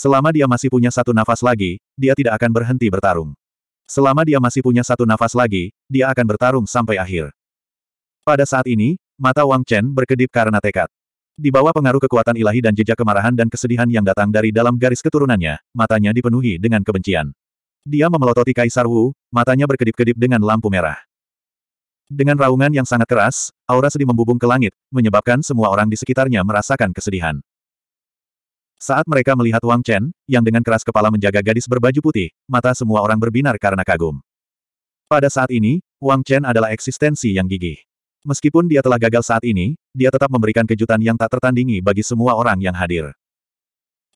Selama dia masih punya satu nafas lagi, dia tidak akan berhenti bertarung. Selama dia masih punya satu nafas lagi, dia akan bertarung sampai akhir. Pada saat ini, mata Wang Chen berkedip karena tekad. Di bawah pengaruh kekuatan ilahi dan jejak kemarahan dan kesedihan yang datang dari dalam garis keturunannya, matanya dipenuhi dengan kebencian. Dia memelototi Kaisar Wu, matanya berkedip-kedip dengan lampu merah. Dengan raungan yang sangat keras, aura sedih membubung ke langit, menyebabkan semua orang di sekitarnya merasakan kesedihan. Saat mereka melihat Wang Chen, yang dengan keras kepala menjaga gadis berbaju putih, mata semua orang berbinar karena kagum. Pada saat ini, Wang Chen adalah eksistensi yang gigih. Meskipun dia telah gagal saat ini, dia tetap memberikan kejutan yang tak tertandingi bagi semua orang yang hadir.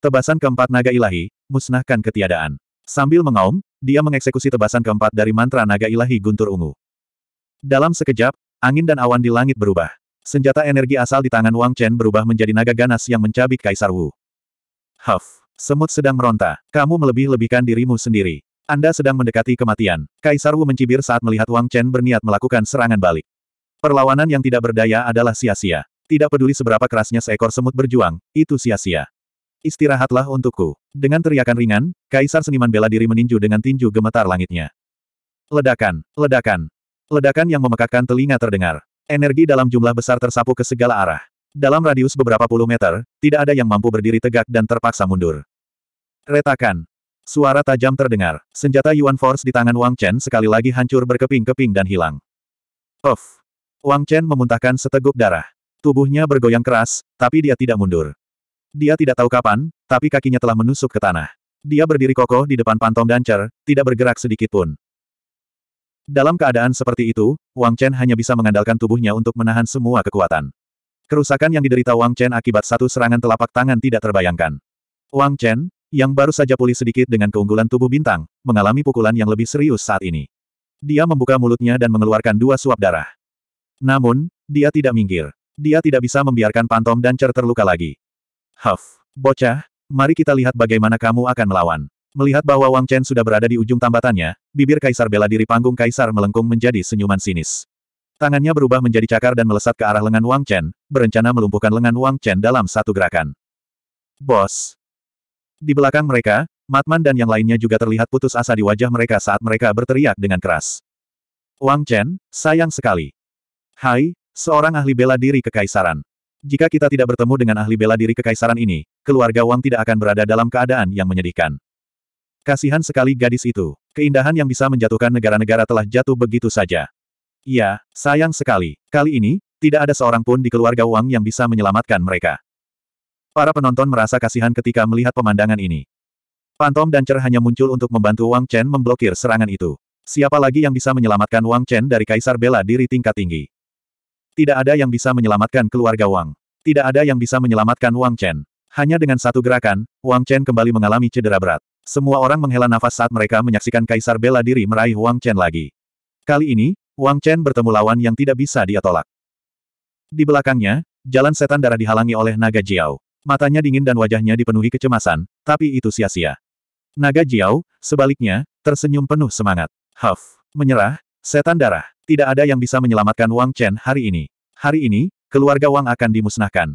Tebasan keempat naga ilahi, musnahkan ketiadaan. Sambil mengaum, dia mengeksekusi tebasan keempat dari mantra naga ilahi guntur ungu. Dalam sekejap, angin dan awan di langit berubah. Senjata energi asal di tangan Wang Chen berubah menjadi naga ganas yang mencabik Kaisar Wu. Huff, semut sedang meronta. Kamu melebih-lebihkan dirimu sendiri. Anda sedang mendekati kematian. Kaisar Wu mencibir saat melihat Wang Chen berniat melakukan serangan balik. Perlawanan yang tidak berdaya adalah sia-sia. Tidak peduli seberapa kerasnya seekor semut berjuang, itu sia-sia. Istirahatlah untukku. Dengan teriakan ringan, Kaisar Seniman Bela Diri meninju dengan tinju gemetar langitnya. Ledakan, ledakan. Ledakan yang memekakkan telinga terdengar. Energi dalam jumlah besar tersapu ke segala arah. Dalam radius beberapa puluh meter, tidak ada yang mampu berdiri tegak dan terpaksa mundur. Retakan. Suara tajam terdengar. Senjata Yuan Force di tangan Wang Chen sekali lagi hancur berkeping-keping dan hilang. Of. Wang Chen memuntahkan seteguk darah. Tubuhnya bergoyang keras, tapi dia tidak mundur. Dia tidak tahu kapan, tapi kakinya telah menusuk ke tanah. Dia berdiri kokoh di depan Pantom Dancer, tidak bergerak sedikit pun. Dalam keadaan seperti itu, Wang Chen hanya bisa mengandalkan tubuhnya untuk menahan semua kekuatan. Kerusakan yang diderita Wang Chen akibat satu serangan telapak tangan tidak terbayangkan. Wang Chen, yang baru saja pulih sedikit dengan keunggulan tubuh bintang, mengalami pukulan yang lebih serius saat ini. Dia membuka mulutnya dan mengeluarkan dua suap darah. Namun, dia tidak minggir. Dia tidak bisa membiarkan Pantom dan Cer terluka lagi. Huff, bocah, mari kita lihat bagaimana kamu akan melawan. Melihat bahwa Wang Chen sudah berada di ujung tambatannya, bibir kaisar bela diri panggung kaisar melengkung menjadi senyuman sinis. Tangannya berubah menjadi cakar dan melesat ke arah lengan Wang Chen, berencana melumpuhkan lengan Wang Chen dalam satu gerakan. Bos! Di belakang mereka, Matman dan yang lainnya juga terlihat putus asa di wajah mereka saat mereka berteriak dengan keras. Wang Chen, sayang sekali. Hai, seorang ahli bela diri kekaisaran. Jika kita tidak bertemu dengan ahli bela diri kekaisaran ini, keluarga Wang tidak akan berada dalam keadaan yang menyedihkan. Kasihan sekali gadis itu. Keindahan yang bisa menjatuhkan negara-negara telah jatuh begitu saja. Iya, sayang sekali. Kali ini, tidak ada seorang pun di keluarga Wang yang bisa menyelamatkan mereka. Para penonton merasa kasihan ketika melihat pemandangan ini. Pantom dan Cer hanya muncul untuk membantu Wang Chen memblokir serangan itu. Siapa lagi yang bisa menyelamatkan Wang Chen dari kaisar bela diri tingkat tinggi? Tidak ada yang bisa menyelamatkan keluarga Wang. Tidak ada yang bisa menyelamatkan Wang Chen. Hanya dengan satu gerakan, Wang Chen kembali mengalami cedera berat. Semua orang menghela nafas saat mereka menyaksikan kaisar bela diri meraih Wang Chen lagi. Kali ini, Wang Chen bertemu lawan yang tidak bisa dia tolak. Di belakangnya, jalan setan darah dihalangi oleh naga Jiao. Matanya dingin dan wajahnya dipenuhi kecemasan, tapi itu sia-sia. Naga Jiao, sebaliknya, tersenyum penuh semangat. Huff, menyerah, setan darah. Tidak ada yang bisa menyelamatkan Wang Chen hari ini. Hari ini, keluarga Wang akan dimusnahkan.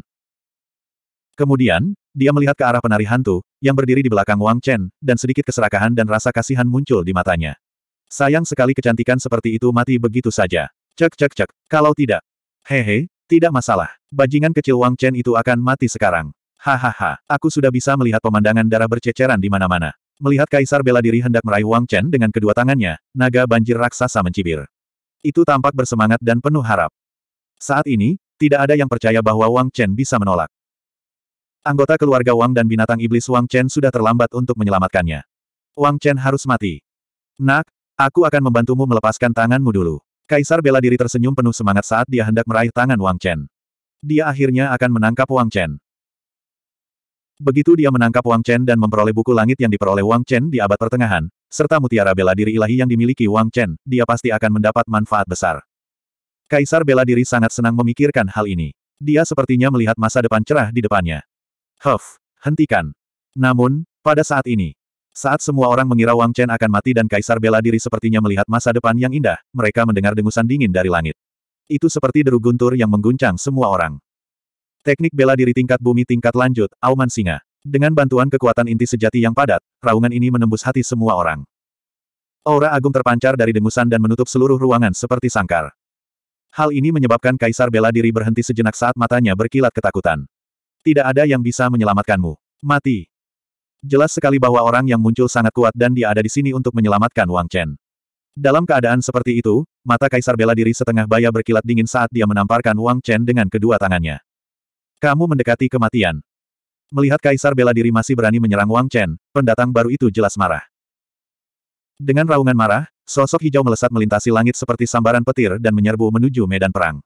Kemudian, dia melihat ke arah penari hantu, yang berdiri di belakang Wang Chen, dan sedikit keserakahan dan rasa kasihan muncul di matanya. Sayang sekali kecantikan seperti itu mati begitu saja. Cek cek cek, kalau tidak. Hehe, tidak masalah. Bajingan kecil Wang Chen itu akan mati sekarang. Hahaha, aku sudah bisa melihat pemandangan darah berceceran di mana-mana. Melihat kaisar bela diri hendak meraih Wang Chen dengan kedua tangannya, naga banjir raksasa mencibir. Itu tampak bersemangat dan penuh harap. Saat ini, tidak ada yang percaya bahwa Wang Chen bisa menolak. Anggota keluarga Wang dan binatang iblis Wang Chen sudah terlambat untuk menyelamatkannya. Wang Chen harus mati. Nak, Aku akan membantumu melepaskan tanganmu dulu. Kaisar bela diri tersenyum penuh semangat saat dia hendak meraih tangan Wang Chen. Dia akhirnya akan menangkap Wang Chen. Begitu dia menangkap Wang Chen dan memperoleh buku langit yang diperoleh Wang Chen di abad pertengahan, serta mutiara bela diri ilahi yang dimiliki Wang Chen, dia pasti akan mendapat manfaat besar. Kaisar bela diri sangat senang memikirkan hal ini. Dia sepertinya melihat masa depan cerah di depannya. Huff, hentikan. Namun, pada saat ini, saat semua orang mengira Wang Chen akan mati dan Kaisar bela diri sepertinya melihat masa depan yang indah, mereka mendengar dengusan dingin dari langit. Itu seperti deru guntur yang mengguncang semua orang. Teknik bela diri tingkat bumi tingkat lanjut, Auman Singa. Dengan bantuan kekuatan inti sejati yang padat, raungan ini menembus hati semua orang. Aura agung terpancar dari dengusan dan menutup seluruh ruangan seperti sangkar. Hal ini menyebabkan Kaisar bela diri berhenti sejenak saat matanya berkilat ketakutan. Tidak ada yang bisa menyelamatkanmu. Mati. Jelas sekali bahwa orang yang muncul sangat kuat dan dia ada di sini untuk menyelamatkan Wang Chen. Dalam keadaan seperti itu, mata kaisar bela diri setengah baya berkilat dingin saat dia menamparkan Wang Chen dengan kedua tangannya. Kamu mendekati kematian. Melihat kaisar bela diri masih berani menyerang Wang Chen, pendatang baru itu jelas marah. Dengan raungan marah, sosok hijau melesat melintasi langit seperti sambaran petir dan menyerbu menuju medan perang.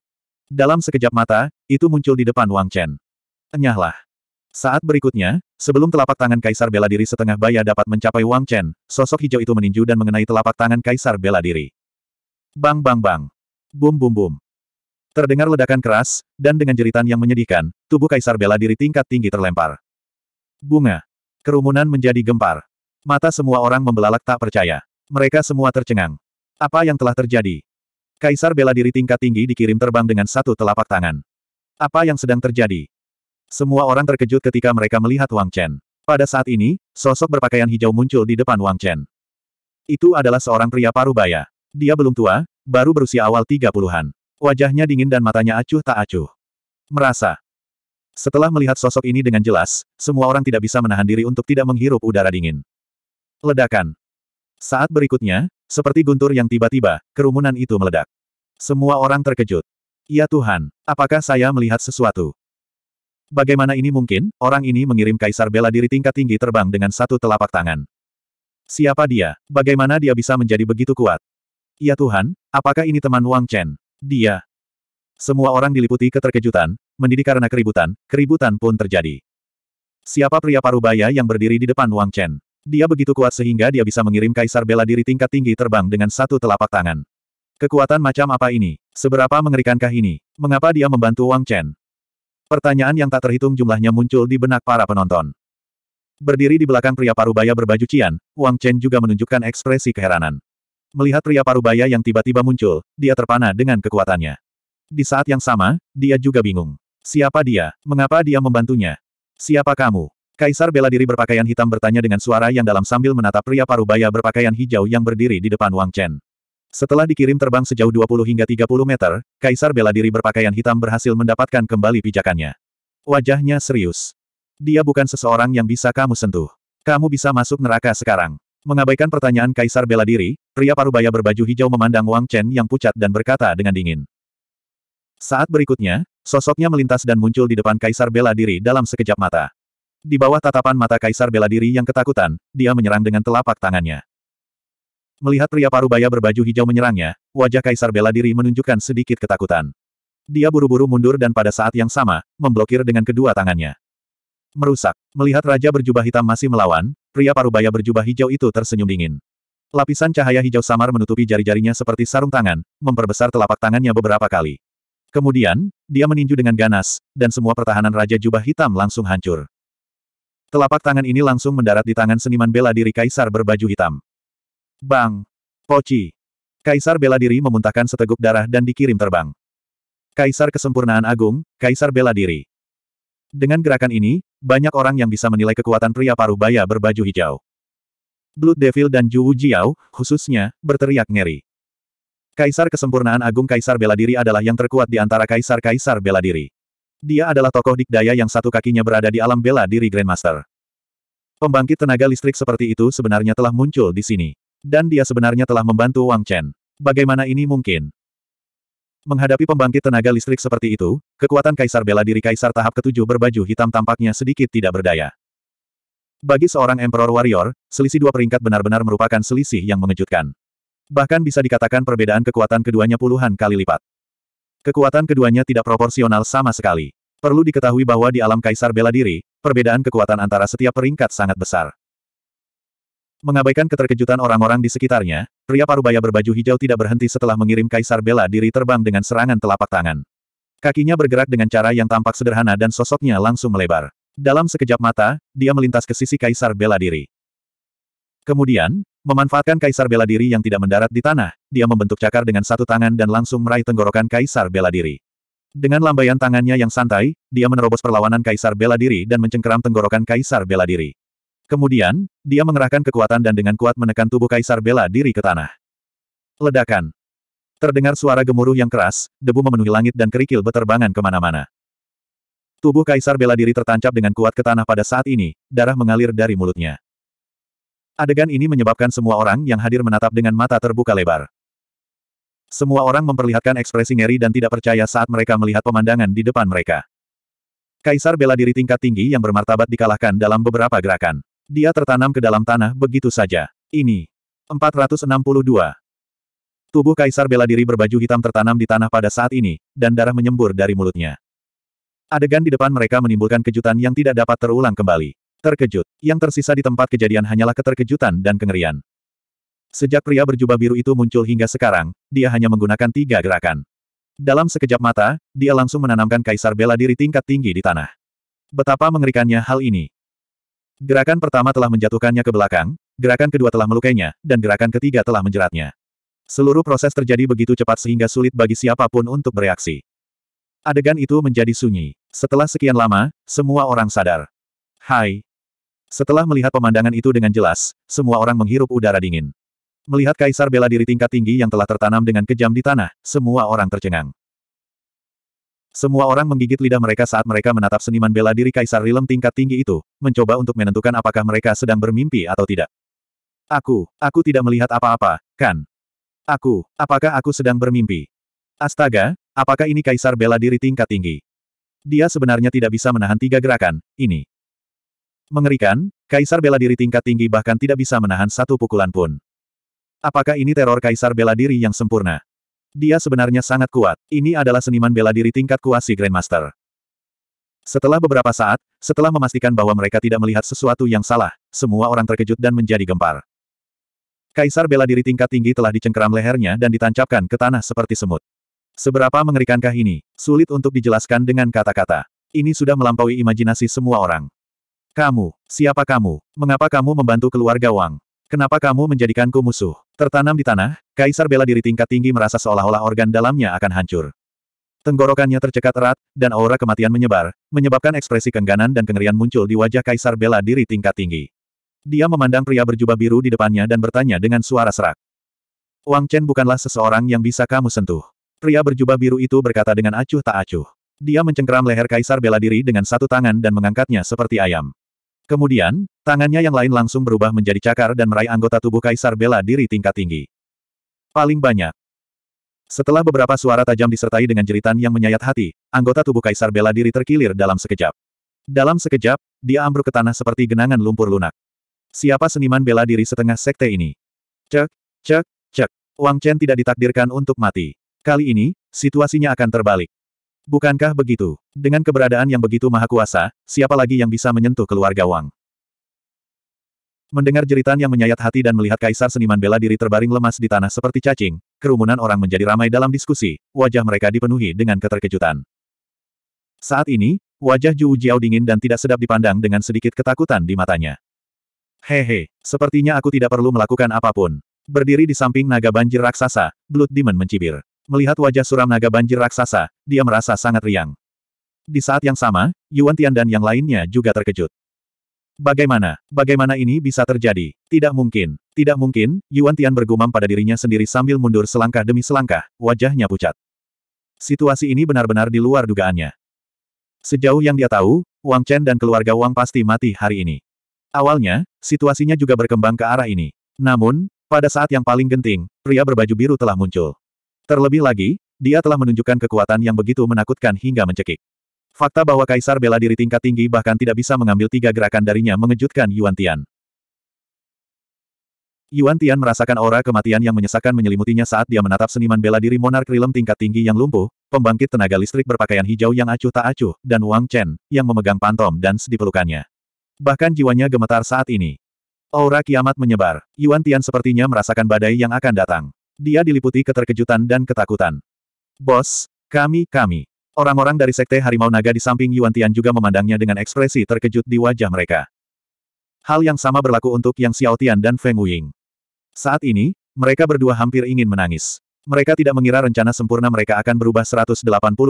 Dalam sekejap mata, itu muncul di depan Wang Chen. Enyahlah. Saat berikutnya, sebelum telapak tangan kaisar bela diri setengah baya dapat mencapai Wang Chen, sosok hijau itu meninju dan mengenai telapak tangan kaisar bela diri. Bang bang bang. Bum bum bum. Terdengar ledakan keras, dan dengan jeritan yang menyedihkan, tubuh kaisar bela diri tingkat tinggi terlempar. Bunga. Kerumunan menjadi gempar. Mata semua orang membelalak tak percaya. Mereka semua tercengang. Apa yang telah terjadi? Kaisar bela diri tingkat tinggi dikirim terbang dengan satu telapak tangan. Apa yang sedang terjadi? Semua orang terkejut ketika mereka melihat Wang Chen. Pada saat ini, sosok berpakaian hijau muncul di depan Wang Chen. Itu adalah seorang pria parubaya. Dia belum tua, baru berusia awal 30-an. Wajahnya dingin dan matanya acuh tak acuh. Merasa. Setelah melihat sosok ini dengan jelas, semua orang tidak bisa menahan diri untuk tidak menghirup udara dingin. Ledakan. Saat berikutnya, seperti guntur yang tiba-tiba, kerumunan itu meledak. Semua orang terkejut. Ya Tuhan, apakah saya melihat sesuatu? Bagaimana ini mungkin, orang ini mengirim kaisar bela diri tingkat tinggi terbang dengan satu telapak tangan. Siapa dia? Bagaimana dia bisa menjadi begitu kuat? Ya Tuhan, apakah ini teman Wang Chen? Dia. Semua orang diliputi keterkejutan, mendidih karena keributan, keributan pun terjadi. Siapa pria parubaya yang berdiri di depan Wang Chen? Dia begitu kuat sehingga dia bisa mengirim kaisar bela diri tingkat tinggi terbang dengan satu telapak tangan. Kekuatan macam apa ini? Seberapa mengerikankah ini? Mengapa dia membantu Wang Chen? Pertanyaan yang tak terhitung jumlahnya muncul di benak para penonton. Berdiri di belakang pria parubaya berbaju cian, Wang Chen juga menunjukkan ekspresi keheranan. Melihat pria parubaya yang tiba-tiba muncul, dia terpana dengan kekuatannya. Di saat yang sama, dia juga bingung. Siapa dia? Mengapa dia membantunya? Siapa kamu? Kaisar bela diri berpakaian hitam bertanya dengan suara yang dalam sambil menatap pria parubaya berpakaian hijau yang berdiri di depan Wang Chen. Setelah dikirim terbang sejauh 20 hingga 30 meter, Kaisar bela diri berpakaian hitam berhasil mendapatkan kembali pijakannya. Wajahnya serius. Dia bukan seseorang yang bisa kamu sentuh. Kamu bisa masuk neraka sekarang. Mengabaikan pertanyaan Kaisar bela diri, pria parubaya berbaju hijau memandang Wang Chen yang pucat dan berkata dengan dingin. Saat berikutnya, sosoknya melintas dan muncul di depan Kaisar bela diri dalam sekejap mata. Di bawah tatapan mata Kaisar bela diri yang ketakutan, dia menyerang dengan telapak tangannya. Melihat pria parubaya berbaju hijau menyerangnya, wajah Kaisar bela diri menunjukkan sedikit ketakutan. Dia buru-buru mundur dan pada saat yang sama, memblokir dengan kedua tangannya. Merusak. Melihat raja berjubah hitam masih melawan, pria parubaya berjubah hijau itu tersenyum dingin. Lapisan cahaya hijau samar menutupi jari-jarinya seperti sarung tangan, memperbesar telapak tangannya beberapa kali. Kemudian, dia meninju dengan ganas, dan semua pertahanan Raja Jubah Hitam langsung hancur. Telapak tangan ini langsung mendarat di tangan seniman bela diri Kaisar berbaju hitam. Bang! Poci! Kaisar bela diri memuntahkan seteguk darah dan dikirim terbang. Kaisar Kesempurnaan Agung, Kaisar Bela Diri. Dengan gerakan ini, banyak orang yang bisa menilai kekuatan pria paruh baya berbaju hijau. Blood Devil dan Zhu Jiao, khususnya, berteriak ngeri. Kaisar Kesempurnaan Agung Kaisar Bela Diri adalah yang terkuat di antara kaisar-kaisar bela diri. Dia adalah tokoh dikdaya yang satu kakinya berada di alam bela diri Grandmaster. Pembangkit tenaga listrik seperti itu sebenarnya telah muncul di sini. Dan dia sebenarnya telah membantu Wang Chen. Bagaimana ini mungkin? Menghadapi pembangkit tenaga listrik seperti itu, kekuatan Kaisar bela diri Kaisar tahap ketujuh berbaju hitam tampaknya sedikit tidak berdaya. Bagi seorang Emperor Warrior, selisih dua peringkat benar-benar merupakan selisih yang mengejutkan. Bahkan bisa dikatakan perbedaan kekuatan keduanya puluhan kali lipat. Kekuatan keduanya tidak proporsional sama sekali. Perlu diketahui bahwa di alam Kaisar bela diri, perbedaan kekuatan antara setiap peringkat sangat besar. Mengabaikan keterkejutan orang-orang di sekitarnya, pria parubaya berbaju hijau tidak berhenti setelah mengirim kaisar bela diri terbang dengan serangan telapak tangan. Kakinya bergerak dengan cara yang tampak sederhana dan sosoknya langsung melebar. Dalam sekejap mata, dia melintas ke sisi kaisar bela diri. Kemudian, memanfaatkan kaisar bela diri yang tidak mendarat di tanah, dia membentuk cakar dengan satu tangan dan langsung meraih tenggorokan kaisar bela diri. Dengan lambaian tangannya yang santai, dia menerobos perlawanan kaisar bela diri dan mencengkeram tenggorokan kaisar bela diri. Kemudian, dia mengerahkan kekuatan dan dengan kuat menekan tubuh kaisar bela diri ke tanah. Ledakan. Terdengar suara gemuruh yang keras, debu memenuhi langit dan kerikil beterbangan kemana-mana. Tubuh kaisar bela diri tertancap dengan kuat ke tanah pada saat ini, darah mengalir dari mulutnya. Adegan ini menyebabkan semua orang yang hadir menatap dengan mata terbuka lebar. Semua orang memperlihatkan ekspresi ngeri dan tidak percaya saat mereka melihat pemandangan di depan mereka. Kaisar bela diri tingkat tinggi yang bermartabat dikalahkan dalam beberapa gerakan. Dia tertanam ke dalam tanah begitu saja. Ini. 462. Tubuh Kaisar bela diri berbaju hitam tertanam di tanah pada saat ini, dan darah menyembur dari mulutnya. Adegan di depan mereka menimbulkan kejutan yang tidak dapat terulang kembali. Terkejut, yang tersisa di tempat kejadian hanyalah keterkejutan dan kengerian. Sejak pria berjubah biru itu muncul hingga sekarang, dia hanya menggunakan tiga gerakan. Dalam sekejap mata, dia langsung menanamkan kaisar bela diri tingkat tinggi di tanah. Betapa mengerikannya hal ini. Gerakan pertama telah menjatuhkannya ke belakang, gerakan kedua telah melukainya, dan gerakan ketiga telah menjeratnya. Seluruh proses terjadi begitu cepat sehingga sulit bagi siapapun untuk bereaksi. Adegan itu menjadi sunyi. Setelah sekian lama, semua orang sadar. Hai. Setelah melihat pemandangan itu dengan jelas, semua orang menghirup udara dingin. Melihat kaisar bela diri tingkat tinggi yang telah tertanam dengan kejam di tanah, semua orang tercengang. Semua orang menggigit lidah mereka saat mereka menatap seniman bela diri Kaisar Rilem tingkat tinggi itu, mencoba untuk menentukan apakah mereka sedang bermimpi atau tidak. Aku, aku tidak melihat apa-apa, kan? Aku, apakah aku sedang bermimpi? Astaga, apakah ini Kaisar bela diri tingkat tinggi? Dia sebenarnya tidak bisa menahan tiga gerakan, ini. Mengerikan, Kaisar bela diri tingkat tinggi bahkan tidak bisa menahan satu pukulan pun. Apakah ini teror Kaisar bela diri yang sempurna? Dia sebenarnya sangat kuat. Ini adalah seniman bela diri tingkat kuasi Grandmaster. Setelah beberapa saat, setelah memastikan bahwa mereka tidak melihat sesuatu yang salah, semua orang terkejut dan menjadi gempar. Kaisar bela diri tingkat tinggi telah dicengkeram lehernya dan ditancapkan ke tanah seperti semut. Seberapa mengerikankah ini? Sulit untuk dijelaskan dengan kata-kata. Ini sudah melampaui imajinasi semua orang. Kamu, siapa kamu? Mengapa kamu membantu keluarga Wang? Kenapa kamu menjadikanku musuh? Tertanam di tanah, kaisar bela diri tingkat tinggi merasa seolah-olah organ dalamnya akan hancur. Tenggorokannya tercekat erat, dan aura kematian menyebar, menyebabkan ekspresi kengganan dan kengerian muncul di wajah kaisar bela diri tingkat tinggi. Dia memandang pria berjubah biru di depannya dan bertanya dengan suara serak. Wang Chen bukanlah seseorang yang bisa kamu sentuh. Pria berjubah biru itu berkata dengan acuh tak acuh. Dia mencengkeram leher kaisar bela diri dengan satu tangan dan mengangkatnya seperti ayam. Kemudian, tangannya yang lain langsung berubah menjadi cakar dan meraih anggota tubuh kaisar bela diri tingkat tinggi. Paling banyak. Setelah beberapa suara tajam disertai dengan jeritan yang menyayat hati, anggota tubuh kaisar bela diri terkilir dalam sekejap. Dalam sekejap, dia ambruk ke tanah seperti genangan lumpur lunak. Siapa seniman bela diri setengah sekte ini? Cek, cek, cek. Wang Chen tidak ditakdirkan untuk mati. Kali ini, situasinya akan terbalik. Bukankah begitu? Dengan keberadaan yang begitu maha kuasa, siapa lagi yang bisa menyentuh keluarga Wang? Mendengar jeritan yang menyayat hati dan melihat kaisar seniman bela diri terbaring lemas di tanah seperti cacing, kerumunan orang menjadi ramai dalam diskusi, wajah mereka dipenuhi dengan keterkejutan. Saat ini, wajah Juu Jiao dingin dan tidak sedap dipandang dengan sedikit ketakutan di matanya. Hehe, sepertinya aku tidak perlu melakukan apapun. Berdiri di samping naga banjir raksasa, Blood Demon mencibir. Melihat wajah suram naga banjir raksasa, dia merasa sangat riang. Di saat yang sama, Yuan Tian dan yang lainnya juga terkejut. Bagaimana? Bagaimana ini bisa terjadi? Tidak mungkin. Tidak mungkin, Yuan Tian bergumam pada dirinya sendiri sambil mundur selangkah demi selangkah, wajahnya pucat. Situasi ini benar-benar di luar dugaannya. Sejauh yang dia tahu, Wang Chen dan keluarga Wang pasti mati hari ini. Awalnya, situasinya juga berkembang ke arah ini. Namun, pada saat yang paling genting, pria berbaju biru telah muncul. Terlebih lagi, dia telah menunjukkan kekuatan yang begitu menakutkan hingga mencekik. Fakta bahwa Kaisar bela diri tingkat tinggi bahkan tidak bisa mengambil tiga gerakan darinya mengejutkan Yuan Tian. Yuan Tian merasakan aura kematian yang menyesakkan menyelimutinya saat dia menatap seniman bela diri monark rilem tingkat tinggi yang lumpuh, pembangkit tenaga listrik berpakaian hijau yang acuh tak acuh, dan Wang Chen, yang memegang pantom dan di pelukannya. Bahkan jiwanya gemetar saat ini. Aura kiamat menyebar. Yuan Tian sepertinya merasakan badai yang akan datang. Dia diliputi keterkejutan dan ketakutan. Bos, kami, kami. Orang-orang dari Sekte Harimau Naga di samping Yuan Tian juga memandangnya dengan ekspresi terkejut di wajah mereka. Hal yang sama berlaku untuk Yang Tian dan Feng Wuying. Saat ini, mereka berdua hampir ingin menangis. Mereka tidak mengira rencana sempurna mereka akan berubah 180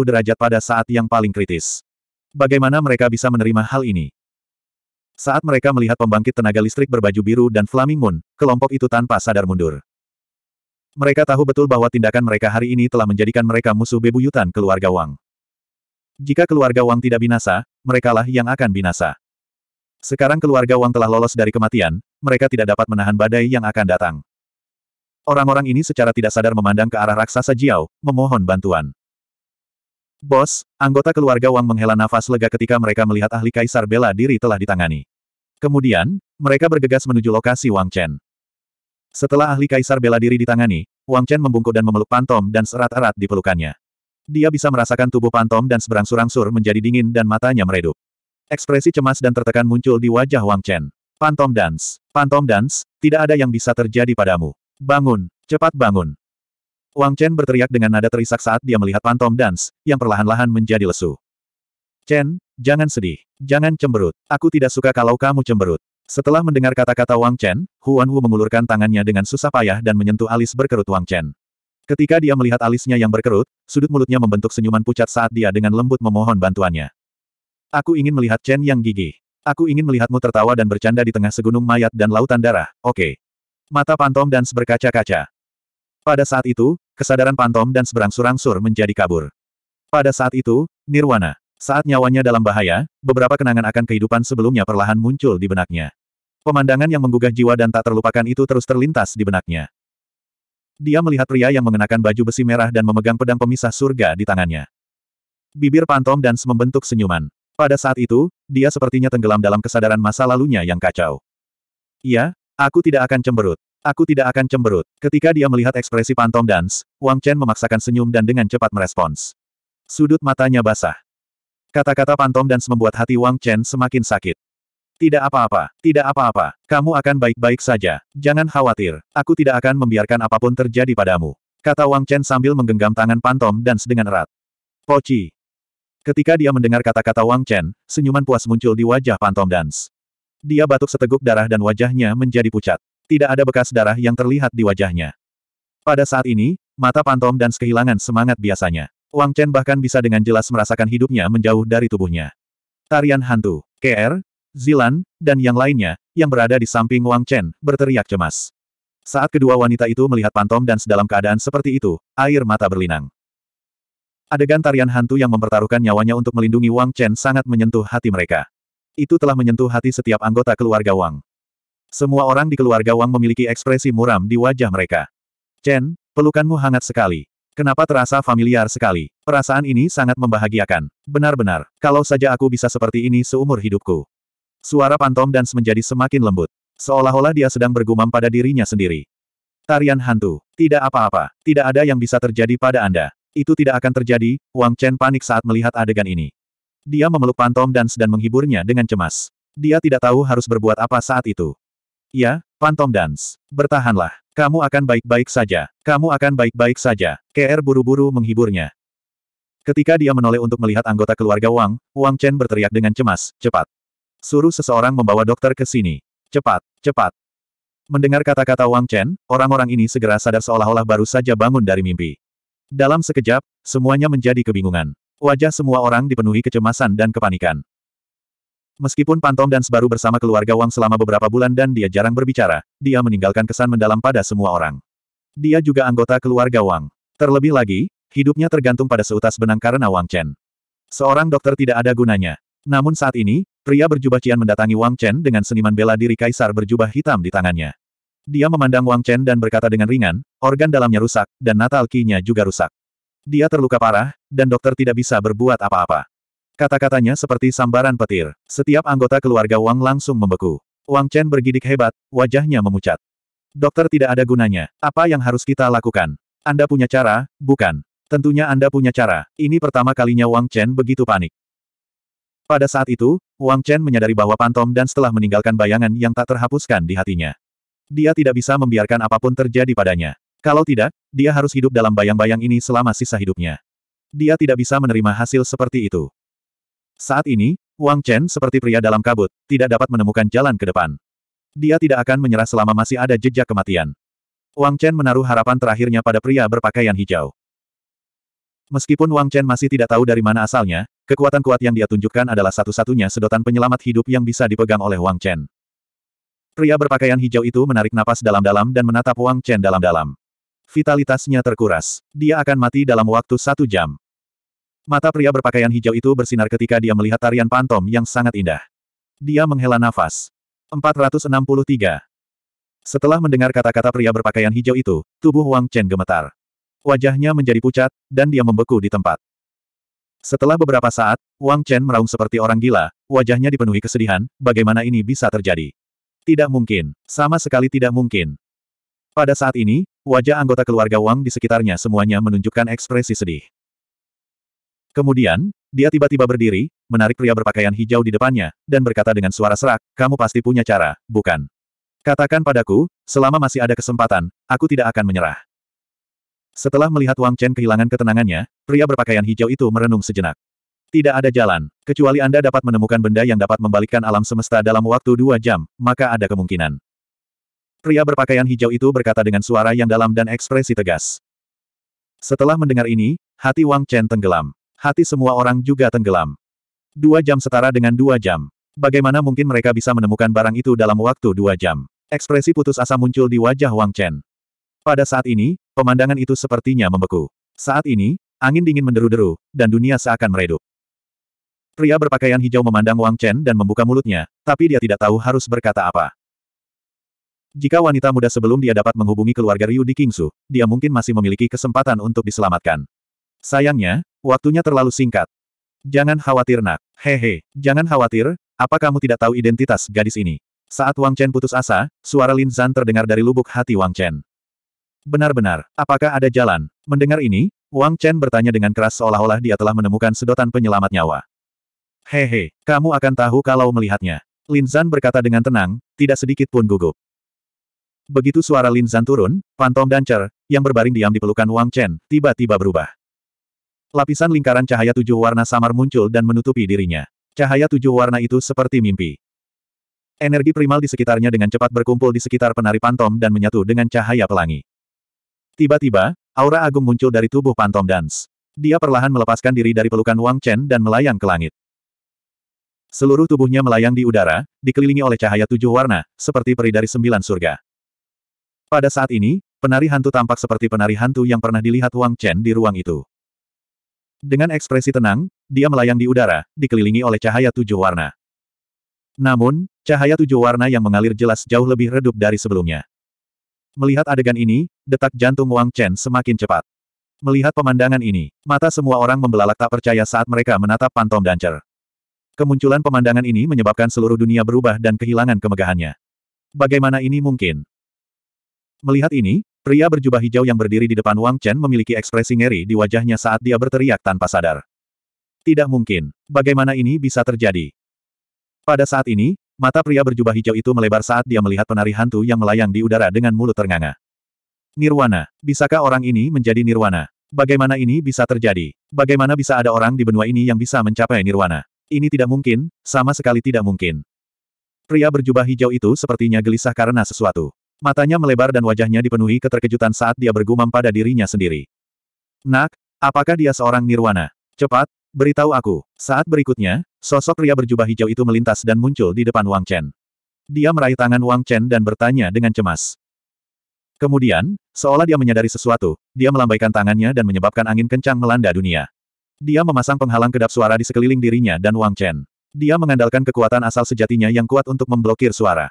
derajat pada saat yang paling kritis. Bagaimana mereka bisa menerima hal ini? Saat mereka melihat pembangkit tenaga listrik berbaju biru dan Flaming Moon, kelompok itu tanpa sadar mundur. Mereka tahu betul bahwa tindakan mereka hari ini telah menjadikan mereka musuh bebuyutan keluarga Wang. Jika keluarga Wang tidak binasa, merekalah yang akan binasa. Sekarang keluarga Wang telah lolos dari kematian, mereka tidak dapat menahan badai yang akan datang. Orang-orang ini secara tidak sadar memandang ke arah raksasa Jiao, memohon bantuan. Bos, anggota keluarga Wang menghela nafas lega ketika mereka melihat ahli kaisar bela diri telah ditangani. Kemudian, mereka bergegas menuju lokasi Wang Chen. Setelah ahli kaisar bela diri ditangani, Wang Chen membungkuk dan memeluk Pantom dan serat-erat di pelukannya. Dia bisa merasakan tubuh Pantom dan seberang angsur menjadi dingin dan matanya meredup. Ekspresi cemas dan tertekan muncul di wajah Wang Chen. Pantom Dance. Pantom Dance, tidak ada yang bisa terjadi padamu. Bangun, cepat bangun. Wang Chen berteriak dengan nada terisak saat dia melihat Pantom Dance, yang perlahan-lahan menjadi lesu. Chen, jangan sedih. Jangan cemberut. Aku tidak suka kalau kamu cemberut. Setelah mendengar kata-kata Wang Chen, Huan Hu mengulurkan tangannya dengan susah payah dan menyentuh alis berkerut Wang Chen. Ketika dia melihat alisnya yang berkerut, sudut mulutnya membentuk senyuman pucat saat dia dengan lembut memohon bantuannya. Aku ingin melihat Chen yang gigih. Aku ingin melihatmu tertawa dan bercanda di tengah segunung mayat dan lautan darah, oke. Okay. Mata Pantom dan berkaca-kaca. Pada saat itu, kesadaran Pantom dan berangsur-angsur menjadi kabur. Pada saat itu, Nirwana. Saat nyawanya dalam bahaya, beberapa kenangan akan kehidupan sebelumnya perlahan muncul di benaknya. Pemandangan yang menggugah jiwa dan tak terlupakan itu terus terlintas di benaknya. Dia melihat pria yang mengenakan baju besi merah dan memegang pedang pemisah surga di tangannya. Bibir Pantom dan membentuk senyuman. Pada saat itu, dia sepertinya tenggelam dalam kesadaran masa lalunya yang kacau. Iya, aku tidak akan cemberut. Aku tidak akan cemberut. Ketika dia melihat ekspresi Pantom Dance, Wang Chen memaksakan senyum dan dengan cepat merespons. Sudut matanya basah. Kata-kata Pantom dan membuat hati Wang Chen semakin sakit. Tidak apa-apa, tidak apa-apa, kamu akan baik-baik saja, jangan khawatir, aku tidak akan membiarkan apapun terjadi padamu. Kata Wang Chen sambil menggenggam tangan Pantom dan dengan erat. Poci. Ketika dia mendengar kata-kata Wang Chen, senyuman puas muncul di wajah Pantom Dance. Dia batuk seteguk darah dan wajahnya menjadi pucat. Tidak ada bekas darah yang terlihat di wajahnya. Pada saat ini, mata Pantom Dance kehilangan semangat biasanya. Wang Chen bahkan bisa dengan jelas merasakan hidupnya menjauh dari tubuhnya. Tarian hantu, KR, Zilan, dan yang lainnya, yang berada di samping Wang Chen, berteriak cemas. Saat kedua wanita itu melihat Pantom dan sedalam keadaan seperti itu, air mata berlinang. Adegan tarian hantu yang mempertaruhkan nyawanya untuk melindungi Wang Chen sangat menyentuh hati mereka. Itu telah menyentuh hati setiap anggota keluarga Wang. Semua orang di keluarga Wang memiliki ekspresi muram di wajah mereka. Chen, pelukanmu hangat sekali. Kenapa terasa familiar sekali? Perasaan ini sangat membahagiakan. Benar-benar, kalau saja aku bisa seperti ini seumur hidupku. Suara Pantom dan menjadi semakin lembut. Seolah-olah dia sedang bergumam pada dirinya sendiri. Tarian hantu. Tidak apa-apa. Tidak ada yang bisa terjadi pada Anda. Itu tidak akan terjadi, Wang Chen panik saat melihat adegan ini. Dia memeluk Pantom dan menghiburnya dengan cemas. Dia tidak tahu harus berbuat apa saat itu. Ya, Phantom Dance. Bertahanlah. Kamu akan baik-baik saja. Kamu akan baik-baik saja. KR buru-buru menghiburnya. Ketika dia menoleh untuk melihat anggota keluarga Wang, Wang Chen berteriak dengan cemas, cepat. Suruh seseorang membawa dokter ke sini. Cepat, cepat. Mendengar kata-kata Wang Chen, orang-orang ini segera sadar seolah-olah baru saja bangun dari mimpi. Dalam sekejap, semuanya menjadi kebingungan. Wajah semua orang dipenuhi kecemasan dan kepanikan. Meskipun Pantom dan Sebaru bersama keluarga Wang selama beberapa bulan dan dia jarang berbicara, dia meninggalkan kesan mendalam pada semua orang. Dia juga anggota keluarga Wang. Terlebih lagi, hidupnya tergantung pada seutas benang karena Wang Chen. Seorang dokter tidak ada gunanya. Namun saat ini, pria berjubah Cian mendatangi Wang Chen dengan seniman bela diri kaisar berjubah hitam di tangannya. Dia memandang Wang Chen dan berkata dengan ringan, organ dalamnya rusak, dan natal kinya juga rusak. Dia terluka parah, dan dokter tidak bisa berbuat apa-apa. Kata-katanya seperti sambaran petir. Setiap anggota keluarga Wang langsung membeku. Wang Chen bergidik hebat, wajahnya memucat. Dokter tidak ada gunanya. Apa yang harus kita lakukan? Anda punya cara, bukan? Tentunya Anda punya cara. Ini pertama kalinya Wang Chen begitu panik. Pada saat itu, Wang Chen menyadari bahwa Pantom dan setelah meninggalkan bayangan yang tak terhapuskan di hatinya. Dia tidak bisa membiarkan apapun terjadi padanya. Kalau tidak, dia harus hidup dalam bayang-bayang ini selama sisa hidupnya. Dia tidak bisa menerima hasil seperti itu. Saat ini, Wang Chen seperti pria dalam kabut, tidak dapat menemukan jalan ke depan. Dia tidak akan menyerah selama masih ada jejak kematian. Wang Chen menaruh harapan terakhirnya pada pria berpakaian hijau. Meskipun Wang Chen masih tidak tahu dari mana asalnya, kekuatan kuat yang dia tunjukkan adalah satu-satunya sedotan penyelamat hidup yang bisa dipegang oleh Wang Chen. Pria berpakaian hijau itu menarik napas dalam-dalam dan menatap Wang Chen dalam-dalam. Vitalitasnya terkuras. Dia akan mati dalam waktu satu jam. Mata pria berpakaian hijau itu bersinar ketika dia melihat tarian pantom yang sangat indah. Dia menghela nafas. 463. Setelah mendengar kata-kata pria berpakaian hijau itu, tubuh Wang Chen gemetar. Wajahnya menjadi pucat, dan dia membeku di tempat. Setelah beberapa saat, Wang Chen meraung seperti orang gila, wajahnya dipenuhi kesedihan, bagaimana ini bisa terjadi? Tidak mungkin, sama sekali tidak mungkin. Pada saat ini, wajah anggota keluarga Wang di sekitarnya semuanya menunjukkan ekspresi sedih. Kemudian, dia tiba-tiba berdiri, menarik pria berpakaian hijau di depannya, dan berkata dengan suara serak, kamu pasti punya cara, bukan? Katakan padaku, selama masih ada kesempatan, aku tidak akan menyerah. Setelah melihat Wang Chen kehilangan ketenangannya, pria berpakaian hijau itu merenung sejenak. Tidak ada jalan, kecuali Anda dapat menemukan benda yang dapat membalikkan alam semesta dalam waktu dua jam, maka ada kemungkinan. Pria berpakaian hijau itu berkata dengan suara yang dalam dan ekspresi tegas. Setelah mendengar ini, hati Wang Chen tenggelam. Hati semua orang juga tenggelam. Dua jam setara dengan dua jam. Bagaimana mungkin mereka bisa menemukan barang itu dalam waktu dua jam? Ekspresi putus asa muncul di wajah Wang Chen. Pada saat ini, pemandangan itu sepertinya membeku. Saat ini, angin dingin menderu-deru, dan dunia seakan meredup. Pria berpakaian hijau memandang Wang Chen dan membuka mulutnya, tapi dia tidak tahu harus berkata apa. Jika wanita muda sebelum dia dapat menghubungi keluarga Ryu di Kingsu, dia mungkin masih memiliki kesempatan untuk diselamatkan. Sayangnya, waktunya terlalu singkat. Jangan khawatir nak. Hehe, jangan khawatir, apa kamu tidak tahu identitas gadis ini? Saat Wang Chen putus asa, suara Lin Zan terdengar dari lubuk hati Wang Chen. Benar-benar, apakah ada jalan? Mendengar ini, Wang Chen bertanya dengan keras seolah-olah dia telah menemukan sedotan penyelamat nyawa. Hehe, kamu akan tahu kalau melihatnya. Lin Zan berkata dengan tenang, tidak sedikit pun gugup. Begitu suara Lin Zan turun, pantom Dancer, yang berbaring diam di pelukan Wang Chen, tiba-tiba berubah. Lapisan lingkaran cahaya tujuh warna samar muncul dan menutupi dirinya. Cahaya tujuh warna itu seperti mimpi. Energi primal di sekitarnya dengan cepat berkumpul di sekitar penari pantom dan menyatu dengan cahaya pelangi. Tiba-tiba, aura agung muncul dari tubuh pantom dance. Dia perlahan melepaskan diri dari pelukan Wang Chen dan melayang ke langit. Seluruh tubuhnya melayang di udara, dikelilingi oleh cahaya tujuh warna, seperti peri dari sembilan surga. Pada saat ini, penari hantu tampak seperti penari hantu yang pernah dilihat Wang Chen di ruang itu. Dengan ekspresi tenang, dia melayang di udara, dikelilingi oleh cahaya tujuh warna. Namun, cahaya tujuh warna yang mengalir jelas jauh lebih redup dari sebelumnya. Melihat adegan ini, detak jantung Wang Chen semakin cepat. Melihat pemandangan ini, mata semua orang membelalak tak percaya saat mereka menatap Pantom Dancer. Kemunculan pemandangan ini menyebabkan seluruh dunia berubah dan kehilangan kemegahannya. Bagaimana ini mungkin? Melihat ini, Pria berjubah hijau yang berdiri di depan Wang Chen memiliki ekspresi ngeri di wajahnya saat dia berteriak tanpa sadar. Tidak mungkin. Bagaimana ini bisa terjadi? Pada saat ini, mata pria berjubah hijau itu melebar saat dia melihat penari hantu yang melayang di udara dengan mulut ternganga. Nirwana. Bisakah orang ini menjadi nirwana? Bagaimana ini bisa terjadi? Bagaimana bisa ada orang di benua ini yang bisa mencapai nirwana? Ini tidak mungkin, sama sekali tidak mungkin. Pria berjubah hijau itu sepertinya gelisah karena sesuatu. Matanya melebar dan wajahnya dipenuhi keterkejutan saat dia bergumam pada dirinya sendiri. Nak, apakah dia seorang Nirwana? Cepat, beritahu aku. Saat berikutnya, sosok pria berjubah hijau itu melintas dan muncul di depan Wang Chen. Dia meraih tangan Wang Chen dan bertanya dengan cemas. Kemudian, seolah dia menyadari sesuatu, dia melambaikan tangannya dan menyebabkan angin kencang melanda dunia. Dia memasang penghalang kedap suara di sekeliling dirinya dan Wang Chen. Dia mengandalkan kekuatan asal sejatinya yang kuat untuk memblokir suara.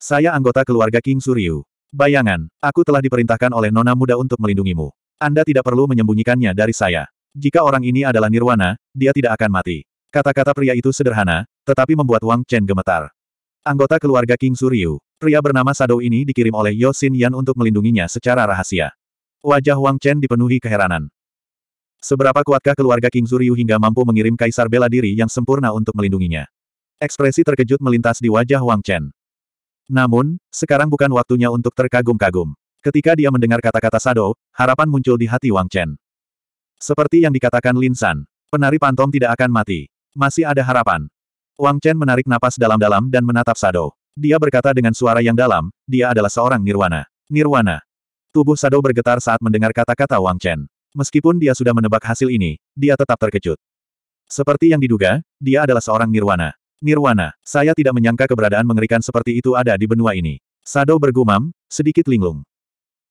Saya anggota keluarga King Suryu. Bayangan, aku telah diperintahkan oleh nona muda untuk melindungimu. Anda tidak perlu menyembunyikannya dari saya. Jika orang ini adalah Nirwana, dia tidak akan mati. Kata-kata pria itu sederhana, tetapi membuat Wang Chen gemetar. Anggota keluarga King Suryu, pria bernama Sado ini dikirim oleh Yo Xin Yan untuk melindunginya secara rahasia. Wajah Wang Chen dipenuhi keheranan. Seberapa kuatkah keluarga King Suryu hingga mampu mengirim kaisar bela diri yang sempurna untuk melindunginya? Ekspresi terkejut melintas di wajah Wang Chen. Namun, sekarang bukan waktunya untuk terkagum-kagum. Ketika dia mendengar kata-kata Sado, harapan muncul di hati Wang Chen. Seperti yang dikatakan Lin San, penari pantom tidak akan mati. Masih ada harapan. Wang Chen menarik napas dalam-dalam dan menatap Sado. Dia berkata dengan suara yang dalam, dia adalah seorang nirwana. Nirwana. Tubuh Sado bergetar saat mendengar kata-kata Wang Chen. Meskipun dia sudah menebak hasil ini, dia tetap terkejut. Seperti yang diduga, dia adalah seorang nirwana. Nirwana, saya tidak menyangka keberadaan mengerikan seperti itu ada di benua ini. Sado bergumam, sedikit linglung.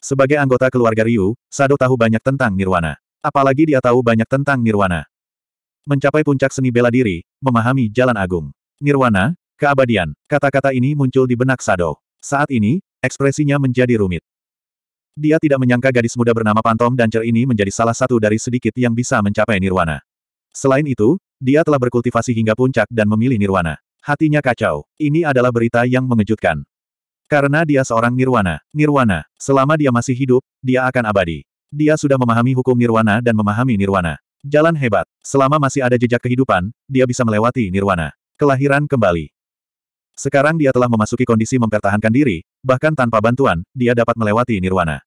Sebagai anggota keluarga Ryu, Sado tahu banyak tentang Nirwana. Apalagi dia tahu banyak tentang Nirwana. Mencapai puncak seni bela diri, memahami jalan agung. Nirwana, keabadian, kata-kata ini muncul di benak Sado. Saat ini, ekspresinya menjadi rumit. Dia tidak menyangka gadis muda bernama Pantom dan Cer ini menjadi salah satu dari sedikit yang bisa mencapai Nirwana. Selain itu, dia telah berkultivasi hingga puncak dan memilih nirwana. Hatinya kacau. Ini adalah berita yang mengejutkan. Karena dia seorang nirwana. Nirwana. Selama dia masih hidup, dia akan abadi. Dia sudah memahami hukum nirwana dan memahami nirwana. Jalan hebat. Selama masih ada jejak kehidupan, dia bisa melewati nirwana. Kelahiran kembali. Sekarang dia telah memasuki kondisi mempertahankan diri, bahkan tanpa bantuan, dia dapat melewati nirwana.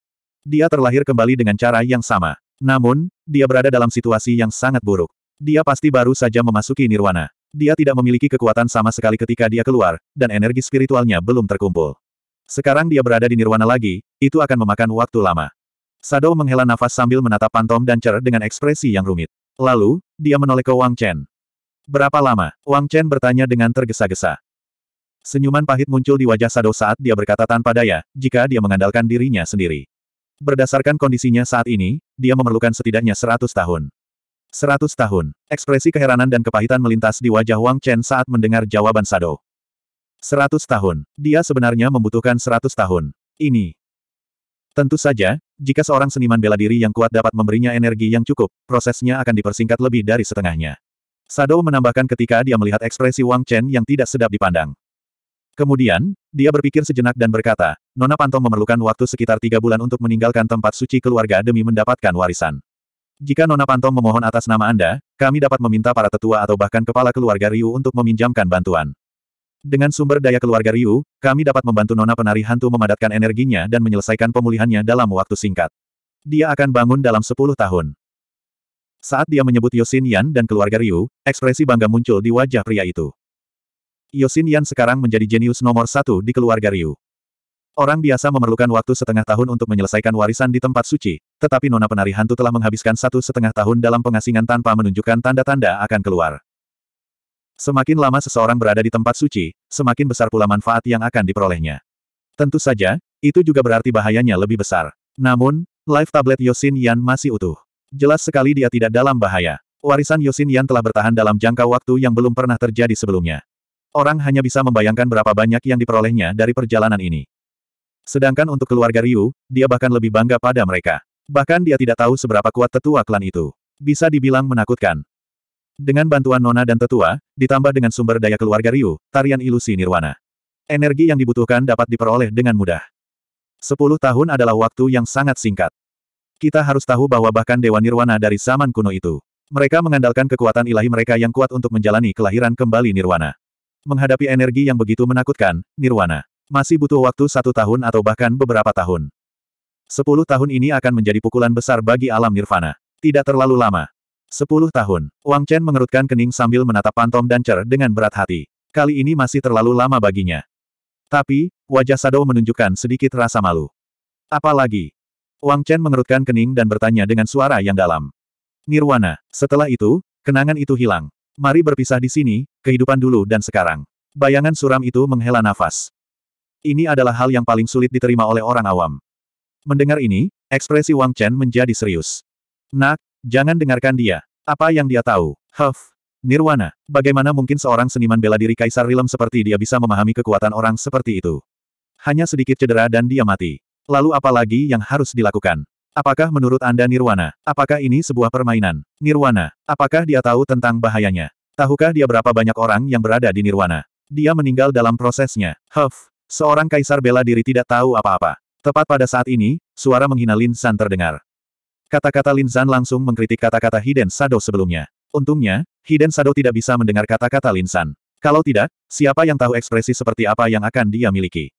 Dia terlahir kembali dengan cara yang sama. Namun, dia berada dalam situasi yang sangat buruk. Dia pasti baru saja memasuki nirwana. Dia tidak memiliki kekuatan sama sekali ketika dia keluar, dan energi spiritualnya belum terkumpul. Sekarang dia berada di nirwana lagi, itu akan memakan waktu lama. Sado menghela nafas sambil menatap Pantom dan Cer dengan ekspresi yang rumit. Lalu, dia menoleh ke Wang Chen. Berapa lama? Wang Chen bertanya dengan tergesa-gesa. Senyuman pahit muncul di wajah Sado saat dia berkata tanpa daya, jika dia mengandalkan dirinya sendiri. Berdasarkan kondisinya saat ini, dia memerlukan setidaknya seratus tahun. Seratus tahun. Ekspresi keheranan dan kepahitan melintas di wajah Wang Chen saat mendengar jawaban Sado. Seratus tahun. Dia sebenarnya membutuhkan seratus tahun. Ini. Tentu saja, jika seorang seniman bela diri yang kuat dapat memberinya energi yang cukup, prosesnya akan dipersingkat lebih dari setengahnya. Sado menambahkan ketika dia melihat ekspresi Wang Chen yang tidak sedap dipandang. Kemudian, dia berpikir sejenak dan berkata, Nona Pantong memerlukan waktu sekitar tiga bulan untuk meninggalkan tempat suci keluarga demi mendapatkan warisan. Jika Nona Pantong memohon atas nama Anda, kami dapat meminta para tetua atau bahkan kepala keluarga Ryu untuk meminjamkan bantuan. Dengan sumber daya keluarga Ryu, kami dapat membantu Nona Penari Hantu memadatkan energinya dan menyelesaikan pemulihannya dalam waktu singkat. Dia akan bangun dalam 10 tahun. Saat dia menyebut Yosin Yan dan keluarga Ryu, ekspresi bangga muncul di wajah pria itu. Yosin Yan sekarang menjadi jenius nomor satu di keluarga Ryu. Orang biasa memerlukan waktu setengah tahun untuk menyelesaikan warisan di tempat suci, tetapi nona penari hantu telah menghabiskan satu setengah tahun dalam pengasingan tanpa menunjukkan tanda-tanda akan keluar. Semakin lama seseorang berada di tempat suci, semakin besar pula manfaat yang akan diperolehnya. Tentu saja, itu juga berarti bahayanya lebih besar. Namun, life tablet Yosin Yan masih utuh. Jelas sekali dia tidak dalam bahaya. Warisan Yosin Yan telah bertahan dalam jangka waktu yang belum pernah terjadi sebelumnya. Orang hanya bisa membayangkan berapa banyak yang diperolehnya dari perjalanan ini. Sedangkan untuk keluarga Ryu, dia bahkan lebih bangga pada mereka. Bahkan dia tidak tahu seberapa kuat tetua klan itu. Bisa dibilang menakutkan. Dengan bantuan Nona dan tetua, ditambah dengan sumber daya keluarga Ryu, tarian ilusi nirwana. Energi yang dibutuhkan dapat diperoleh dengan mudah. Sepuluh tahun adalah waktu yang sangat singkat. Kita harus tahu bahwa bahkan Dewa Nirwana dari zaman kuno itu. Mereka mengandalkan kekuatan ilahi mereka yang kuat untuk menjalani kelahiran kembali Nirwana. Menghadapi energi yang begitu menakutkan, Nirwana. Masih butuh waktu satu tahun atau bahkan beberapa tahun. Sepuluh tahun ini akan menjadi pukulan besar bagi alam nirvana. Tidak terlalu lama. Sepuluh tahun. Wang Chen mengerutkan kening sambil menatap Pantom dan Cer dengan berat hati. Kali ini masih terlalu lama baginya. Tapi, wajah Sado menunjukkan sedikit rasa malu. Apalagi? Wang Chen mengerutkan kening dan bertanya dengan suara yang dalam. Nirwana, setelah itu, kenangan itu hilang. Mari berpisah di sini, kehidupan dulu dan sekarang. Bayangan suram itu menghela nafas. Ini adalah hal yang paling sulit diterima oleh orang awam. Mendengar ini, ekspresi Wang Chen menjadi serius. Nak, jangan dengarkan dia. Apa yang dia tahu? Huff. Nirwana, bagaimana mungkin seorang seniman bela diri Kaisar Rilem seperti dia bisa memahami kekuatan orang seperti itu? Hanya sedikit cedera dan dia mati. Lalu apa lagi yang harus dilakukan? Apakah menurut Anda Nirwana? Apakah ini sebuah permainan? Nirwana, apakah dia tahu tentang bahayanya? Tahukah dia berapa banyak orang yang berada di Nirwana? Dia meninggal dalam prosesnya. Huff, Seorang kaisar bela diri tidak tahu apa-apa. Tepat pada saat ini, suara menghina Lin San terdengar. Kata-kata Lin San langsung mengkritik kata-kata Hiden Sado sebelumnya. Untungnya, Hiden Sado tidak bisa mendengar kata-kata Lin San. Kalau tidak, siapa yang tahu ekspresi seperti apa yang akan dia miliki?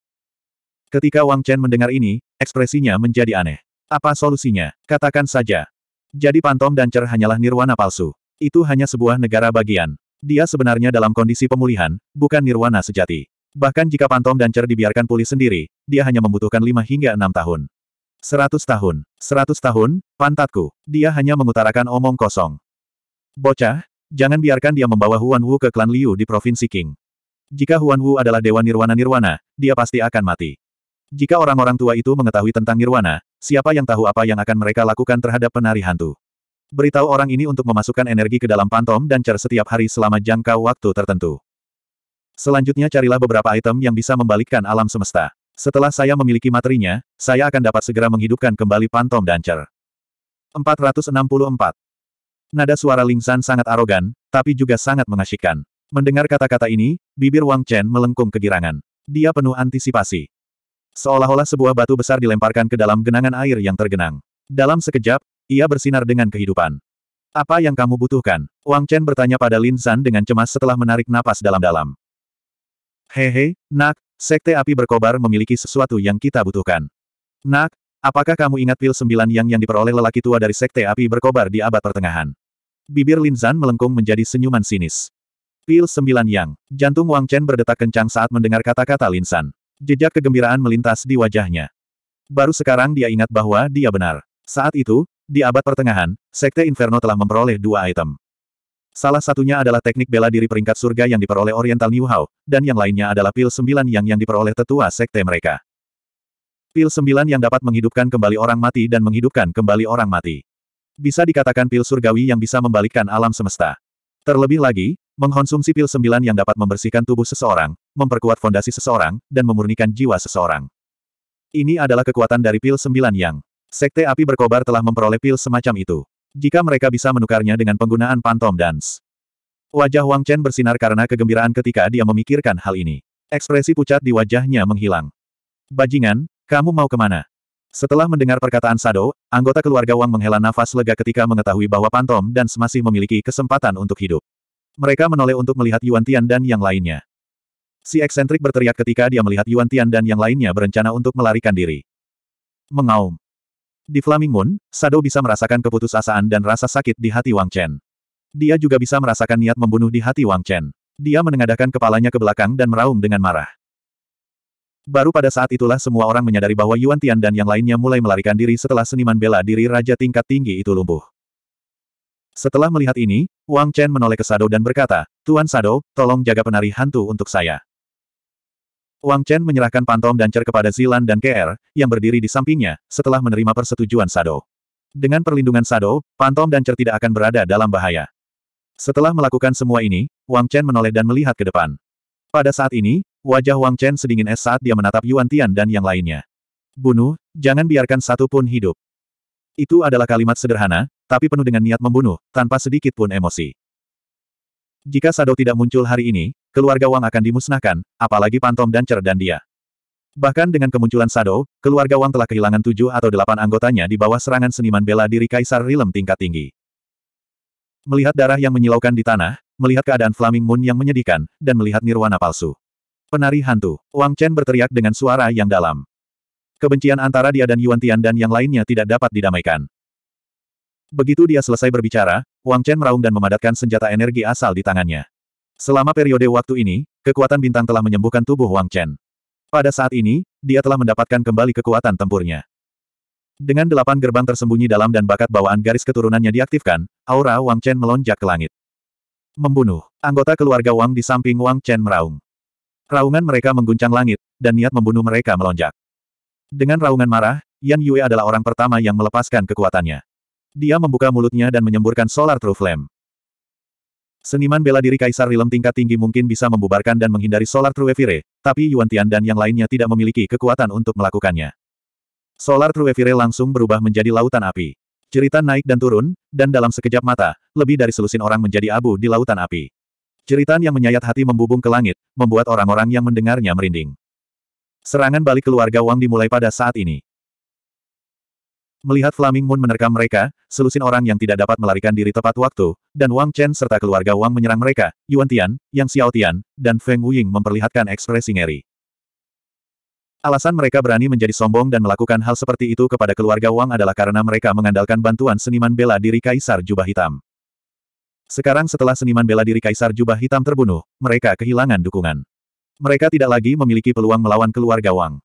Ketika Wang Chen mendengar ini, ekspresinya menjadi aneh. Apa solusinya? Katakan saja. Jadi Pantom dan Cer hanyalah nirwana palsu. Itu hanya sebuah negara bagian. Dia sebenarnya dalam kondisi pemulihan, bukan nirwana sejati. Bahkan jika Pantom dan Cer dibiarkan pulih sendiri, dia hanya membutuhkan lima hingga enam tahun. Seratus tahun. seratus tahun, pantatku. Dia hanya mengutarakan omong kosong. Bocah, jangan biarkan dia membawa Huan Wu ke klan Liu di Provinsi King. Jika Huan Wu adalah Dewa Nirwana-Nirwana, dia pasti akan mati. Jika orang-orang tua itu mengetahui tentang Nirwana, siapa yang tahu apa yang akan mereka lakukan terhadap penari hantu. Beritahu orang ini untuk memasukkan energi ke dalam pantom dan cer setiap hari selama jangka waktu tertentu. Selanjutnya carilah beberapa item yang bisa membalikkan alam semesta. Setelah saya memiliki materinya, saya akan dapat segera menghidupkan kembali Phantom Dancer. 464. Nada suara Ling San sangat arogan, tapi juga sangat mengasyikkan. Mendengar kata-kata ini, bibir Wang Chen melengkung kegirangan. Dia penuh antisipasi. Seolah-olah sebuah batu besar dilemparkan ke dalam genangan air yang tergenang. Dalam sekejap, ia bersinar dengan kehidupan. Apa yang kamu butuhkan? Wang Chen bertanya pada Lin San dengan cemas setelah menarik napas dalam-dalam. Hehe, nak, sekte api berkobar memiliki sesuatu yang kita butuhkan. Nak, apakah kamu ingat pil sembilan yang yang diperoleh lelaki tua dari sekte api berkobar di abad pertengahan? Bibir Lin Linzan melengkung menjadi senyuman sinis. Pil sembilan yang, jantung Wang Chen berdetak kencang saat mendengar kata-kata Lin Zan. Jejak kegembiraan melintas di wajahnya. Baru sekarang dia ingat bahwa dia benar. Saat itu, di abad pertengahan, Sekte Inferno telah memperoleh dua item. Salah satunya adalah teknik bela diri peringkat surga yang diperoleh Oriental New Hao, dan yang lainnya adalah pil sembilan yang yang diperoleh tetua sekte mereka. Pil sembilan yang dapat menghidupkan kembali orang mati dan menghidupkan kembali orang mati. Bisa dikatakan pil surgawi yang bisa membalikkan alam semesta. Terlebih lagi, mengkonsumsi pil sembilan yang dapat membersihkan tubuh seseorang, memperkuat fondasi seseorang, dan memurnikan jiwa seseorang. Ini adalah kekuatan dari pil sembilan yang. Sekte api berkobar telah memperoleh pil semacam itu jika mereka bisa menukarnya dengan penggunaan pantom dance. Wajah Wang Chen bersinar karena kegembiraan ketika dia memikirkan hal ini. Ekspresi pucat di wajahnya menghilang. Bajingan, kamu mau kemana? Setelah mendengar perkataan Sado, anggota keluarga Wang menghela nafas lega ketika mengetahui bahwa Pantom dan masih memiliki kesempatan untuk hidup. Mereka menoleh untuk melihat Yuan Tian dan yang lainnya. Si eksentrik berteriak ketika dia melihat Yuan Tian dan yang lainnya berencana untuk melarikan diri. Mengaum. Di Flaming Moon, Sado bisa merasakan keputusasaan dan rasa sakit di hati Wang Chen. Dia juga bisa merasakan niat membunuh di hati Wang Chen. Dia menengadahkan kepalanya ke belakang dan meraung dengan marah. Baru pada saat itulah semua orang menyadari bahwa Yuan Tian dan yang lainnya mulai melarikan diri setelah seniman bela diri raja tingkat tinggi itu lumpuh. Setelah melihat ini, Wang Chen menoleh ke Sado dan berkata, Tuan Sado, tolong jaga penari hantu untuk saya. Wang Chen menyerahkan Pantom dan Cer kepada Zilan dan KR, er, yang berdiri di sampingnya, setelah menerima persetujuan Sado. Dengan perlindungan Sado, Pantom dan Cer tidak akan berada dalam bahaya. Setelah melakukan semua ini, Wang Chen menoleh dan melihat ke depan. Pada saat ini, wajah Wang Chen sedingin es saat dia menatap Yuan Tian dan yang lainnya. Bunuh, jangan biarkan satu pun hidup. Itu adalah kalimat sederhana, tapi penuh dengan niat membunuh, tanpa sedikit pun emosi. Jika Sado tidak muncul hari ini, keluarga Wang akan dimusnahkan, apalagi Pantom dan Cer dan dia. Bahkan dengan kemunculan Sado, keluarga Wang telah kehilangan tujuh atau delapan anggotanya di bawah serangan seniman bela diri Kaisar Rilem tingkat tinggi. Melihat darah yang menyilaukan di tanah, melihat keadaan Flaming Moon yang menyedihkan, dan melihat nirwana palsu. Penari hantu, Wang Chen berteriak dengan suara yang dalam. Kebencian antara dia dan Yuan Tian dan yang lainnya tidak dapat didamaikan. Begitu dia selesai berbicara, Wang Chen meraung dan memadatkan senjata energi asal di tangannya. Selama periode waktu ini, kekuatan bintang telah menyembuhkan tubuh Wang Chen. Pada saat ini, dia telah mendapatkan kembali kekuatan tempurnya. Dengan delapan gerbang tersembunyi dalam dan bakat bawaan garis keturunannya diaktifkan, aura Wang Chen melonjak ke langit. Membunuh. Anggota keluarga Wang di samping Wang Chen meraung. Raungan mereka mengguncang langit, dan niat membunuh mereka melonjak. Dengan raungan marah, Yan Yue adalah orang pertama yang melepaskan kekuatannya. Dia membuka mulutnya dan menyemburkan solar true flame. Seniman bela diri Kaisar Rilem tingkat tinggi mungkin bisa membubarkan dan menghindari Solar True Evire, tapi Yuan Tian dan yang lainnya tidak memiliki kekuatan untuk melakukannya. Solar True Evire langsung berubah menjadi lautan api. Cerita naik dan turun, dan dalam sekejap mata, lebih dari selusin orang menjadi abu di lautan api. Ceritan yang menyayat hati membubung ke langit, membuat orang-orang yang mendengarnya merinding. Serangan balik keluarga Wang dimulai pada saat ini. Melihat Flaming Moon menerkam mereka, selusin orang yang tidak dapat melarikan diri tepat waktu, dan Wang Chen serta keluarga Wang menyerang mereka, Yuan Tian, Yang Xiao Tian, dan Feng Wuying memperlihatkan ekspresi ngeri. Alasan mereka berani menjadi sombong dan melakukan hal seperti itu kepada keluarga Wang adalah karena mereka mengandalkan bantuan seniman bela diri Kaisar Jubah Hitam. Sekarang setelah seniman bela diri Kaisar Jubah Hitam terbunuh, mereka kehilangan dukungan. Mereka tidak lagi memiliki peluang melawan keluarga Wang.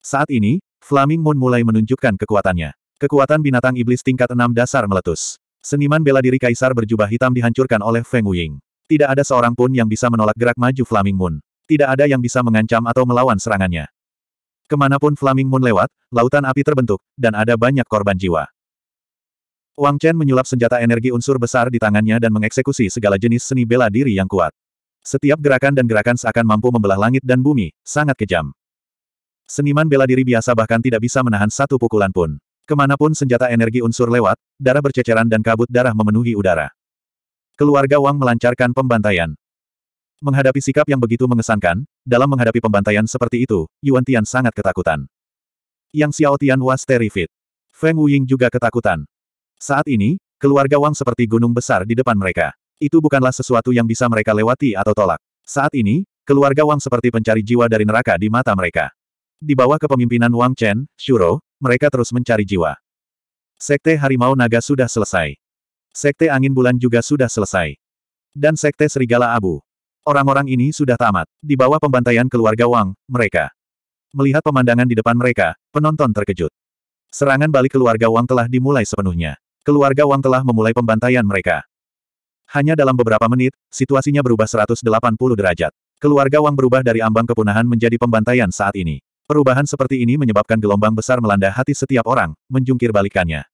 Saat ini, Flaming Moon mulai menunjukkan kekuatannya. Kekuatan binatang iblis tingkat enam dasar meletus. Seniman bela diri kaisar berjubah hitam dihancurkan oleh Feng Wuying. Tidak ada seorang pun yang bisa menolak gerak maju Flaming Moon. Tidak ada yang bisa mengancam atau melawan serangannya. Kemanapun Flaming Moon lewat, lautan api terbentuk, dan ada banyak korban jiwa. Wang Chen menyulap senjata energi unsur besar di tangannya dan mengeksekusi segala jenis seni bela diri yang kuat. Setiap gerakan dan gerakan seakan mampu membelah langit dan bumi, sangat kejam. Seniman bela diri biasa bahkan tidak bisa menahan satu pukulan pun. Kemanapun senjata energi unsur lewat, darah berceceran dan kabut darah memenuhi udara. Keluarga Wang melancarkan pembantaian. Menghadapi sikap yang begitu mengesankan, dalam menghadapi pembantaian seperti itu, Yuan Tian sangat ketakutan. Yang Xiao Tian was terrified. Feng Wuying juga ketakutan. Saat ini, keluarga Wang seperti gunung besar di depan mereka. Itu bukanlah sesuatu yang bisa mereka lewati atau tolak. Saat ini, keluarga Wang seperti pencari jiwa dari neraka di mata mereka. Di bawah kepemimpinan Wang Chen, Shuro, mereka terus mencari jiwa. Sekte Harimau Naga sudah selesai. Sekte Angin Bulan juga sudah selesai. Dan Sekte Serigala Abu. Orang-orang ini sudah tamat. Di bawah pembantaian keluarga Wang, mereka. Melihat pemandangan di depan mereka, penonton terkejut. Serangan balik keluarga Wang telah dimulai sepenuhnya. Keluarga Wang telah memulai pembantaian mereka. Hanya dalam beberapa menit, situasinya berubah 180 derajat. Keluarga Wang berubah dari ambang kepunahan menjadi pembantaian saat ini. Perubahan seperti ini menyebabkan gelombang besar melanda hati setiap orang, menjungkir balikannya.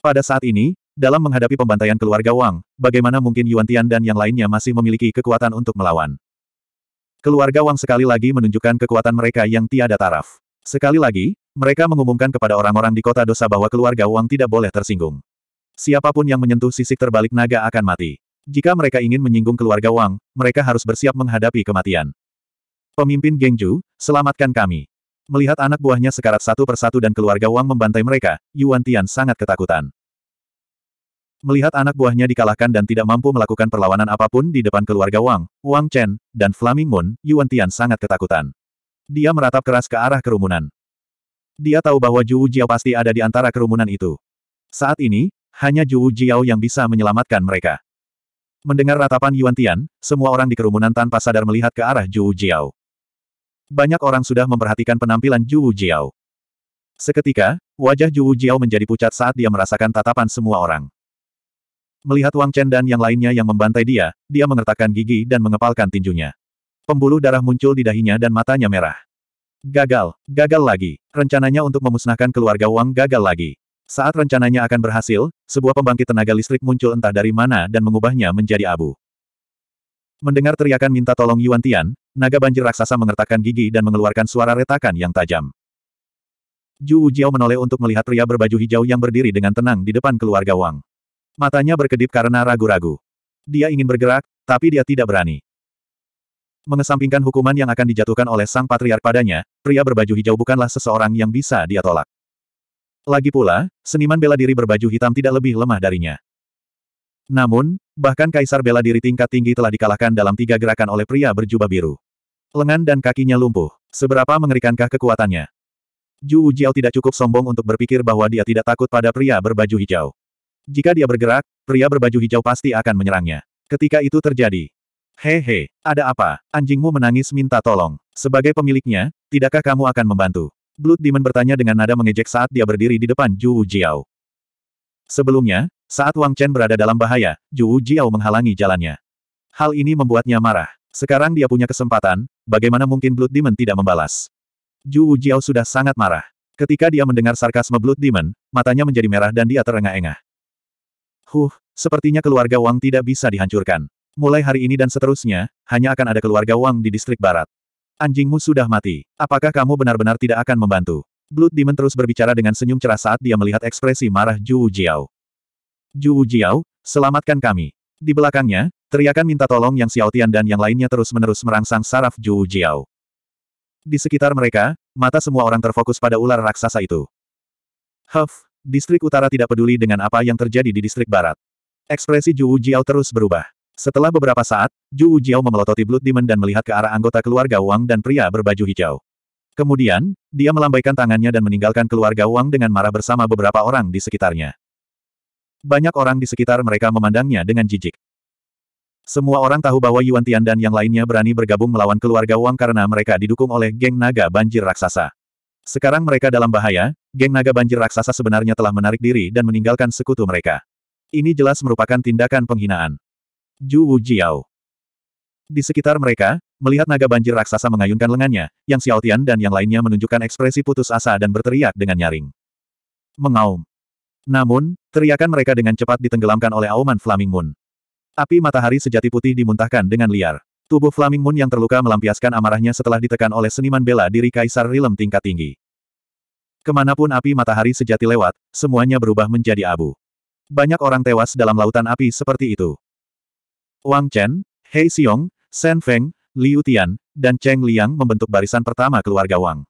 Pada saat ini, dalam menghadapi pembantaian keluarga Wang, bagaimana mungkin Yuan Tian dan yang lainnya masih memiliki kekuatan untuk melawan? Keluarga Wang sekali lagi menunjukkan kekuatan mereka yang tiada taraf. Sekali lagi, mereka mengumumkan kepada orang-orang di kota dosa bahwa keluarga Wang tidak boleh tersinggung. Siapapun yang menyentuh sisik terbalik naga akan mati. Jika mereka ingin menyinggung keluarga Wang, mereka harus bersiap menghadapi kematian. Pemimpin Gengju, selamatkan kami. Melihat anak buahnya sekarat satu persatu dan keluarga Wang membantai mereka, Yuan Tian sangat ketakutan. Melihat anak buahnya dikalahkan dan tidak mampu melakukan perlawanan apapun di depan keluarga Wang, Wang Chen, dan Flaming Moon, Yuan Tian sangat ketakutan. Dia meratap keras ke arah kerumunan. Dia tahu bahwa Zhu Jiao pasti ada di antara kerumunan itu. Saat ini, hanya Zhu Jiao yang bisa menyelamatkan mereka. Mendengar ratapan Yuan Tian, semua orang di kerumunan tanpa sadar melihat ke arah Zhu Jiao. Banyak orang sudah memperhatikan penampilan Ju Jiao. Seketika, wajah Ju Jiao menjadi pucat saat dia merasakan tatapan semua orang. Melihat Wang Chen dan yang lainnya yang membantai dia, dia mengertakkan gigi dan mengepalkan tinjunya. Pembuluh darah muncul di dahinya dan matanya merah. Gagal, gagal lagi. Rencananya untuk memusnahkan keluarga Wang gagal lagi. Saat rencananya akan berhasil, sebuah pembangkit tenaga listrik muncul entah dari mana dan mengubahnya menjadi abu. Mendengar teriakan minta tolong Yuan Tian, naga banjir raksasa mengertakkan gigi dan mengeluarkan suara retakan yang tajam. Zhu Jiao menoleh untuk melihat pria berbaju hijau yang berdiri dengan tenang di depan keluarga Wang. Matanya berkedip karena ragu-ragu. Dia ingin bergerak, tapi dia tidak berani. Mengesampingkan hukuman yang akan dijatuhkan oleh sang patriark padanya, pria berbaju hijau bukanlah seseorang yang bisa dia tolak. Lagi pula, seniman bela diri berbaju hitam tidak lebih lemah darinya. Namun, Bahkan kaisar bela diri tingkat tinggi telah dikalahkan dalam tiga gerakan oleh pria berjubah biru. Lengan dan kakinya lumpuh. Seberapa mengerikankah kekuatannya? Ju Ujiao tidak cukup sombong untuk berpikir bahwa dia tidak takut pada pria berbaju hijau. Jika dia bergerak, pria berbaju hijau pasti akan menyerangnya. Ketika itu terjadi. Hehe, ada apa? Anjingmu menangis minta tolong. Sebagai pemiliknya, tidakkah kamu akan membantu? Blood Demon bertanya dengan nada mengejek saat dia berdiri di depan Ju Ujiao. Sebelumnya, saat Wang Chen berada dalam bahaya, Zhu Jiao menghalangi jalannya. Hal ini membuatnya marah. Sekarang dia punya kesempatan, bagaimana mungkin Blood Demon tidak membalas? Zhu Jiao sudah sangat marah. Ketika dia mendengar sarkasme Blood Demon, matanya menjadi merah dan dia terengah-engah. Huh, sepertinya keluarga Wang tidak bisa dihancurkan. Mulai hari ini dan seterusnya, hanya akan ada keluarga Wang di distrik barat. Anjingmu sudah mati. Apakah kamu benar-benar tidak akan membantu? Blood Demon terus berbicara dengan senyum cerah saat dia melihat ekspresi marah Zhu Jiao. Zhu Jiao, selamatkan kami. Di belakangnya, teriakan minta tolong yang Xiao Tian dan yang lainnya terus-menerus merangsang saraf Zhu Jiao. Di sekitar mereka, mata semua orang terfokus pada ular raksasa itu. Huff, distrik utara tidak peduli dengan apa yang terjadi di distrik barat. Ekspresi Zhu Jiao terus berubah. Setelah beberapa saat, Zhu Jiao memelototi Blood Demon dan melihat ke arah anggota keluarga Wang dan pria berbaju hijau. Kemudian, dia melambaikan tangannya dan meninggalkan keluarga Wang dengan marah bersama beberapa orang di sekitarnya. Banyak orang di sekitar mereka memandangnya dengan jijik. Semua orang tahu bahwa Yuan Tian dan yang lainnya berani bergabung melawan keluarga Wang karena mereka didukung oleh geng naga banjir raksasa. Sekarang mereka dalam bahaya, geng naga banjir raksasa sebenarnya telah menarik diri dan meninggalkan sekutu mereka. Ini jelas merupakan tindakan penghinaan. Zhu Wujiao. Di sekitar mereka, melihat naga banjir raksasa mengayunkan lengannya, Yang Xiaotian dan yang lainnya menunjukkan ekspresi putus asa dan berteriak dengan nyaring. Mengaum. Namun, teriakan mereka dengan cepat ditenggelamkan oleh auman Flaming Moon. Api matahari sejati putih dimuntahkan dengan liar. Tubuh Flaming Moon yang terluka melampiaskan amarahnya setelah ditekan oleh seniman bela diri Kaisar Rilem tingkat tinggi. Kemanapun api matahari sejati lewat, semuanya berubah menjadi abu. Banyak orang tewas dalam lautan api seperti itu. Wang Chen, Hei Xiong, Shen Feng, Liu Tian, dan Cheng Liang membentuk barisan pertama keluarga Wang.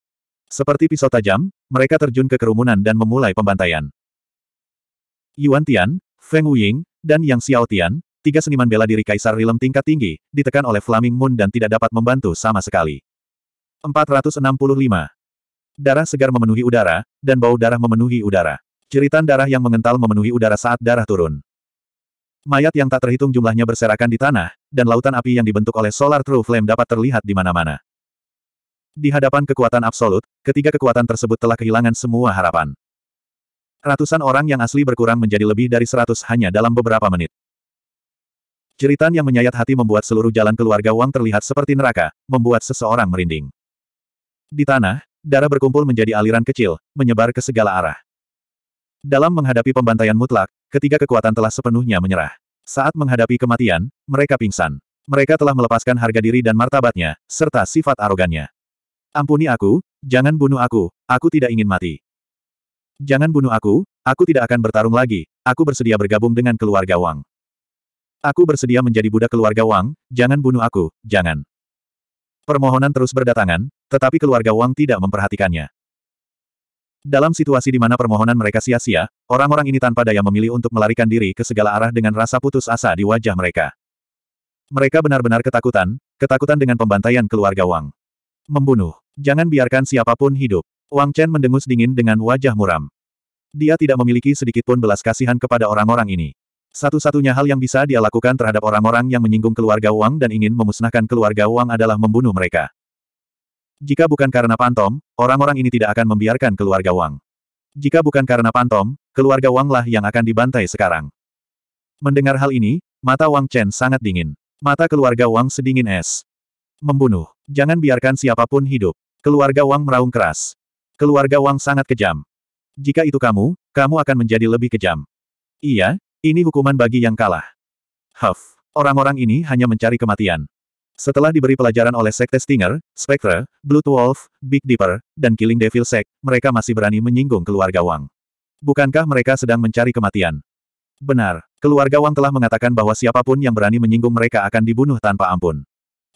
Seperti pisau tajam, mereka terjun ke kerumunan dan memulai pembantaian. Yuan Tian, Feng Wuying, dan Yang Xiaotian, tiga seniman bela diri Kaisar Rilem tingkat tinggi, ditekan oleh Flaming Moon dan tidak dapat membantu sama sekali. 465. Darah segar memenuhi udara, dan bau darah memenuhi udara. Jeritan darah yang mengental memenuhi udara saat darah turun. Mayat yang tak terhitung jumlahnya berserakan di tanah, dan lautan api yang dibentuk oleh Solar True Flame dapat terlihat di mana-mana. Di hadapan kekuatan absolut, ketiga kekuatan tersebut telah kehilangan semua harapan. Ratusan orang yang asli berkurang menjadi lebih dari seratus hanya dalam beberapa menit. Jeritan yang menyayat hati membuat seluruh jalan keluarga Wang terlihat seperti neraka, membuat seseorang merinding. Di tanah, darah berkumpul menjadi aliran kecil, menyebar ke segala arah. Dalam menghadapi pembantaian mutlak, ketiga kekuatan telah sepenuhnya menyerah. Saat menghadapi kematian, mereka pingsan. Mereka telah melepaskan harga diri dan martabatnya, serta sifat arogannya. Ampuni aku, jangan bunuh aku, aku tidak ingin mati. Jangan bunuh aku, aku tidak akan bertarung lagi, aku bersedia bergabung dengan keluarga Wang. Aku bersedia menjadi budak keluarga Wang, jangan bunuh aku, jangan. Permohonan terus berdatangan, tetapi keluarga Wang tidak memperhatikannya. Dalam situasi di mana permohonan mereka sia-sia, orang-orang ini tanpa daya memilih untuk melarikan diri ke segala arah dengan rasa putus asa di wajah mereka. Mereka benar-benar ketakutan, ketakutan dengan pembantaian keluarga Wang. Membunuh, jangan biarkan siapapun hidup. Wang Chen mendengus dingin dengan wajah muram. Dia tidak memiliki sedikitpun belas kasihan kepada orang-orang ini. Satu-satunya hal yang bisa dia lakukan terhadap orang-orang yang menyinggung keluarga Wang dan ingin memusnahkan keluarga Wang adalah membunuh mereka. Jika bukan karena Pantom, orang-orang ini tidak akan membiarkan keluarga Wang. Jika bukan karena Pantom, keluarga Wang lah yang akan dibantai sekarang. Mendengar hal ini, mata Wang Chen sangat dingin. Mata keluarga Wang sedingin es. Membunuh. Jangan biarkan siapapun hidup. Keluarga Wang meraung keras. Keluarga Wang sangat kejam. Jika itu kamu, kamu akan menjadi lebih kejam. Iya, ini hukuman bagi yang kalah. Huff, orang-orang ini hanya mencari kematian. Setelah diberi pelajaran oleh Sekte Stinger, Spectre, Blood Wolf, Big Dipper, dan Killing Devil Sect, mereka masih berani menyinggung keluarga Wang. Bukankah mereka sedang mencari kematian? Benar, keluarga Wang telah mengatakan bahwa siapapun yang berani menyinggung mereka akan dibunuh tanpa ampun.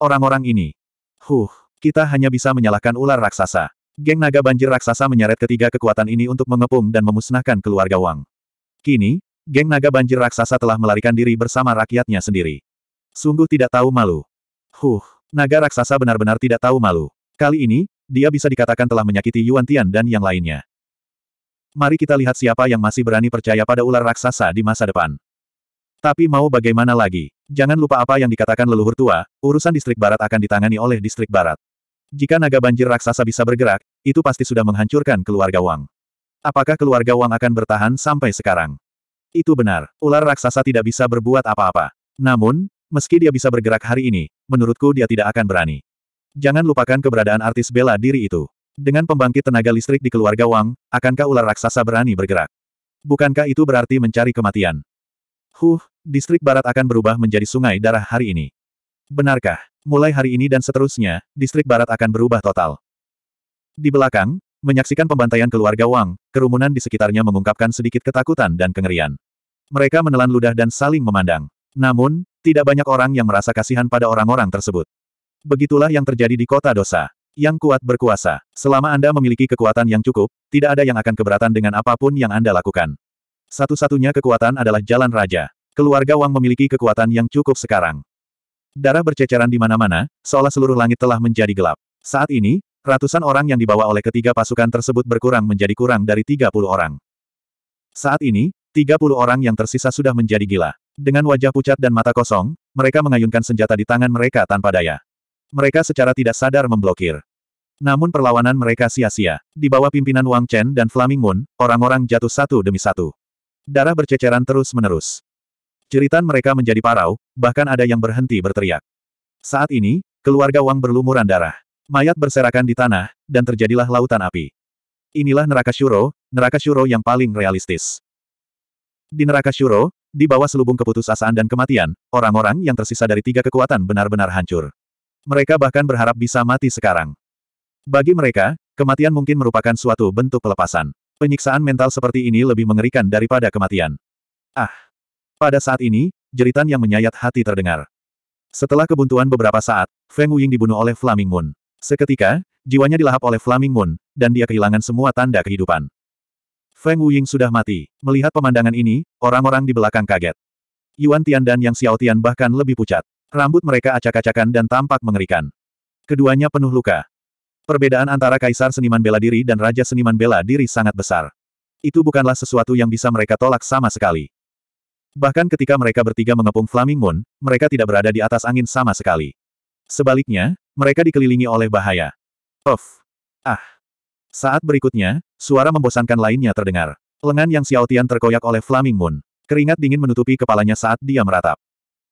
Orang-orang ini. Huh, kita hanya bisa menyalahkan ular raksasa. Geng naga banjir raksasa menyeret ketiga kekuatan ini untuk mengepung dan memusnahkan keluarga Wang. Kini, geng naga banjir raksasa telah melarikan diri bersama rakyatnya sendiri. Sungguh tidak tahu malu. Huh, naga raksasa benar-benar tidak tahu malu. Kali ini, dia bisa dikatakan telah menyakiti Yuan Tian dan yang lainnya. Mari kita lihat siapa yang masih berani percaya pada ular raksasa di masa depan. Tapi mau bagaimana lagi? Jangan lupa apa yang dikatakan leluhur tua, urusan distrik barat akan ditangani oleh distrik barat. Jika naga banjir raksasa bisa bergerak, itu pasti sudah menghancurkan keluarga Wang. Apakah keluarga Wang akan bertahan sampai sekarang? Itu benar, ular raksasa tidak bisa berbuat apa-apa. Namun, meski dia bisa bergerak hari ini, menurutku dia tidak akan berani. Jangan lupakan keberadaan artis bela diri itu. Dengan pembangkit tenaga listrik di keluarga Wang, akankah ular raksasa berani bergerak? Bukankah itu berarti mencari kematian? Huh, distrik barat akan berubah menjadi sungai darah hari ini. Benarkah? Mulai hari ini dan seterusnya, distrik barat akan berubah total. Di belakang, menyaksikan pembantaian keluarga Wang, kerumunan di sekitarnya mengungkapkan sedikit ketakutan dan kengerian. Mereka menelan ludah dan saling memandang. Namun, tidak banyak orang yang merasa kasihan pada orang-orang tersebut. Begitulah yang terjadi di kota dosa. Yang kuat berkuasa. Selama Anda memiliki kekuatan yang cukup, tidak ada yang akan keberatan dengan apapun yang Anda lakukan. Satu-satunya kekuatan adalah jalan raja. Keluarga Wang memiliki kekuatan yang cukup sekarang. Darah berceceran di mana-mana, seolah seluruh langit telah menjadi gelap. Saat ini, ratusan orang yang dibawa oleh ketiga pasukan tersebut berkurang menjadi kurang dari 30 orang. Saat ini, 30 orang yang tersisa sudah menjadi gila. Dengan wajah pucat dan mata kosong, mereka mengayunkan senjata di tangan mereka tanpa daya. Mereka secara tidak sadar memblokir. Namun perlawanan mereka sia-sia. Di bawah pimpinan Wang Chen dan Flaming Moon, orang-orang jatuh satu demi satu. Darah berceceran terus-menerus. Jeritan mereka menjadi parau, bahkan ada yang berhenti berteriak. Saat ini, keluarga Wang berlumuran darah. Mayat berserakan di tanah, dan terjadilah lautan api. Inilah neraka Shuro, neraka Shuro yang paling realistis. Di neraka Shuro, di bawah selubung keputusasaan dan kematian, orang-orang yang tersisa dari tiga kekuatan benar-benar hancur. Mereka bahkan berharap bisa mati sekarang. Bagi mereka, kematian mungkin merupakan suatu bentuk pelepasan. Penyiksaan mental seperti ini lebih mengerikan daripada kematian. Ah! Pada saat ini, jeritan yang menyayat hati terdengar. Setelah kebuntuan beberapa saat, Feng Wuying dibunuh oleh Flaming Moon. Seketika, jiwanya dilahap oleh Flaming Moon, dan dia kehilangan semua tanda kehidupan. Feng Wuying sudah mati. Melihat pemandangan ini, orang-orang di belakang kaget. Yuan Tian dan Yang Xiaotian bahkan lebih pucat. Rambut mereka acak-acakan dan tampak mengerikan. Keduanya penuh luka. Perbedaan antara kaisar seniman bela diri dan raja seniman bela diri sangat besar. Itu bukanlah sesuatu yang bisa mereka tolak sama sekali. Bahkan ketika mereka bertiga mengepung Flaming Moon, mereka tidak berada di atas angin sama sekali. Sebaliknya, mereka dikelilingi oleh bahaya. Of! Ah! Saat berikutnya, suara membosankan lainnya terdengar. Lengan yang Xiaotian terkoyak oleh Flaming Moon. Keringat dingin menutupi kepalanya saat dia meratap.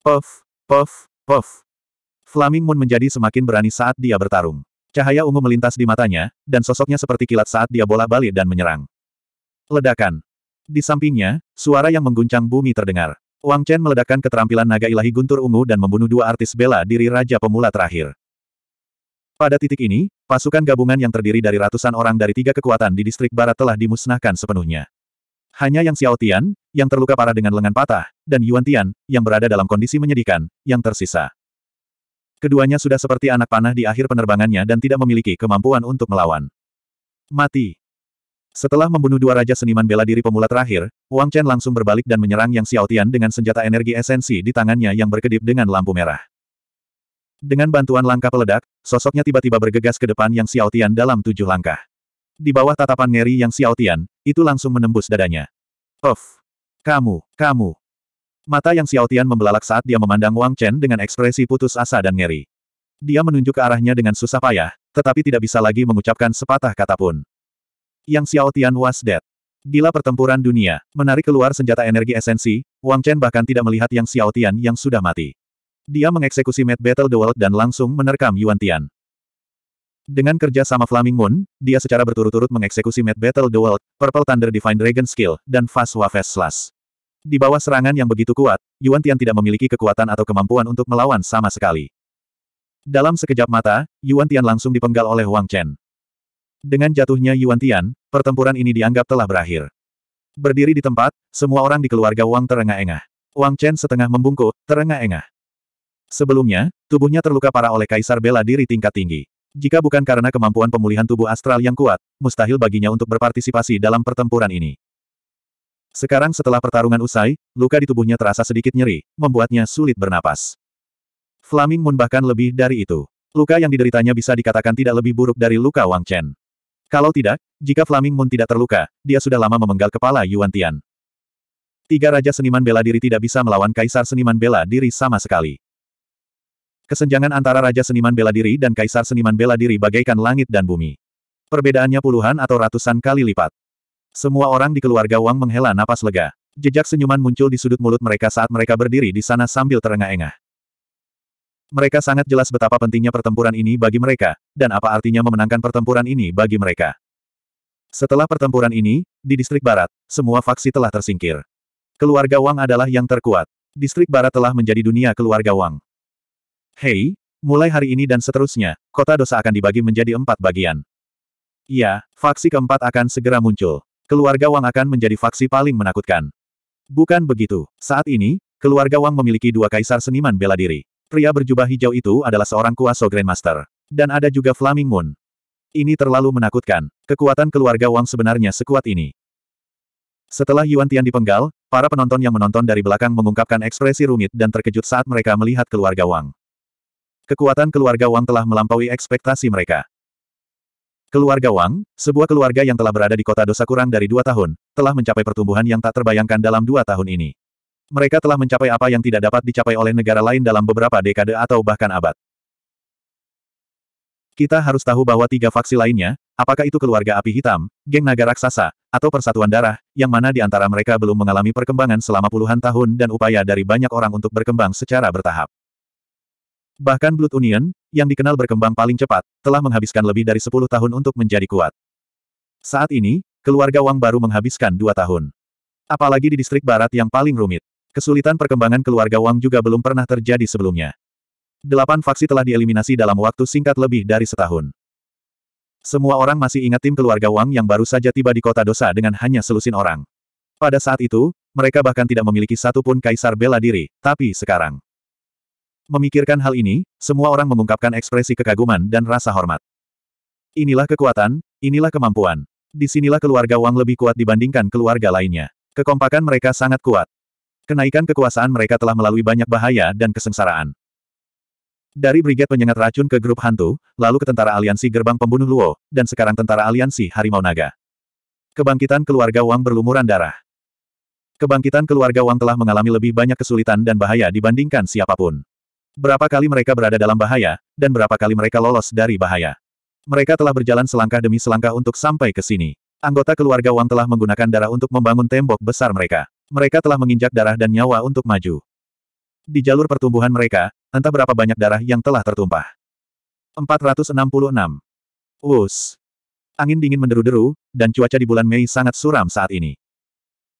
Puff, puff, puff. Flaming Moon menjadi semakin berani saat dia bertarung. Cahaya ungu melintas di matanya, dan sosoknya seperti kilat saat dia bola balik dan menyerang. Ledakan. Di sampingnya, suara yang mengguncang bumi terdengar. Wang Chen meledakkan keterampilan naga ilahi guntur ungu dan membunuh dua artis bela diri Raja Pemula terakhir. Pada titik ini, pasukan gabungan yang terdiri dari ratusan orang dari tiga kekuatan di distrik barat telah dimusnahkan sepenuhnya. Hanya yang Xiao Tian, yang terluka parah dengan lengan patah, dan Yuan Tian, yang berada dalam kondisi menyedihkan, yang tersisa. Keduanya sudah seperti anak panah di akhir penerbangannya dan tidak memiliki kemampuan untuk melawan. Mati. Setelah membunuh dua raja seniman bela diri pemula terakhir, Wang Chen langsung berbalik dan menyerang Yang Tian dengan senjata energi esensi di tangannya yang berkedip dengan lampu merah. Dengan bantuan langkah peledak, sosoknya tiba-tiba bergegas ke depan Yang Xiaotian dalam tujuh langkah. Di bawah tatapan ngeri Yang Xiaotian, itu langsung menembus dadanya. Of! Kamu, kamu! Mata Yang Xiaotian membelalak saat dia memandang Wang Chen dengan ekspresi putus asa dan ngeri. Dia menunjuk ke arahnya dengan susah payah, tetapi tidak bisa lagi mengucapkan sepatah kata pun. Yang Xiao Tian was dead. Gila pertempuran dunia, menarik keluar senjata energi esensi, Wang Chen bahkan tidak melihat Yang Xiao Tian yang sudah mati. Dia mengeksekusi Mad Battle Duel dan langsung menerkam Yuan Tian. Dengan kerja sama Flaming Moon, dia secara berturut-turut mengeksekusi Mad Battle Duel, Purple Thunder Divine Dragon Skill, dan Fast Wave Slash. Di bawah serangan yang begitu kuat, Yuan Tian tidak memiliki kekuatan atau kemampuan untuk melawan sama sekali. Dalam sekejap mata, Yuan Tian langsung dipenggal oleh Wang Chen. Dengan jatuhnya Yuan Tian, pertempuran ini dianggap telah berakhir. Berdiri di tempat, semua orang di keluarga Wang terengah-engah. Wang Chen setengah membungkuk, terengah-engah. Sebelumnya, tubuhnya terluka parah oleh Kaisar Bela Diri tingkat tinggi. Jika bukan karena kemampuan pemulihan tubuh astral yang kuat, mustahil baginya untuk berpartisipasi dalam pertempuran ini. Sekarang setelah pertarungan usai, luka di tubuhnya terasa sedikit nyeri, membuatnya sulit bernapas. Flaming Moon bahkan lebih dari itu. Luka yang dideritanya bisa dikatakan tidak lebih buruk dari luka Wang Chen. Kalau tidak, jika Flaming Moon tidak terluka, dia sudah lama memenggal kepala Yuan Tian. Tiga raja seniman bela diri tidak bisa melawan kaisar seniman bela diri sama sekali. Kesenjangan antara raja seniman bela diri dan kaisar seniman bela diri bagaikan langit dan bumi. Perbedaannya puluhan atau ratusan kali lipat. Semua orang di keluarga Wang menghela napas lega. Jejak senyuman muncul di sudut mulut mereka saat mereka berdiri di sana sambil terengah-engah. Mereka sangat jelas betapa pentingnya pertempuran ini bagi mereka, dan apa artinya memenangkan pertempuran ini bagi mereka. Setelah pertempuran ini, di distrik barat, semua faksi telah tersingkir. Keluarga Wang adalah yang terkuat. Distrik barat telah menjadi dunia keluarga Wang. Hei, mulai hari ini dan seterusnya, kota dosa akan dibagi menjadi empat bagian. Ya, faksi keempat akan segera muncul. Keluarga Wang akan menjadi faksi paling menakutkan. Bukan begitu. Saat ini, keluarga Wang memiliki dua kaisar seniman bela diri. Pria berjubah hijau itu adalah seorang kuasa Grandmaster. Dan ada juga Flaming Moon. Ini terlalu menakutkan. Kekuatan keluarga Wang sebenarnya sekuat ini. Setelah Yuan Tian dipenggal, para penonton yang menonton dari belakang mengungkapkan ekspresi rumit dan terkejut saat mereka melihat keluarga Wang. Kekuatan keluarga Wang telah melampaui ekspektasi mereka. Keluarga Wang, sebuah keluarga yang telah berada di kota dosa kurang dari dua tahun, telah mencapai pertumbuhan yang tak terbayangkan dalam dua tahun ini. Mereka telah mencapai apa yang tidak dapat dicapai oleh negara lain dalam beberapa dekade atau bahkan abad. Kita harus tahu bahwa tiga faksi lainnya, apakah itu keluarga api hitam, geng naga raksasa, atau persatuan darah, yang mana di antara mereka belum mengalami perkembangan selama puluhan tahun dan upaya dari banyak orang untuk berkembang secara bertahap. Bahkan Blood Union, yang dikenal berkembang paling cepat, telah menghabiskan lebih dari 10 tahun untuk menjadi kuat. Saat ini, keluarga Wang baru menghabiskan dua tahun. Apalagi di distrik barat yang paling rumit. Kesulitan perkembangan keluarga Wang juga belum pernah terjadi sebelumnya. Delapan faksi telah dieliminasi dalam waktu singkat lebih dari setahun. Semua orang masih ingat tim keluarga Wang yang baru saja tiba di kota dosa dengan hanya selusin orang. Pada saat itu, mereka bahkan tidak memiliki satu pun kaisar bela diri, tapi sekarang. Memikirkan hal ini, semua orang mengungkapkan ekspresi kekaguman dan rasa hormat. Inilah kekuatan, inilah kemampuan. Disinilah keluarga Wang lebih kuat dibandingkan keluarga lainnya. Kekompakan mereka sangat kuat. Kenaikan kekuasaan mereka telah melalui banyak bahaya dan kesengsaraan. Dari Brigade Penyengat Racun ke Grup Hantu, lalu ke Tentara Aliansi Gerbang Pembunuh Luo, dan sekarang Tentara Aliansi Harimau Naga. Kebangkitan keluarga Wang berlumuran darah. Kebangkitan keluarga Wang telah mengalami lebih banyak kesulitan dan bahaya dibandingkan siapapun. Berapa kali mereka berada dalam bahaya, dan berapa kali mereka lolos dari bahaya. Mereka telah berjalan selangkah demi selangkah untuk sampai ke sini. Anggota keluarga Wang telah menggunakan darah untuk membangun tembok besar mereka. Mereka telah menginjak darah dan nyawa untuk maju. Di jalur pertumbuhan mereka, entah berapa banyak darah yang telah tertumpah. 466. Us. Angin dingin menderu-deru, dan cuaca di bulan Mei sangat suram saat ini.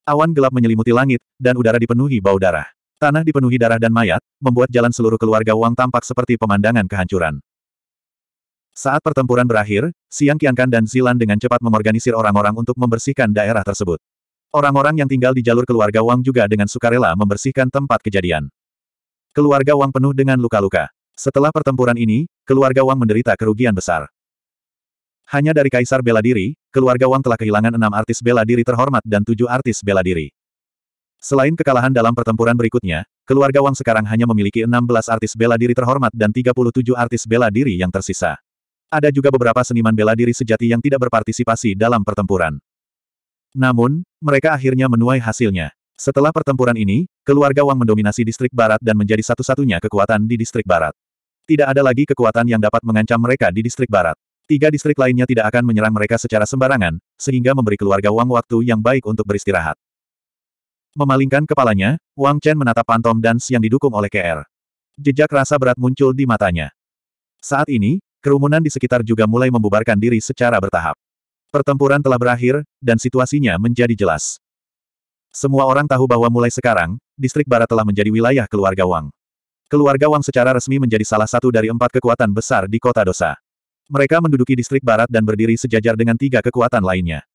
Awan gelap menyelimuti langit, dan udara dipenuhi bau darah. Tanah dipenuhi darah dan mayat, membuat jalan seluruh keluarga Wang tampak seperti pemandangan kehancuran. Saat pertempuran berakhir, Siang Qiankan dan Zilan dengan cepat mengorganisir orang-orang untuk membersihkan daerah tersebut. Orang-orang yang tinggal di jalur keluarga Wang juga dengan sukarela membersihkan tempat kejadian. Keluarga Wang penuh dengan luka-luka. Setelah pertempuran ini, keluarga Wang menderita kerugian besar. Hanya dari Kaisar Bela Diri, keluarga Wang telah kehilangan enam artis bela diri terhormat dan tujuh artis bela diri. Selain kekalahan dalam pertempuran berikutnya, keluarga Wang sekarang hanya memiliki 16 artis bela diri terhormat dan 37 artis bela diri yang tersisa. Ada juga beberapa seniman bela diri sejati yang tidak berpartisipasi dalam pertempuran. Namun, mereka akhirnya menuai hasilnya. Setelah pertempuran ini, keluarga Wang mendominasi distrik barat dan menjadi satu-satunya kekuatan di distrik barat. Tidak ada lagi kekuatan yang dapat mengancam mereka di distrik barat. Tiga distrik lainnya tidak akan menyerang mereka secara sembarangan, sehingga memberi keluarga Wang waktu yang baik untuk beristirahat. Memalingkan kepalanya, Wang Chen menatap Pantom Dance yang didukung oleh KR. Jejak rasa berat muncul di matanya. Saat ini, kerumunan di sekitar juga mulai membubarkan diri secara bertahap. Pertempuran telah berakhir, dan situasinya menjadi jelas. Semua orang tahu bahwa mulai sekarang, distrik barat telah menjadi wilayah keluarga Wang. Keluarga Wang secara resmi menjadi salah satu dari empat kekuatan besar di kota dosa. Mereka menduduki distrik barat dan berdiri sejajar dengan tiga kekuatan lainnya.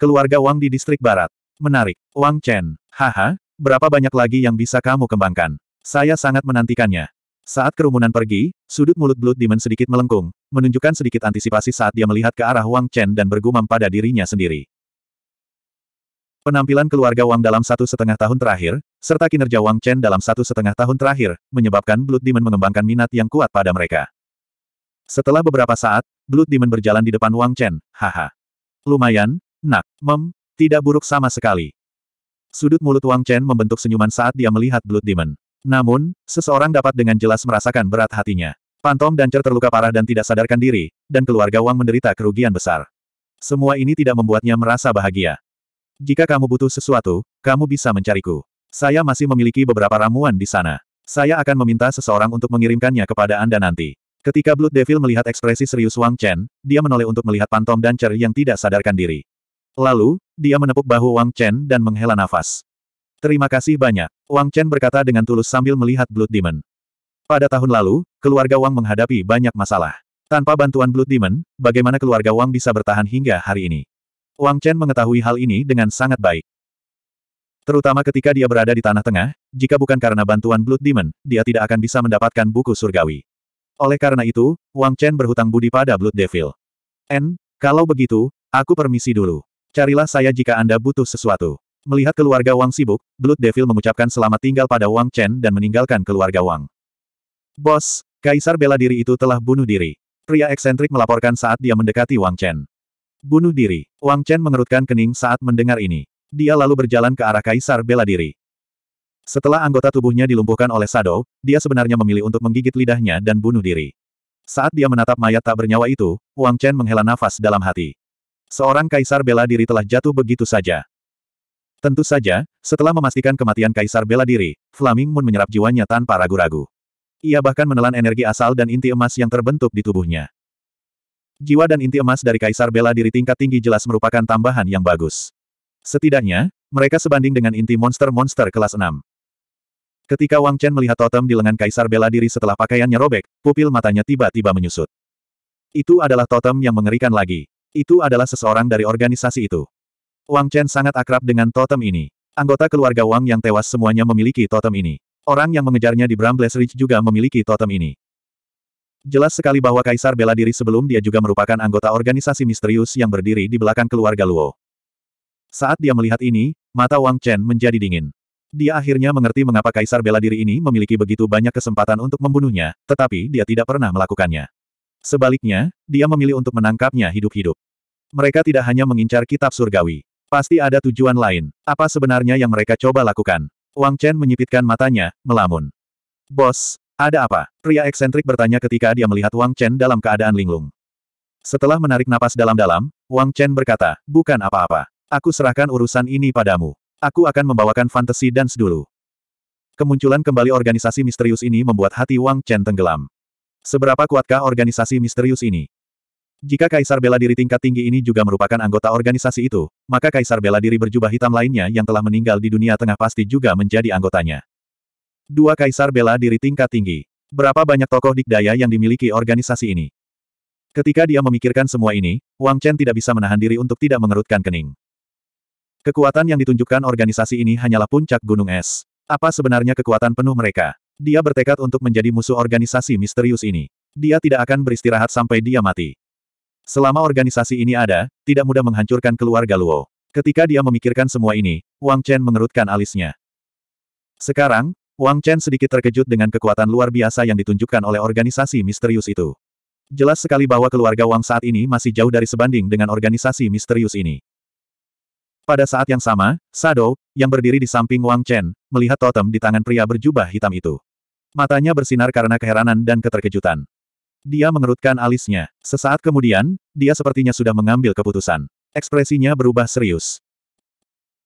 Keluarga Wang di distrik barat. Menarik. Wang Chen. Haha, berapa banyak lagi yang bisa kamu kembangkan? Saya sangat menantikannya. Saat kerumunan pergi, sudut mulut Blood Demon sedikit melengkung, menunjukkan sedikit antisipasi saat dia melihat ke arah Wang Chen dan bergumam pada dirinya sendiri. Penampilan keluarga Wang dalam satu setengah tahun terakhir, serta kinerja Wang Chen dalam satu setengah tahun terakhir, menyebabkan Blood Demon mengembangkan minat yang kuat pada mereka. Setelah beberapa saat, Blood Demon berjalan di depan Wang Chen, haha. Lumayan, nak, mem, tidak buruk sama sekali. Sudut mulut Wang Chen membentuk senyuman saat dia melihat Blood Demon. Namun, seseorang dapat dengan jelas merasakan berat hatinya. Pantom dan Cer terluka parah dan tidak sadarkan diri, dan keluarga Wang menderita kerugian besar. Semua ini tidak membuatnya merasa bahagia. Jika kamu butuh sesuatu, kamu bisa mencariku. Saya masih memiliki beberapa ramuan di sana. Saya akan meminta seseorang untuk mengirimkannya kepada Anda nanti. Ketika Blood Devil melihat ekspresi serius Wang Chen, dia menoleh untuk melihat Pantom dan Cer yang tidak sadarkan diri. Lalu, dia menepuk bahu Wang Chen dan menghela nafas. Terima kasih banyak. Wang Chen berkata dengan tulus sambil melihat Blood Demon. Pada tahun lalu, keluarga Wang menghadapi banyak masalah. Tanpa bantuan Blood Demon, bagaimana keluarga Wang bisa bertahan hingga hari ini? Wang Chen mengetahui hal ini dengan sangat baik. Terutama ketika dia berada di Tanah Tengah, jika bukan karena bantuan Blood Demon, dia tidak akan bisa mendapatkan buku surgawi. Oleh karena itu, Wang Chen berhutang budi pada Blood Devil. N, kalau begitu, aku permisi dulu. Carilah saya jika Anda butuh sesuatu. Melihat keluarga Wang sibuk, Blood Devil mengucapkan selamat tinggal pada Wang Chen dan meninggalkan keluarga Wang. Bos, Kaisar bela diri itu telah bunuh diri. Pria eksentrik melaporkan saat dia mendekati Wang Chen. Bunuh diri. Wang Chen mengerutkan kening saat mendengar ini. Dia lalu berjalan ke arah Kaisar bela diri. Setelah anggota tubuhnya dilumpuhkan oleh Sado, dia sebenarnya memilih untuk menggigit lidahnya dan bunuh diri. Saat dia menatap mayat tak bernyawa itu, Wang Chen menghela nafas dalam hati. Seorang kaisar bela diri telah jatuh begitu saja. Tentu saja, setelah memastikan kematian Kaisar bela diri, Flaming Moon menyerap jiwanya tanpa ragu-ragu. Ia bahkan menelan energi asal dan inti emas yang terbentuk di tubuhnya. Jiwa dan inti emas dari Kaisar bela diri tingkat tinggi jelas merupakan tambahan yang bagus. Setidaknya, mereka sebanding dengan inti monster-monster kelas 6. Ketika Wang Chen melihat totem di lengan Kaisar bela diri setelah pakaiannya robek, pupil matanya tiba-tiba menyusut. Itu adalah totem yang mengerikan lagi. Itu adalah seseorang dari organisasi itu. Wang Chen sangat akrab dengan totem ini. Anggota keluarga Wang yang tewas semuanya memiliki totem ini. Orang yang mengejarnya di Brambles Ridge juga memiliki totem ini. Jelas sekali bahwa Kaisar bela diri sebelum dia juga merupakan anggota organisasi misterius yang berdiri di belakang keluarga Luo. Saat dia melihat ini, mata Wang Chen menjadi dingin. Dia akhirnya mengerti mengapa Kaisar bela diri ini memiliki begitu banyak kesempatan untuk membunuhnya, tetapi dia tidak pernah melakukannya. Sebaliknya, dia memilih untuk menangkapnya hidup-hidup. Mereka tidak hanya mengincar kitab surgawi. Pasti ada tujuan lain. Apa sebenarnya yang mereka coba lakukan? Wang Chen menyipitkan matanya, melamun. Bos, ada apa? Pria eksentrik bertanya ketika dia melihat Wang Chen dalam keadaan linglung. Setelah menarik napas dalam-dalam, Wang Chen berkata, bukan apa-apa. Aku serahkan urusan ini padamu. Aku akan membawakan fantasi dan dulu. Kemunculan kembali organisasi misterius ini membuat hati Wang Chen tenggelam. Seberapa kuatkah organisasi misterius ini? Jika Kaisar Bela Diri tingkat tinggi ini juga merupakan anggota organisasi itu, maka Kaisar Bela Diri berjubah hitam lainnya yang telah meninggal di dunia tengah pasti juga menjadi anggotanya. Dua Kaisar Bela Diri tingkat tinggi. Berapa banyak tokoh dikdaya yang dimiliki organisasi ini? Ketika dia memikirkan semua ini, Wang Chen tidak bisa menahan diri untuk tidak mengerutkan kening. Kekuatan yang ditunjukkan organisasi ini hanyalah puncak gunung es. Apa sebenarnya kekuatan penuh mereka? Dia bertekad untuk menjadi musuh organisasi misterius ini. Dia tidak akan beristirahat sampai dia mati. Selama organisasi ini ada, tidak mudah menghancurkan keluarga Luo. Ketika dia memikirkan semua ini, Wang Chen mengerutkan alisnya. Sekarang, Wang Chen sedikit terkejut dengan kekuatan luar biasa yang ditunjukkan oleh organisasi misterius itu. Jelas sekali bahwa keluarga Wang saat ini masih jauh dari sebanding dengan organisasi misterius ini. Pada saat yang sama, Sado, yang berdiri di samping Wang Chen, melihat totem di tangan pria berjubah hitam itu. Matanya bersinar karena keheranan dan keterkejutan. Dia mengerutkan alisnya. Sesaat kemudian, dia sepertinya sudah mengambil keputusan. Ekspresinya berubah serius.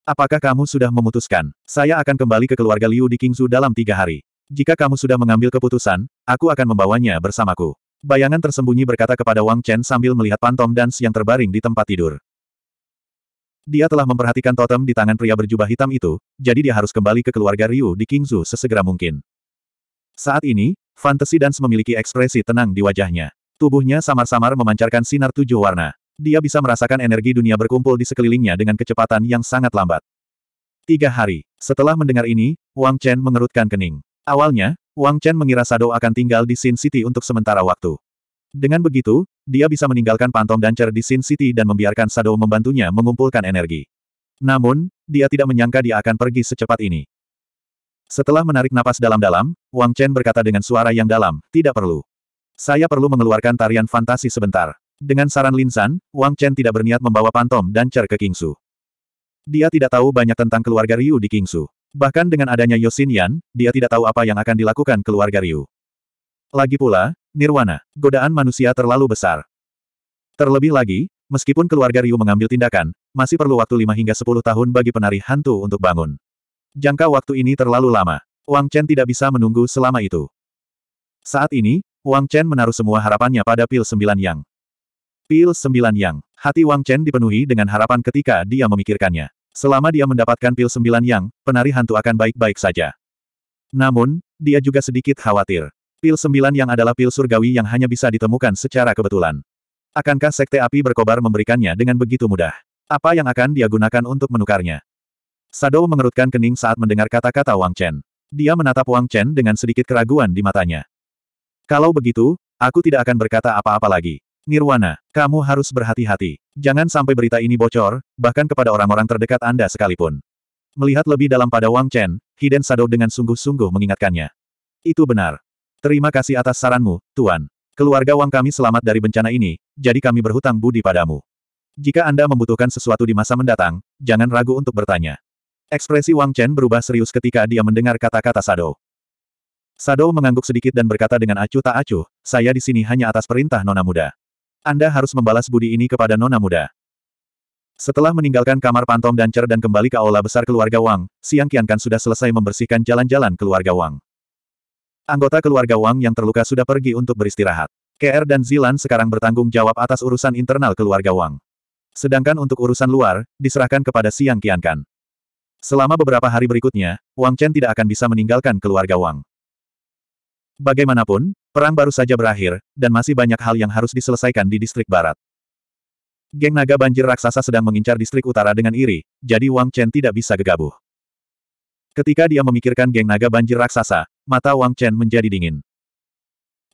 Apakah kamu sudah memutuskan? Saya akan kembali ke keluarga Liu di Kingzu dalam tiga hari. Jika kamu sudah mengambil keputusan, aku akan membawanya bersamaku. Bayangan tersembunyi berkata kepada Wang Chen sambil melihat pantom dance yang terbaring di tempat tidur. Dia telah memperhatikan totem di tangan pria berjubah hitam itu, jadi dia harus kembali ke keluarga Ryu di Kingzu sesegera mungkin. Saat ini, Fantasy Dance memiliki ekspresi tenang di wajahnya. Tubuhnya samar-samar memancarkan sinar tujuh warna. Dia bisa merasakan energi dunia berkumpul di sekelilingnya dengan kecepatan yang sangat lambat. Tiga hari setelah mendengar ini, Wang Chen mengerutkan kening. Awalnya, Wang Chen mengira Sado akan tinggal di Sin City untuk sementara waktu. Dengan begitu, dia bisa meninggalkan Pantom Dancer di Sin City dan membiarkan Sado membantunya mengumpulkan energi. Namun, dia tidak menyangka dia akan pergi secepat ini. Setelah menarik napas dalam-dalam, Wang Chen berkata dengan suara yang dalam, tidak perlu. Saya perlu mengeluarkan tarian fantasi sebentar. Dengan saran Linsan, Wang Chen tidak berniat membawa Pantom dan cer ke Kingsu. Dia tidak tahu banyak tentang keluarga Ryu di Kingsu. Bahkan dengan adanya Yosin Yan, dia tidak tahu apa yang akan dilakukan keluarga Ryu. Lagi pula, Nirwana, godaan manusia terlalu besar. Terlebih lagi, meskipun keluarga Ryu mengambil tindakan, masih perlu waktu 5 hingga 10 tahun bagi penari hantu untuk bangun. Jangka waktu ini terlalu lama. Wang Chen tidak bisa menunggu selama itu. Saat ini, Wang Chen menaruh semua harapannya pada pil sembilan yang. Pil sembilan yang. Hati Wang Chen dipenuhi dengan harapan ketika dia memikirkannya. Selama dia mendapatkan pil sembilan yang, penari hantu akan baik-baik saja. Namun, dia juga sedikit khawatir. Pil sembilan yang adalah pil surgawi yang hanya bisa ditemukan secara kebetulan. Akankah sekte api berkobar memberikannya dengan begitu mudah? Apa yang akan dia gunakan untuk menukarnya? Sadou mengerutkan kening saat mendengar kata-kata Wang Chen. Dia menatap Wang Chen dengan sedikit keraguan di matanya. Kalau begitu, aku tidak akan berkata apa-apa lagi. Nirwana, kamu harus berhati-hati. Jangan sampai berita ini bocor, bahkan kepada orang-orang terdekat Anda sekalipun. Melihat lebih dalam pada Wang Chen, Hiden Sadou dengan sungguh-sungguh mengingatkannya. Itu benar. Terima kasih atas saranmu, Tuan. Keluarga Wang kami selamat dari bencana ini, jadi kami berhutang budi padamu. Jika Anda membutuhkan sesuatu di masa mendatang, jangan ragu untuk bertanya. Ekspresi Wang Chen berubah serius ketika dia mendengar kata-kata Sado. Sado mengangguk sedikit dan berkata dengan acuh tak acuh, saya di sini hanya atas perintah Nona Muda. Anda harus membalas budi ini kepada Nona Muda. Setelah meninggalkan kamar Pantom dan Cer dan kembali ke aula besar keluarga Wang, Siang Kian Kan sudah selesai membersihkan jalan-jalan keluarga Wang. Anggota keluarga Wang yang terluka sudah pergi untuk beristirahat. KR dan Zilan sekarang bertanggung jawab atas urusan internal keluarga Wang. Sedangkan untuk urusan luar, diserahkan kepada Siang Qiankan. Selama beberapa hari berikutnya, Wang Chen tidak akan bisa meninggalkan keluarga Wang. Bagaimanapun, perang baru saja berakhir, dan masih banyak hal yang harus diselesaikan di distrik barat. Geng naga banjir raksasa sedang mengincar distrik utara dengan iri, jadi Wang Chen tidak bisa gegabah. Ketika dia memikirkan geng naga banjir raksasa, mata Wang Chen menjadi dingin.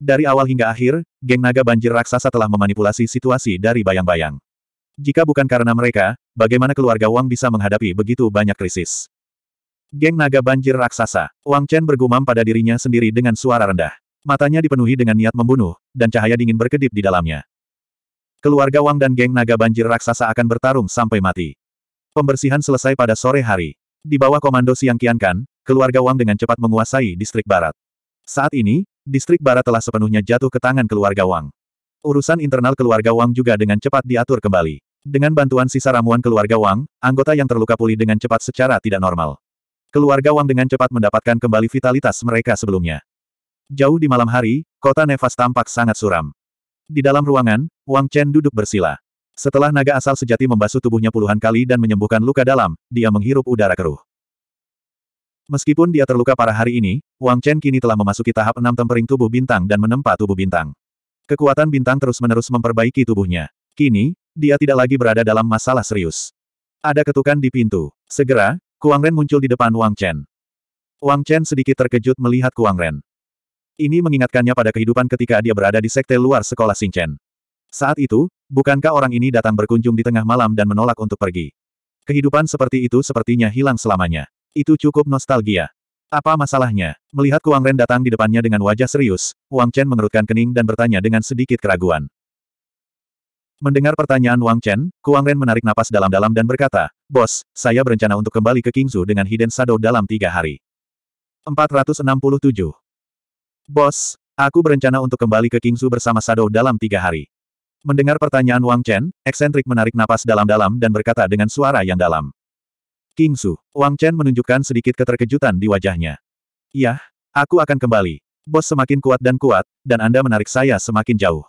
Dari awal hingga akhir, geng naga banjir raksasa telah memanipulasi situasi dari bayang-bayang. Jika bukan karena mereka, bagaimana keluarga Wang bisa menghadapi begitu banyak krisis? Geng naga banjir raksasa, Wang Chen bergumam pada dirinya sendiri dengan suara rendah. Matanya dipenuhi dengan niat membunuh, dan cahaya dingin berkedip di dalamnya. Keluarga Wang dan geng naga banjir raksasa akan bertarung sampai mati. Pembersihan selesai pada sore hari. Di bawah komando Siang Kiankan, keluarga Wang dengan cepat menguasai distrik barat. Saat ini, distrik barat telah sepenuhnya jatuh ke tangan keluarga Wang. Urusan internal keluarga Wang juga dengan cepat diatur kembali. Dengan bantuan sisa ramuan keluarga Wang, anggota yang terluka pulih dengan cepat secara tidak normal. Keluarga Wang dengan cepat mendapatkan kembali vitalitas mereka sebelumnya. Jauh di malam hari, kota Nevas tampak sangat suram. Di dalam ruangan, Wang Chen duduk bersila. Setelah naga asal sejati membasuh tubuhnya puluhan kali dan menyembuhkan luka dalam, dia menghirup udara keruh. Meskipun dia terluka parah hari ini, Wang Chen kini telah memasuki tahap enam tempering tubuh bintang dan menempa tubuh bintang. Kekuatan bintang terus-menerus memperbaiki tubuhnya. Kini, dia tidak lagi berada dalam masalah serius. Ada ketukan di pintu. Segera, Kuang Ren muncul di depan Wang Chen. Wang Chen sedikit terkejut melihat Kuang Ren. Ini mengingatkannya pada kehidupan ketika dia berada di sekte luar sekolah Chen. Saat itu, bukankah orang ini datang berkunjung di tengah malam dan menolak untuk pergi? Kehidupan seperti itu sepertinya hilang selamanya. Itu cukup nostalgia. Apa masalahnya? Melihat Kuang Ren datang di depannya dengan wajah serius, Wang Chen mengerutkan kening dan bertanya dengan sedikit keraguan. Mendengar pertanyaan Wang Chen, Kuang Ren menarik napas dalam-dalam dan berkata, Bos, saya berencana untuk kembali ke Kingzu dengan Hidden Shadow dalam tiga hari. 467. Bos, aku berencana untuk kembali ke Kingzu bersama Shadow dalam tiga hari. Mendengar pertanyaan Wang Chen, eksentrik menarik napas dalam-dalam dan berkata dengan suara yang dalam. Kingzu, Wang Chen menunjukkan sedikit keterkejutan di wajahnya. Yah, aku akan kembali. Bos semakin kuat dan kuat, dan Anda menarik saya semakin jauh.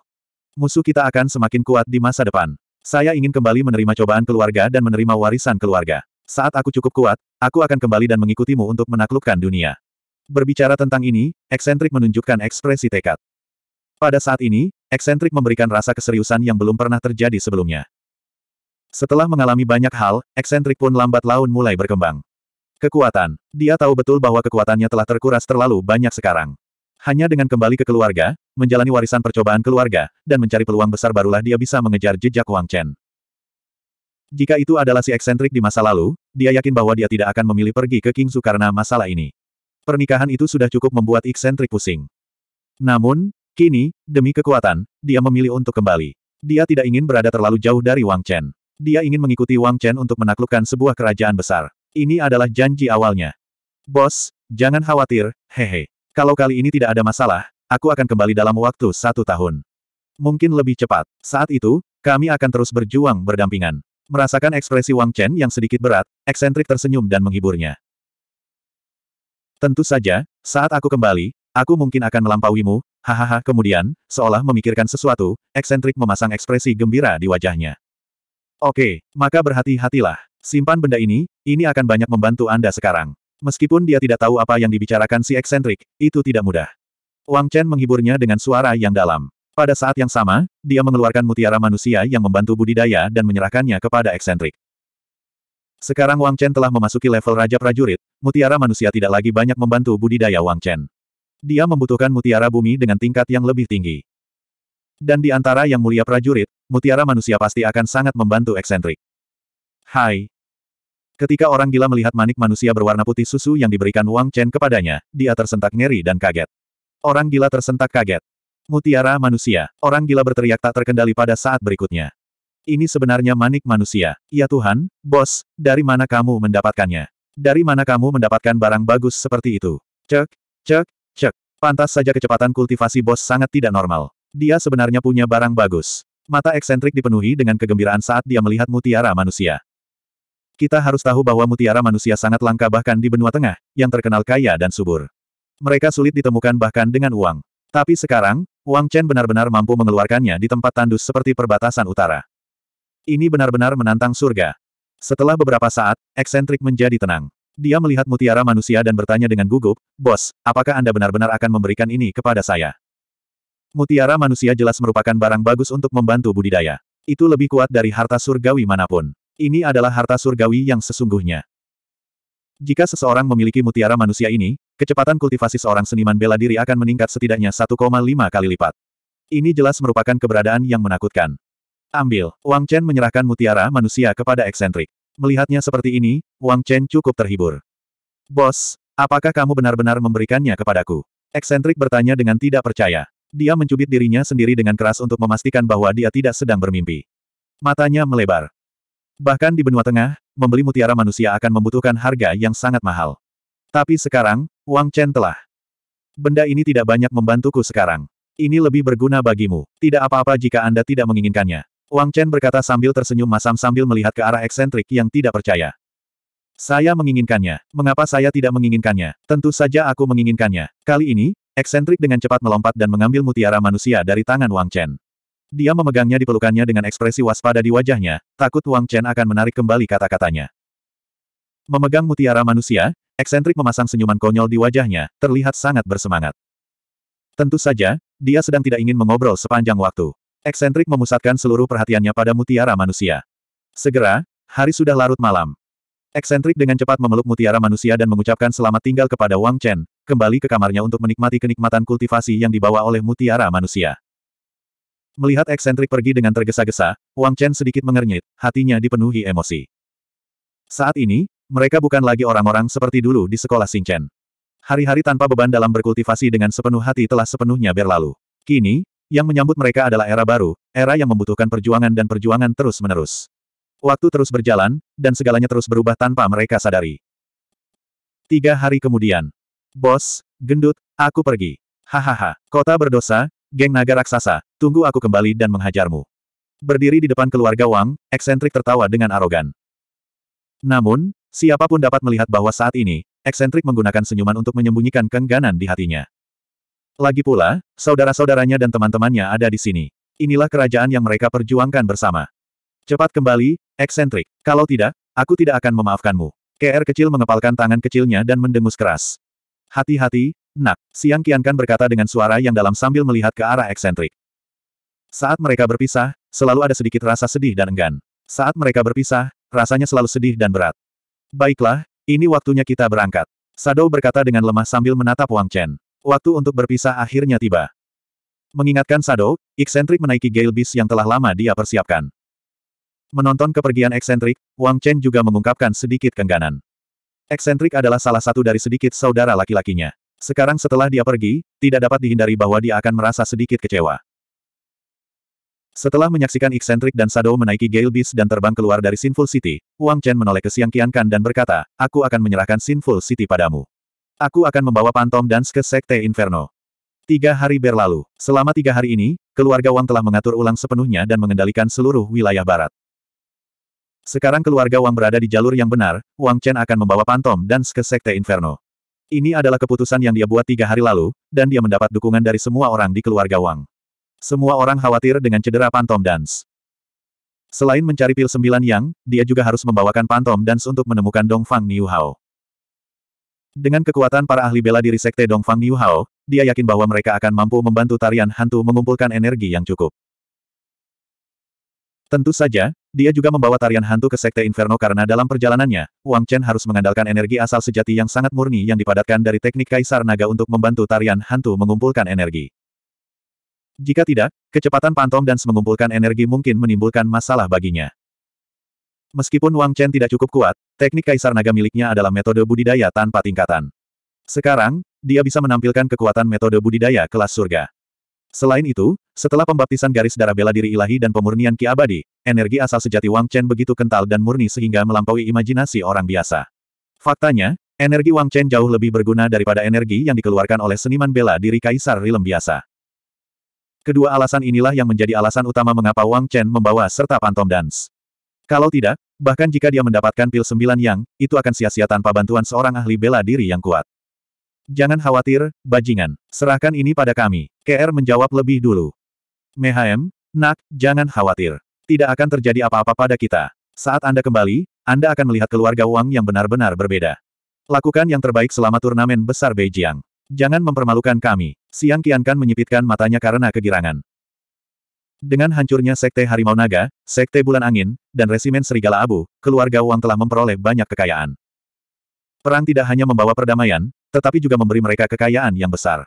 Musuh kita akan semakin kuat di masa depan. Saya ingin kembali menerima cobaan keluarga dan menerima warisan keluarga. Saat aku cukup kuat, aku akan kembali dan mengikutimu untuk menaklukkan dunia. Berbicara tentang ini, eksentrik menunjukkan ekspresi tekad. Pada saat ini, eksentrik memberikan rasa keseriusan yang belum pernah terjadi sebelumnya. Setelah mengalami banyak hal, eksentrik pun lambat laun mulai berkembang. Kekuatan. Dia tahu betul bahwa kekuatannya telah terkuras terlalu banyak sekarang. Hanya dengan kembali ke keluarga, menjalani warisan percobaan keluarga, dan mencari peluang besar barulah dia bisa mengejar jejak Wang Chen. Jika itu adalah si eksentrik di masa lalu, dia yakin bahwa dia tidak akan memilih pergi ke King Kingsu karena masalah ini. Pernikahan itu sudah cukup membuat eksentrik pusing. Namun, kini, demi kekuatan, dia memilih untuk kembali. Dia tidak ingin berada terlalu jauh dari Wang Chen. Dia ingin mengikuti Wang Chen untuk menaklukkan sebuah kerajaan besar. Ini adalah janji awalnya. Bos, jangan khawatir, hehe. Kalau kali ini tidak ada masalah, aku akan kembali dalam waktu satu tahun. Mungkin lebih cepat. Saat itu, kami akan terus berjuang berdampingan. Merasakan ekspresi Wang Chen yang sedikit berat, eksentrik tersenyum dan menghiburnya. Tentu saja, saat aku kembali, aku mungkin akan melampauimu, hahaha kemudian, seolah memikirkan sesuatu, eksentrik memasang ekspresi gembira di wajahnya. Oke, maka berhati-hatilah. Simpan benda ini, ini akan banyak membantu Anda sekarang. Meskipun dia tidak tahu apa yang dibicarakan si eksentrik, itu tidak mudah. Wang Chen menghiburnya dengan suara yang dalam. Pada saat yang sama, dia mengeluarkan mutiara manusia yang membantu budidaya dan menyerahkannya kepada eksentrik. Sekarang Wang Chen telah memasuki level Raja Prajurit, mutiara manusia tidak lagi banyak membantu budidaya Wang Chen. Dia membutuhkan mutiara bumi dengan tingkat yang lebih tinggi. Dan di antara yang mulia prajurit, mutiara manusia pasti akan sangat membantu eksentrik. Hai, Ketika orang gila melihat manik manusia berwarna putih susu yang diberikan Wang Chen kepadanya, dia tersentak ngeri dan kaget. Orang gila tersentak kaget. Mutiara manusia, orang gila berteriak tak terkendali pada saat berikutnya. Ini sebenarnya manik manusia. Ya Tuhan, bos, dari mana kamu mendapatkannya? Dari mana kamu mendapatkan barang bagus seperti itu? Cek, cek, cek. Pantas saja kecepatan kultivasi bos sangat tidak normal. Dia sebenarnya punya barang bagus. Mata eksentrik dipenuhi dengan kegembiraan saat dia melihat mutiara manusia. Kita harus tahu bahwa mutiara manusia sangat langka bahkan di benua tengah, yang terkenal kaya dan subur. Mereka sulit ditemukan bahkan dengan uang. Tapi sekarang, Wang Chen benar-benar mampu mengeluarkannya di tempat tandus seperti perbatasan utara. Ini benar-benar menantang surga. Setelah beberapa saat, eksentrik menjadi tenang. Dia melihat mutiara manusia dan bertanya dengan gugup, Bos, apakah Anda benar-benar akan memberikan ini kepada saya? Mutiara manusia jelas merupakan barang bagus untuk membantu budidaya. Itu lebih kuat dari harta surgawi manapun. Ini adalah harta surgawi yang sesungguhnya. Jika seseorang memiliki mutiara manusia ini, kecepatan kultivasi seorang seniman bela diri akan meningkat setidaknya 1,5 kali lipat. Ini jelas merupakan keberadaan yang menakutkan. Ambil, Wang Chen menyerahkan mutiara manusia kepada eksentrik. Melihatnya seperti ini, Wang Chen cukup terhibur. Bos, apakah kamu benar-benar memberikannya kepadaku? Eksentrik bertanya dengan tidak percaya. Dia mencubit dirinya sendiri dengan keras untuk memastikan bahwa dia tidak sedang bermimpi. Matanya melebar. Bahkan di benua tengah, membeli mutiara manusia akan membutuhkan harga yang sangat mahal. Tapi sekarang, Wang Chen telah. Benda ini tidak banyak membantuku sekarang. Ini lebih berguna bagimu. Tidak apa-apa jika Anda tidak menginginkannya. Wang Chen berkata sambil tersenyum masam sambil melihat ke arah eksentrik yang tidak percaya. Saya menginginkannya. Mengapa saya tidak menginginkannya? Tentu saja aku menginginkannya. Kali ini, eksentrik dengan cepat melompat dan mengambil mutiara manusia dari tangan Wang Chen. Dia memegangnya di pelukannya dengan ekspresi waspada di wajahnya, takut Wang Chen akan menarik kembali kata-katanya. Memegang mutiara manusia, eksentrik memasang senyuman konyol di wajahnya, terlihat sangat bersemangat. Tentu saja, dia sedang tidak ingin mengobrol sepanjang waktu. Eksentrik memusatkan seluruh perhatiannya pada mutiara manusia. Segera, hari sudah larut malam. Eksentrik dengan cepat memeluk mutiara manusia dan mengucapkan selamat tinggal kepada Wang Chen, kembali ke kamarnya untuk menikmati kenikmatan kultivasi yang dibawa oleh mutiara manusia. Melihat eksentrik pergi dengan tergesa-gesa, Wang Chen sedikit mengernyit, hatinya dipenuhi emosi. Saat ini, mereka bukan lagi orang-orang seperti dulu di sekolah Xingchen. Hari-hari tanpa beban dalam berkultivasi dengan sepenuh hati telah sepenuhnya berlalu. Kini, yang menyambut mereka adalah era baru, era yang membutuhkan perjuangan dan perjuangan terus-menerus. Waktu terus berjalan, dan segalanya terus berubah tanpa mereka sadari. Tiga hari kemudian. Bos, gendut, aku pergi. Hahaha, kota berdosa, Geng naga raksasa, tunggu aku kembali dan menghajarmu. Berdiri di depan keluarga Wang, eksentrik tertawa dengan arogan. Namun, siapapun dapat melihat bahwa saat ini, eksentrik menggunakan senyuman untuk menyembunyikan kengganan di hatinya. Lagi pula, saudara-saudaranya dan teman-temannya ada di sini. Inilah kerajaan yang mereka perjuangkan bersama. Cepat kembali, eksentrik. Kalau tidak, aku tidak akan memaafkanmu. KR kecil mengepalkan tangan kecilnya dan mendengus keras. Hati-hati, Nak, Siang Kian kan berkata dengan suara yang dalam sambil melihat ke arah eksentrik. Saat mereka berpisah, selalu ada sedikit rasa sedih dan enggan. Saat mereka berpisah, rasanya selalu sedih dan berat. Baiklah, ini waktunya kita berangkat. Sado berkata dengan lemah sambil menatap Wang Chen. Waktu untuk berpisah akhirnya tiba. Mengingatkan Sado, eksentrik menaiki Gale bis yang telah lama dia persiapkan. Menonton kepergian eksentrik, Wang Chen juga mengungkapkan sedikit kengganan. Eksentrik adalah salah satu dari sedikit saudara laki-lakinya. Sekarang setelah dia pergi, tidak dapat dihindari bahwa dia akan merasa sedikit kecewa. Setelah menyaksikan eksentrik dan Sado menaiki Gale Beast dan terbang keluar dari Sinful City, Wang Chen menoleh ke Siang kiankan dan berkata, aku akan menyerahkan Sinful City padamu. Aku akan membawa Pantom dan ke Sekte Inferno. Tiga hari berlalu. Selama tiga hari ini, keluarga Wang telah mengatur ulang sepenuhnya dan mengendalikan seluruh wilayah barat. Sekarang keluarga Wang berada di jalur yang benar, Wang Chen akan membawa Pantom dan ke Sekte Inferno. Ini adalah keputusan yang dia buat tiga hari lalu, dan dia mendapat dukungan dari semua orang di keluarga Wang. Semua orang khawatir dengan cedera pantom dance. Selain mencari pil sembilan yang, dia juga harus membawakan pantom dance untuk menemukan Dongfang Niuhao. Dengan kekuatan para ahli bela diri sekte Dongfang Niuhao, dia yakin bahwa mereka akan mampu membantu tarian hantu mengumpulkan energi yang cukup. Tentu saja, dia juga membawa tarian hantu ke Sekte Inferno karena dalam perjalanannya, Wang Chen harus mengandalkan energi asal sejati yang sangat murni yang dipadatkan dari teknik Kaisar Naga untuk membantu tarian hantu mengumpulkan energi. Jika tidak, kecepatan Pantom dan mengumpulkan energi mungkin menimbulkan masalah baginya. Meskipun Wang Chen tidak cukup kuat, teknik Kaisar Naga miliknya adalah metode budidaya tanpa tingkatan. Sekarang, dia bisa menampilkan kekuatan metode budidaya kelas surga. Selain itu, setelah pembaptisan garis darah bela diri ilahi dan pemurnian ki abadi, energi asal sejati Wang Chen begitu kental dan murni sehingga melampaui imajinasi orang biasa. Faktanya, energi Wang Chen jauh lebih berguna daripada energi yang dikeluarkan oleh seniman bela diri Kaisar Rilem biasa. Kedua alasan inilah yang menjadi alasan utama mengapa Wang Chen membawa serta Pantom Dance. Kalau tidak, bahkan jika dia mendapatkan pil sembilan yang, itu akan sia-sia tanpa bantuan seorang ahli bela diri yang kuat. Jangan khawatir, bajingan. Serahkan ini pada kami. KR menjawab lebih dulu. Mehaem, nak, jangan khawatir. Tidak akan terjadi apa-apa pada kita. Saat Anda kembali, Anda akan melihat keluarga Wang yang benar-benar berbeda. Lakukan yang terbaik selama turnamen besar Beijing. Jangan mempermalukan kami. Siang Kian Kan menyipitkan matanya karena kegirangan. Dengan hancurnya Sekte Harimau Naga, Sekte Bulan Angin, dan Resimen Serigala Abu, keluarga Wang telah memperoleh banyak kekayaan. Perang tidak hanya membawa perdamaian, tetapi juga memberi mereka kekayaan yang besar.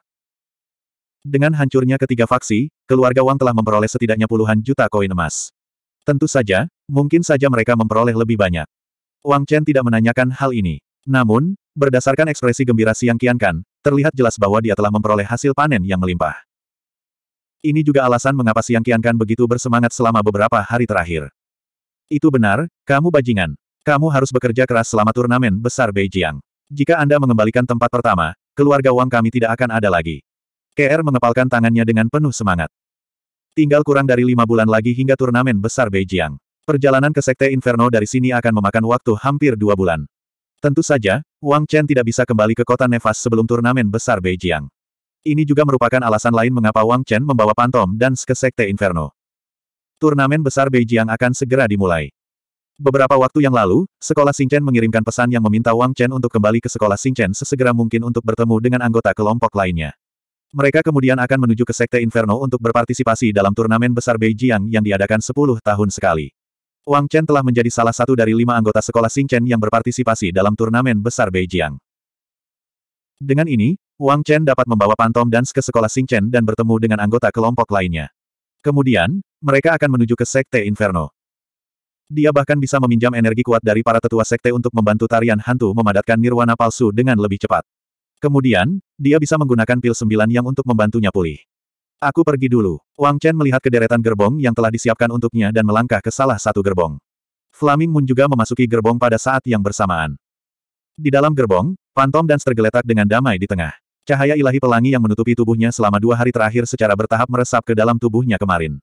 Dengan hancurnya ketiga faksi, keluarga Wang telah memperoleh setidaknya puluhan juta koin emas. Tentu saja, mungkin saja mereka memperoleh lebih banyak. Wang Chen tidak menanyakan hal ini. Namun, berdasarkan ekspresi gembira Siang Qiankan, terlihat jelas bahwa dia telah memperoleh hasil panen yang melimpah. Ini juga alasan mengapa Siang Qiankan begitu bersemangat selama beberapa hari terakhir. Itu benar, kamu bajingan. Kamu harus bekerja keras selama turnamen besar Beijing. Jika Anda mengembalikan tempat pertama, keluarga Wang kami tidak akan ada lagi. KR mengepalkan tangannya dengan penuh semangat. Tinggal kurang dari lima bulan lagi hingga turnamen besar Beijing. Perjalanan ke Sekte Inferno dari sini akan memakan waktu hampir dua bulan. Tentu saja, Wang Chen tidak bisa kembali ke kota Nevas sebelum turnamen besar Beijing. Ini juga merupakan alasan lain mengapa Wang Chen membawa Pantom dan ke Sekte Inferno. Turnamen besar Beijing akan segera dimulai. Beberapa waktu yang lalu, sekolah Xingchen mengirimkan pesan yang meminta Wang Chen untuk kembali ke sekolah Xingchen sesegera mungkin untuk bertemu dengan anggota kelompok lainnya. Mereka kemudian akan menuju ke Sekte Inferno untuk berpartisipasi dalam turnamen besar Beijing yang diadakan 10 tahun sekali. Wang Chen telah menjadi salah satu dari lima anggota sekolah Xingchen yang berpartisipasi dalam turnamen besar Beijing. Dengan ini, Wang Chen dapat membawa Pantom Dance ke sekolah Xingchen dan bertemu dengan anggota kelompok lainnya. Kemudian, mereka akan menuju ke Sekte Inferno. Dia bahkan bisa meminjam energi kuat dari para tetua sekte untuk membantu tarian hantu memadatkan nirwana palsu dengan lebih cepat. Kemudian, dia bisa menggunakan pil sembilan yang untuk membantunya pulih. Aku pergi dulu. Wang Chen melihat kederetan gerbong yang telah disiapkan untuknya dan melangkah ke salah satu gerbong. Flaming Moon juga memasuki gerbong pada saat yang bersamaan. Di dalam gerbong, Phantom dan tergeletak dengan damai di tengah. Cahaya ilahi pelangi yang menutupi tubuhnya selama dua hari terakhir secara bertahap meresap ke dalam tubuhnya kemarin.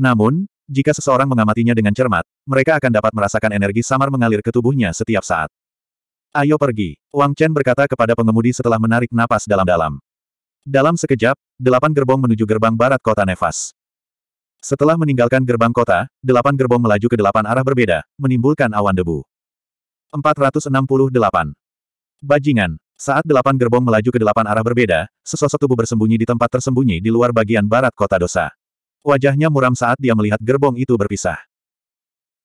Namun, jika seseorang mengamatinya dengan cermat, mereka akan dapat merasakan energi samar mengalir ke tubuhnya setiap saat. Ayo pergi, Wang Chen berkata kepada pengemudi setelah menarik napas dalam-dalam. Dalam sekejap, delapan gerbong menuju gerbang barat kota Nevas. Setelah meninggalkan gerbang kota, delapan gerbong melaju ke delapan arah berbeda, menimbulkan awan debu. 468. Bajingan, saat delapan gerbong melaju ke delapan arah berbeda, sesosok tubuh bersembunyi di tempat tersembunyi di luar bagian barat kota dosa. Wajahnya muram saat dia melihat gerbong itu berpisah.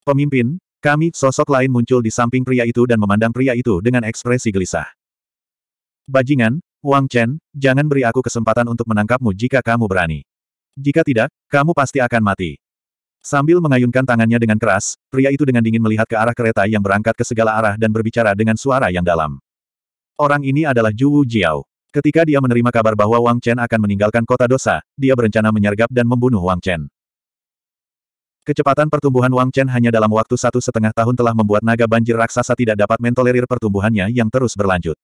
Pemimpin, kami, sosok lain muncul di samping pria itu dan memandang pria itu dengan ekspresi gelisah. Bajingan, Wang Chen, jangan beri aku kesempatan untuk menangkapmu jika kamu berani. Jika tidak, kamu pasti akan mati. Sambil mengayunkan tangannya dengan keras, pria itu dengan dingin melihat ke arah kereta yang berangkat ke segala arah dan berbicara dengan suara yang dalam. Orang ini adalah Zhu Jiao. Ketika dia menerima kabar bahwa Wang Chen akan meninggalkan kota dosa, dia berencana menyergap dan membunuh Wang Chen. Kecepatan pertumbuhan Wang Chen hanya dalam waktu satu setengah tahun telah membuat naga banjir raksasa tidak dapat mentolerir pertumbuhannya yang terus berlanjut.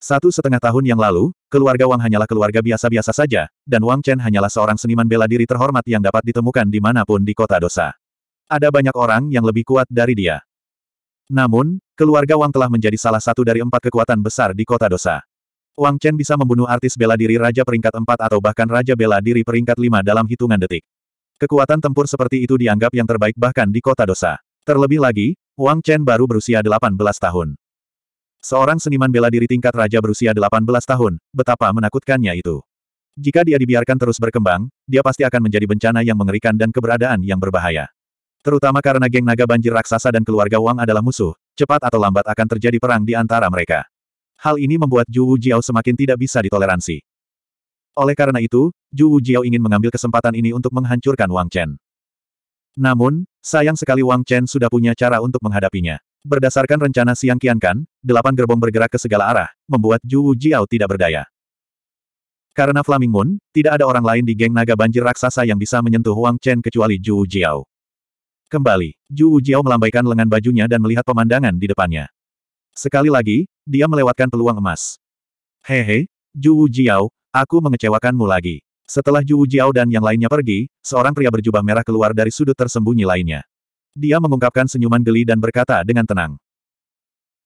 Satu setengah tahun yang lalu, keluarga Wang hanyalah keluarga biasa-biasa saja, dan Wang Chen hanyalah seorang seniman bela diri terhormat yang dapat ditemukan di manapun di kota dosa. Ada banyak orang yang lebih kuat dari dia. Namun, keluarga Wang telah menjadi salah satu dari empat kekuatan besar di kota dosa. Wang Chen bisa membunuh artis bela diri Raja peringkat 4 atau bahkan Raja bela diri peringkat 5 dalam hitungan detik. Kekuatan tempur seperti itu dianggap yang terbaik bahkan di kota dosa. Terlebih lagi, Wang Chen baru berusia 18 tahun. Seorang seniman bela diri tingkat Raja berusia 18 tahun, betapa menakutkannya itu. Jika dia dibiarkan terus berkembang, dia pasti akan menjadi bencana yang mengerikan dan keberadaan yang berbahaya. Terutama karena geng naga banjir raksasa dan keluarga Wang adalah musuh, cepat atau lambat akan terjadi perang di antara mereka. Hal ini membuat Zhu Jiao semakin tidak bisa ditoleransi. Oleh karena itu, Zhu Jiao ingin mengambil kesempatan ini untuk menghancurkan Wang Chen. Namun, sayang sekali Wang Chen sudah punya cara untuk menghadapinya. Berdasarkan rencana Siang Qiankan, delapan gerbong bergerak ke segala arah, membuat Zhu Jiao tidak berdaya. Karena Flaming Moon, tidak ada orang lain di geng naga banjir raksasa yang bisa menyentuh Wang Chen kecuali Zhu Jiao. Kembali, Ju Ujiao melambaikan lengan bajunya dan melihat pemandangan di depannya. Sekali lagi, dia melewatkan peluang emas. Hehe, Ju Ujiao, aku mengecewakanmu lagi. Setelah Ju Ujiao dan yang lainnya pergi, seorang pria berjubah merah keluar dari sudut tersembunyi lainnya. Dia mengungkapkan senyuman geli dan berkata dengan tenang.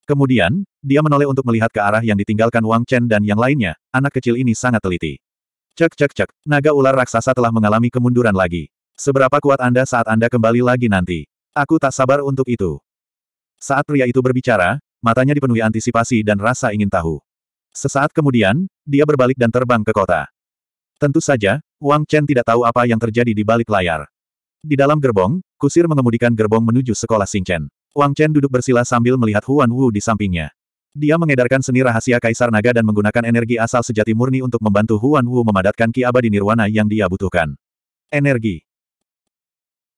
Kemudian, dia menoleh untuk melihat ke arah yang ditinggalkan Wang Chen dan yang lainnya, anak kecil ini sangat teliti. Cek cek cek, naga ular raksasa telah mengalami kemunduran lagi. Seberapa kuat Anda saat Anda kembali lagi nanti? Aku tak sabar untuk itu. Saat pria itu berbicara, matanya dipenuhi antisipasi dan rasa ingin tahu. Sesaat kemudian, dia berbalik dan terbang ke kota. Tentu saja, Wang Chen tidak tahu apa yang terjadi di balik layar. Di dalam gerbong, Kusir mengemudikan gerbong menuju sekolah Singchen. Wang Chen duduk bersila sambil melihat Huan Wu di sampingnya. Dia mengedarkan seni rahasia Kaisar Naga dan menggunakan energi asal sejati murni untuk membantu Huan Wu memadatkan Ki Abadi Nirwana yang dia butuhkan. Energi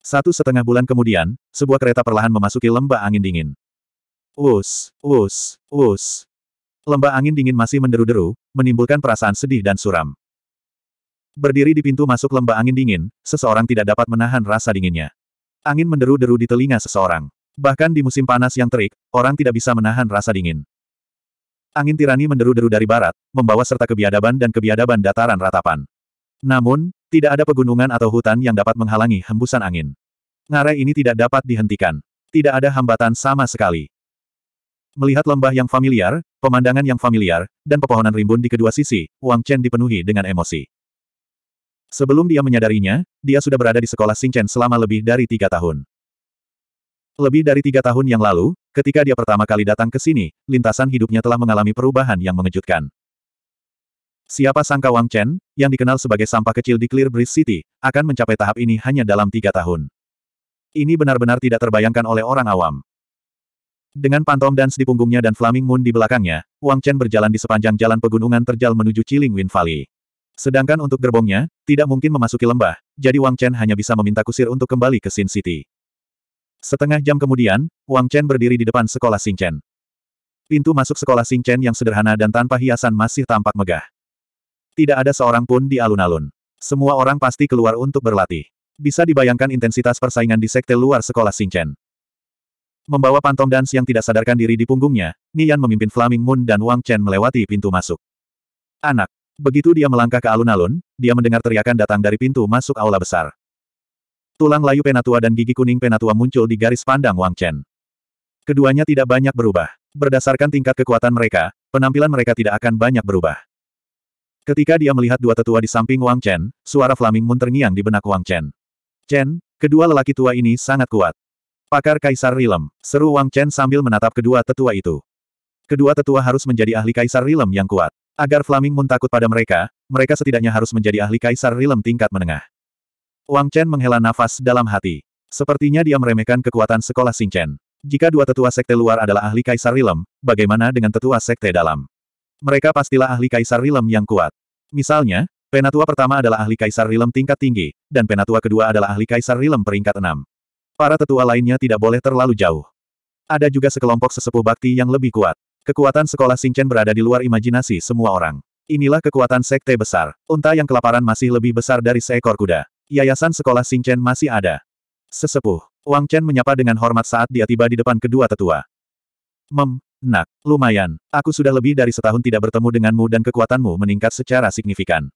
satu setengah bulan kemudian, sebuah kereta perlahan memasuki lembah angin dingin. Us, us, us. Lembah angin dingin masih menderu-deru, menimbulkan perasaan sedih dan suram. Berdiri di pintu masuk lembah angin dingin, seseorang tidak dapat menahan rasa dinginnya. Angin menderu-deru di telinga seseorang. Bahkan di musim panas yang terik, orang tidak bisa menahan rasa dingin. Angin tirani menderu-deru dari barat, membawa serta kebiadaban dan kebiadaban dataran ratapan. Namun, tidak ada pegunungan atau hutan yang dapat menghalangi hembusan angin. Ngarai ini tidak dapat dihentikan. Tidak ada hambatan sama sekali. Melihat lembah yang familiar, pemandangan yang familiar, dan pepohonan rimbun di kedua sisi, Wang Chen dipenuhi dengan emosi. Sebelum dia menyadarinya, dia sudah berada di sekolah Chen selama lebih dari tiga tahun. Lebih dari tiga tahun yang lalu, ketika dia pertama kali datang ke sini, lintasan hidupnya telah mengalami perubahan yang mengejutkan. Siapa sangka Wang Chen, yang dikenal sebagai sampah kecil di Clear Breeze City, akan mencapai tahap ini hanya dalam tiga tahun. Ini benar-benar tidak terbayangkan oleh orang awam. Dengan pantom dance di punggungnya dan Flaming Moon di belakangnya, Wang Chen berjalan di sepanjang jalan pegunungan terjal menuju Wind Valley. Sedangkan untuk gerbongnya, tidak mungkin memasuki lembah, jadi Wang Chen hanya bisa meminta kusir untuk kembali ke Sin City. Setengah jam kemudian, Wang Chen berdiri di depan sekolah Sing Chen. Pintu masuk sekolah Sing Chen yang sederhana dan tanpa hiasan masih tampak megah. Tidak ada seorang pun di alun-alun. Semua orang pasti keluar untuk berlatih. Bisa dibayangkan intensitas persaingan di sekte luar sekolah Xingchen. Membawa pantom dance yang tidak sadarkan diri di punggungnya, Nian memimpin Flaming Moon dan Wang Chen melewati pintu masuk. Anak. Begitu dia melangkah ke alun-alun, dia mendengar teriakan datang dari pintu masuk aula besar. Tulang layu penatua dan gigi kuning penatua muncul di garis pandang Wang Chen. Keduanya tidak banyak berubah. Berdasarkan tingkat kekuatan mereka, penampilan mereka tidak akan banyak berubah. Ketika dia melihat dua tetua di samping Wang Chen, suara Flaming Moon terngiang di benak Wang Chen. Chen, kedua lelaki tua ini sangat kuat. Pakar Kaisar Rilem, seru Wang Chen sambil menatap kedua tetua itu. Kedua tetua harus menjadi ahli Kaisar Rilem yang kuat. Agar Flaming Moon takut pada mereka, mereka setidaknya harus menjadi ahli Kaisar Rilem tingkat menengah. Wang Chen menghela nafas dalam hati. Sepertinya dia meremehkan kekuatan sekolah Xing Chen. Jika dua tetua sekte luar adalah ahli Kaisar Rilem, bagaimana dengan tetua sekte dalam? Mereka pastilah ahli Kaisar Rilem yang kuat. Misalnya, penatua pertama adalah ahli Kaisar Rilem tingkat tinggi, dan penatua kedua adalah ahli Kaisar Rilem peringkat enam. Para tetua lainnya tidak boleh terlalu jauh. Ada juga sekelompok sesepuh bakti yang lebih kuat. Kekuatan sekolah Singchen berada di luar imajinasi semua orang. Inilah kekuatan sekte besar. Unta yang kelaparan masih lebih besar dari seekor kuda. Yayasan sekolah Singchen masih ada. Sesepuh, Wang Chen menyapa dengan hormat saat dia tiba di depan kedua tetua. Mem, Nak, lumayan, aku sudah lebih dari setahun tidak bertemu denganmu dan kekuatanmu meningkat secara signifikan.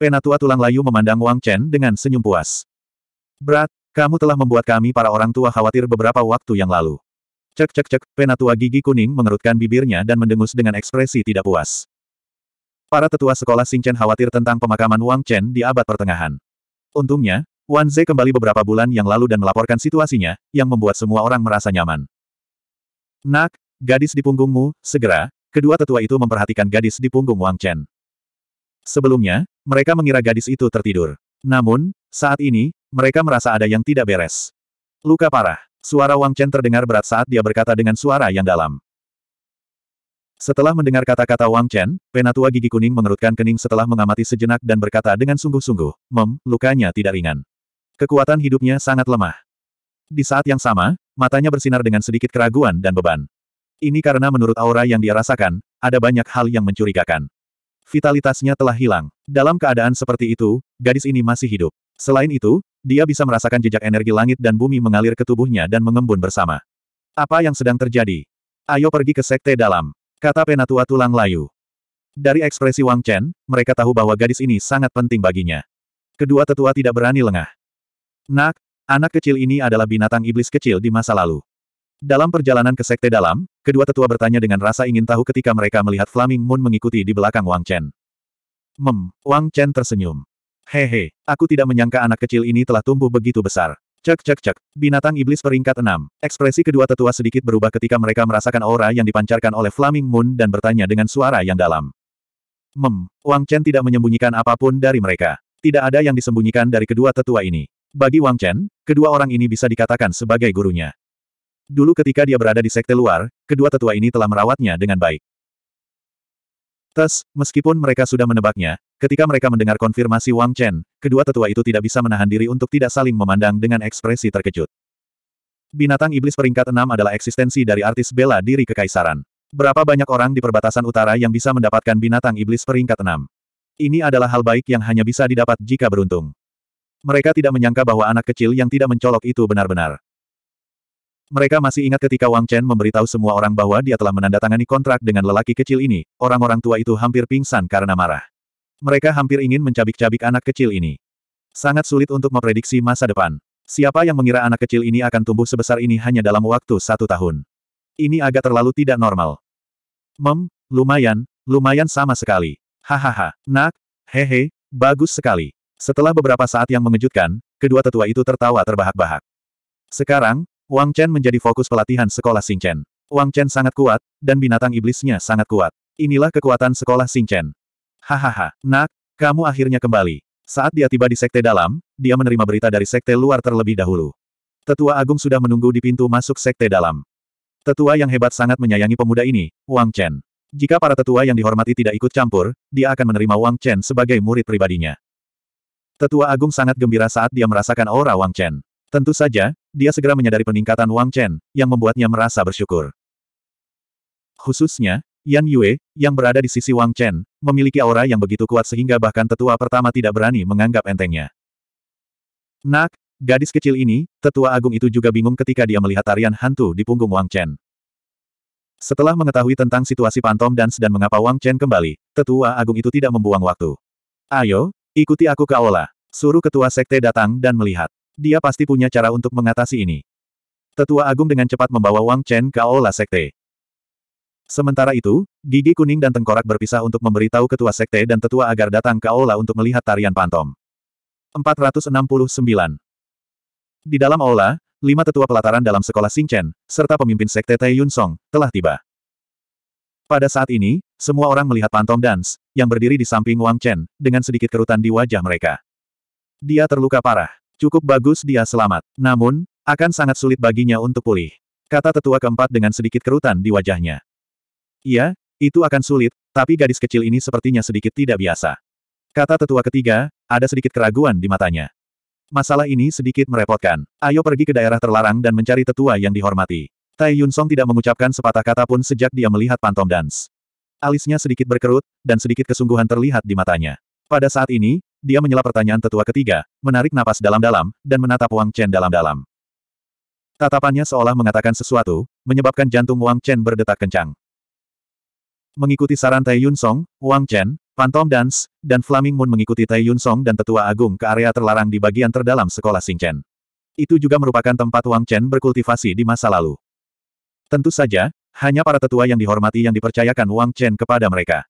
Penatua tulang layu memandang Wang Chen dengan senyum puas. Berat, kamu telah membuat kami para orang tua khawatir beberapa waktu yang lalu. Cek cek cek, penatua gigi kuning mengerutkan bibirnya dan mendengus dengan ekspresi tidak puas. Para tetua sekolah Xingchen khawatir tentang pemakaman Wang Chen di abad pertengahan. Untungnya, Wan Ze kembali beberapa bulan yang lalu dan melaporkan situasinya, yang membuat semua orang merasa nyaman. Nak, Gadis di punggungmu, segera, kedua tetua itu memperhatikan gadis di punggung Wang Chen. Sebelumnya, mereka mengira gadis itu tertidur. Namun, saat ini, mereka merasa ada yang tidak beres. Luka parah. Suara Wang Chen terdengar berat saat dia berkata dengan suara yang dalam. Setelah mendengar kata-kata Wang Chen, penatua gigi kuning mengerutkan kening setelah mengamati sejenak dan berkata dengan sungguh-sungguh, Mem, lukanya tidak ringan. Kekuatan hidupnya sangat lemah. Di saat yang sama, matanya bersinar dengan sedikit keraguan dan beban. Ini karena menurut aura yang dia rasakan, ada banyak hal yang mencurigakan. Vitalitasnya telah hilang. Dalam keadaan seperti itu, gadis ini masih hidup. Selain itu, dia bisa merasakan jejak energi langit dan bumi mengalir ke tubuhnya dan mengembun bersama. Apa yang sedang terjadi? Ayo pergi ke sekte dalam, kata penatua tulang layu. Dari ekspresi Wang Chen, mereka tahu bahwa gadis ini sangat penting baginya. Kedua tetua tidak berani lengah. Nak, anak kecil ini adalah binatang iblis kecil di masa lalu. Dalam perjalanan ke sekte dalam, kedua tetua bertanya dengan rasa ingin tahu ketika mereka melihat Flaming Moon mengikuti di belakang Wang Chen. Mem, Wang Chen tersenyum. Hehe, aku tidak menyangka anak kecil ini telah tumbuh begitu besar. Cek cek cek, binatang iblis peringkat 6. Ekspresi kedua tetua sedikit berubah ketika mereka merasakan aura yang dipancarkan oleh Flaming Moon dan bertanya dengan suara yang dalam. Mem, Wang Chen tidak menyembunyikan apapun dari mereka. Tidak ada yang disembunyikan dari kedua tetua ini. Bagi Wang Chen, kedua orang ini bisa dikatakan sebagai gurunya. Dulu ketika dia berada di sekte luar, kedua tetua ini telah merawatnya dengan baik. Tes, meskipun mereka sudah menebaknya, ketika mereka mendengar konfirmasi Wang Chen, kedua tetua itu tidak bisa menahan diri untuk tidak saling memandang dengan ekspresi terkejut. Binatang iblis peringkat enam adalah eksistensi dari artis bela diri kekaisaran. Berapa banyak orang di perbatasan utara yang bisa mendapatkan binatang iblis peringkat enam? Ini adalah hal baik yang hanya bisa didapat jika beruntung. Mereka tidak menyangka bahwa anak kecil yang tidak mencolok itu benar-benar mereka masih ingat ketika Wang Chen memberitahu semua orang bahwa dia telah menandatangani kontrak dengan lelaki kecil ini, orang-orang tua itu hampir pingsan karena marah. Mereka hampir ingin mencabik-cabik anak kecil ini. Sangat sulit untuk memprediksi masa depan. Siapa yang mengira anak kecil ini akan tumbuh sebesar ini hanya dalam waktu satu tahun. Ini agak terlalu tidak normal. Mem, lumayan, lumayan sama sekali. Hahaha, nak, hehe, bagus sekali. Setelah beberapa saat yang mengejutkan, kedua tetua itu tertawa terbahak-bahak. Sekarang, Wang Chen menjadi fokus pelatihan sekolah Chen. Wang Chen sangat kuat, dan binatang iblisnya sangat kuat. Inilah kekuatan sekolah Chen. Hahaha, nak, kamu akhirnya kembali. Saat dia tiba di sekte dalam, dia menerima berita dari sekte luar terlebih dahulu. Tetua Agung sudah menunggu di pintu masuk sekte dalam. Tetua yang hebat sangat menyayangi pemuda ini, Wang Chen. Jika para tetua yang dihormati tidak ikut campur, dia akan menerima Wang Chen sebagai murid pribadinya. Tetua Agung sangat gembira saat dia merasakan aura Wang Chen. Tentu saja, dia segera menyadari peningkatan Wang Chen, yang membuatnya merasa bersyukur. Khususnya, Yan Yue, yang berada di sisi Wang Chen, memiliki aura yang begitu kuat sehingga bahkan tetua pertama tidak berani menganggap entengnya. Nak, gadis kecil ini, tetua agung itu juga bingung ketika dia melihat tarian hantu di punggung Wang Chen. Setelah mengetahui tentang situasi Pantom Dance dan mengapa Wang Chen kembali, tetua agung itu tidak membuang waktu. Ayo, ikuti aku ke aula. Suruh ketua sekte datang dan melihat. Dia pasti punya cara untuk mengatasi ini. Tetua Agung dengan cepat membawa Wang Chen ke Aula Sekte. Sementara itu, gigi kuning dan tengkorak berpisah untuk memberitahu ketua sekte dan tetua agar datang ke Aula untuk melihat tarian pantom. 469 Di dalam Aula, lima tetua pelataran dalam sekolah Chen, serta pemimpin sekte Tai Yun Song, telah tiba. Pada saat ini, semua orang melihat Pantom Dance, yang berdiri di samping Wang Chen, dengan sedikit kerutan di wajah mereka. Dia terluka parah. Cukup bagus dia selamat. Namun, akan sangat sulit baginya untuk pulih. Kata tetua keempat dengan sedikit kerutan di wajahnya. Iya, itu akan sulit, tapi gadis kecil ini sepertinya sedikit tidak biasa. Kata tetua ketiga, ada sedikit keraguan di matanya. Masalah ini sedikit merepotkan. Ayo pergi ke daerah terlarang dan mencari tetua yang dihormati. Tai Yun Song tidak mengucapkan sepatah kata pun sejak dia melihat pantom dance. Alisnya sedikit berkerut, dan sedikit kesungguhan terlihat di matanya. Pada saat ini, dia menyela pertanyaan tetua ketiga, menarik napas dalam-dalam, dan menatap Wang Chen dalam-dalam. Tatapannya seolah mengatakan sesuatu, menyebabkan jantung Wang Chen berdetak kencang. Mengikuti saran Tai Yun Song, Wang Chen, Phantom Dance, dan Flaming Moon mengikuti Tai Yun Song dan Tetua Agung ke area terlarang di bagian terdalam sekolah Sing Chen. Itu juga merupakan tempat Wang Chen berkultivasi di masa lalu. Tentu saja, hanya para tetua yang dihormati yang dipercayakan Wang Chen kepada mereka.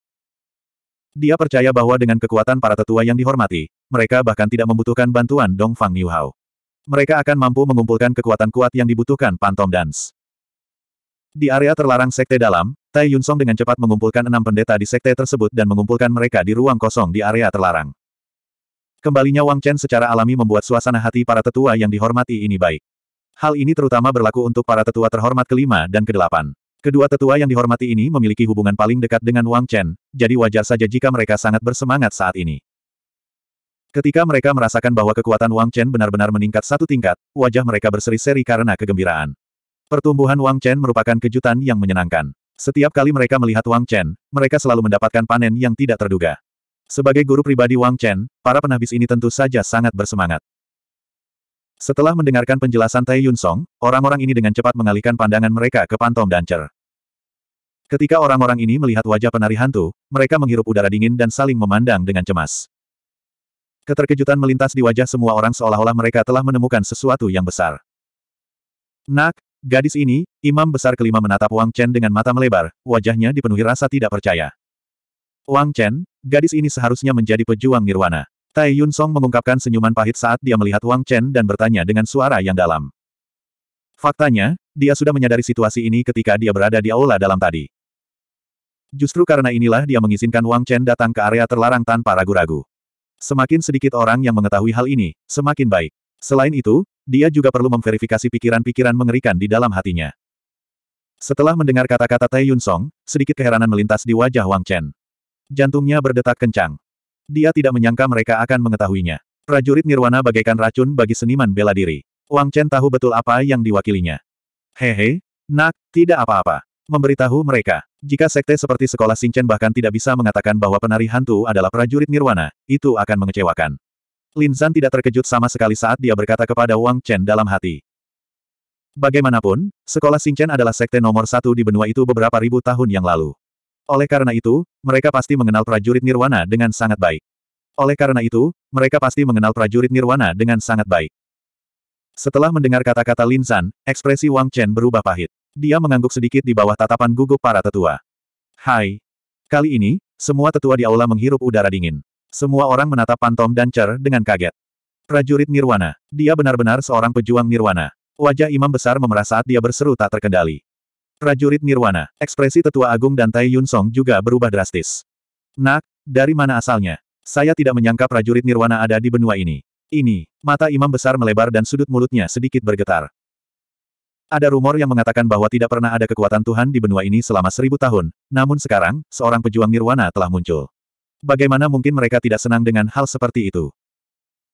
Dia percaya bahwa dengan kekuatan para tetua yang dihormati, mereka bahkan tidak membutuhkan bantuan Dong Fang Niuhao. Mereka akan mampu mengumpulkan kekuatan kuat yang dibutuhkan Pantom Dance. Di area terlarang Sekte Dalam, Tai Yunsong dengan cepat mengumpulkan enam pendeta di sekte tersebut dan mengumpulkan mereka di ruang kosong di area terlarang. Kembalinya Wang Chen secara alami membuat suasana hati para tetua yang dihormati ini baik. Hal ini terutama berlaku untuk para tetua terhormat kelima dan kedelapan. Kedua tetua yang dihormati ini memiliki hubungan paling dekat dengan Wang Chen, jadi wajar saja jika mereka sangat bersemangat saat ini. Ketika mereka merasakan bahwa kekuatan Wang Chen benar-benar meningkat satu tingkat, wajah mereka berseri-seri karena kegembiraan. Pertumbuhan Wang Chen merupakan kejutan yang menyenangkan. Setiap kali mereka melihat Wang Chen, mereka selalu mendapatkan panen yang tidak terduga. Sebagai guru pribadi Wang Chen, para penabis ini tentu saja sangat bersemangat. Setelah mendengarkan penjelasan Tai Yun Song, orang-orang ini dengan cepat mengalihkan pandangan mereka ke Pantom Dancer. Ketika orang-orang ini melihat wajah penari hantu, mereka menghirup udara dingin dan saling memandang dengan cemas. Keterkejutan melintas di wajah semua orang seolah-olah mereka telah menemukan sesuatu yang besar. Nak, gadis ini, imam besar kelima menatap Wang Chen dengan mata melebar, wajahnya dipenuhi rasa tidak percaya. Wang Chen, gadis ini seharusnya menjadi pejuang nirwana. Tai Yun Song mengungkapkan senyuman pahit saat dia melihat Wang Chen dan bertanya dengan suara yang dalam. Faktanya, dia sudah menyadari situasi ini ketika dia berada di aula dalam tadi. Justru karena inilah dia mengizinkan Wang Chen datang ke area terlarang tanpa ragu-ragu. Semakin sedikit orang yang mengetahui hal ini, semakin baik. Selain itu, dia juga perlu memverifikasi pikiran-pikiran mengerikan di dalam hatinya. Setelah mendengar kata-kata Tai Yun Song, sedikit keheranan melintas di wajah Wang Chen. Jantungnya berdetak kencang. Dia tidak menyangka mereka akan mengetahuinya. Prajurit Nirwana bagaikan racun bagi seniman bela diri. Wang Chen tahu betul apa yang diwakilinya. Hehe, nak, tidak apa-apa. Memberitahu mereka, jika sekte seperti sekolah Chen bahkan tidak bisa mengatakan bahwa penari hantu adalah prajurit Nirwana, itu akan mengecewakan. Lin Zan tidak terkejut sama sekali saat dia berkata kepada Wang Chen dalam hati. Bagaimanapun, sekolah Chen adalah sekte nomor satu di benua itu beberapa ribu tahun yang lalu. Oleh karena itu, mereka pasti mengenal prajurit Nirwana dengan sangat baik. Oleh karena itu, mereka pasti mengenal prajurit Nirwana dengan sangat baik. Setelah mendengar kata-kata Lin San, ekspresi Wang Chen berubah pahit. Dia mengangguk sedikit di bawah tatapan gugup para tetua. Hai. Kali ini, semua tetua di aula menghirup udara dingin. Semua orang menatap Pantom dan Cer dengan kaget. Prajurit Nirwana. Dia benar-benar seorang pejuang Nirwana. Wajah imam besar memerah saat dia berseru tak terkendali. Prajurit Nirwana, ekspresi tetua agung dan Tai Yun Song juga berubah drastis. Nak, dari mana asalnya? Saya tidak menyangka prajurit Nirwana ada di benua ini. Ini, mata imam besar melebar dan sudut mulutnya sedikit bergetar. Ada rumor yang mengatakan bahwa tidak pernah ada kekuatan Tuhan di benua ini selama seribu tahun, namun sekarang, seorang pejuang Nirwana telah muncul. Bagaimana mungkin mereka tidak senang dengan hal seperti itu?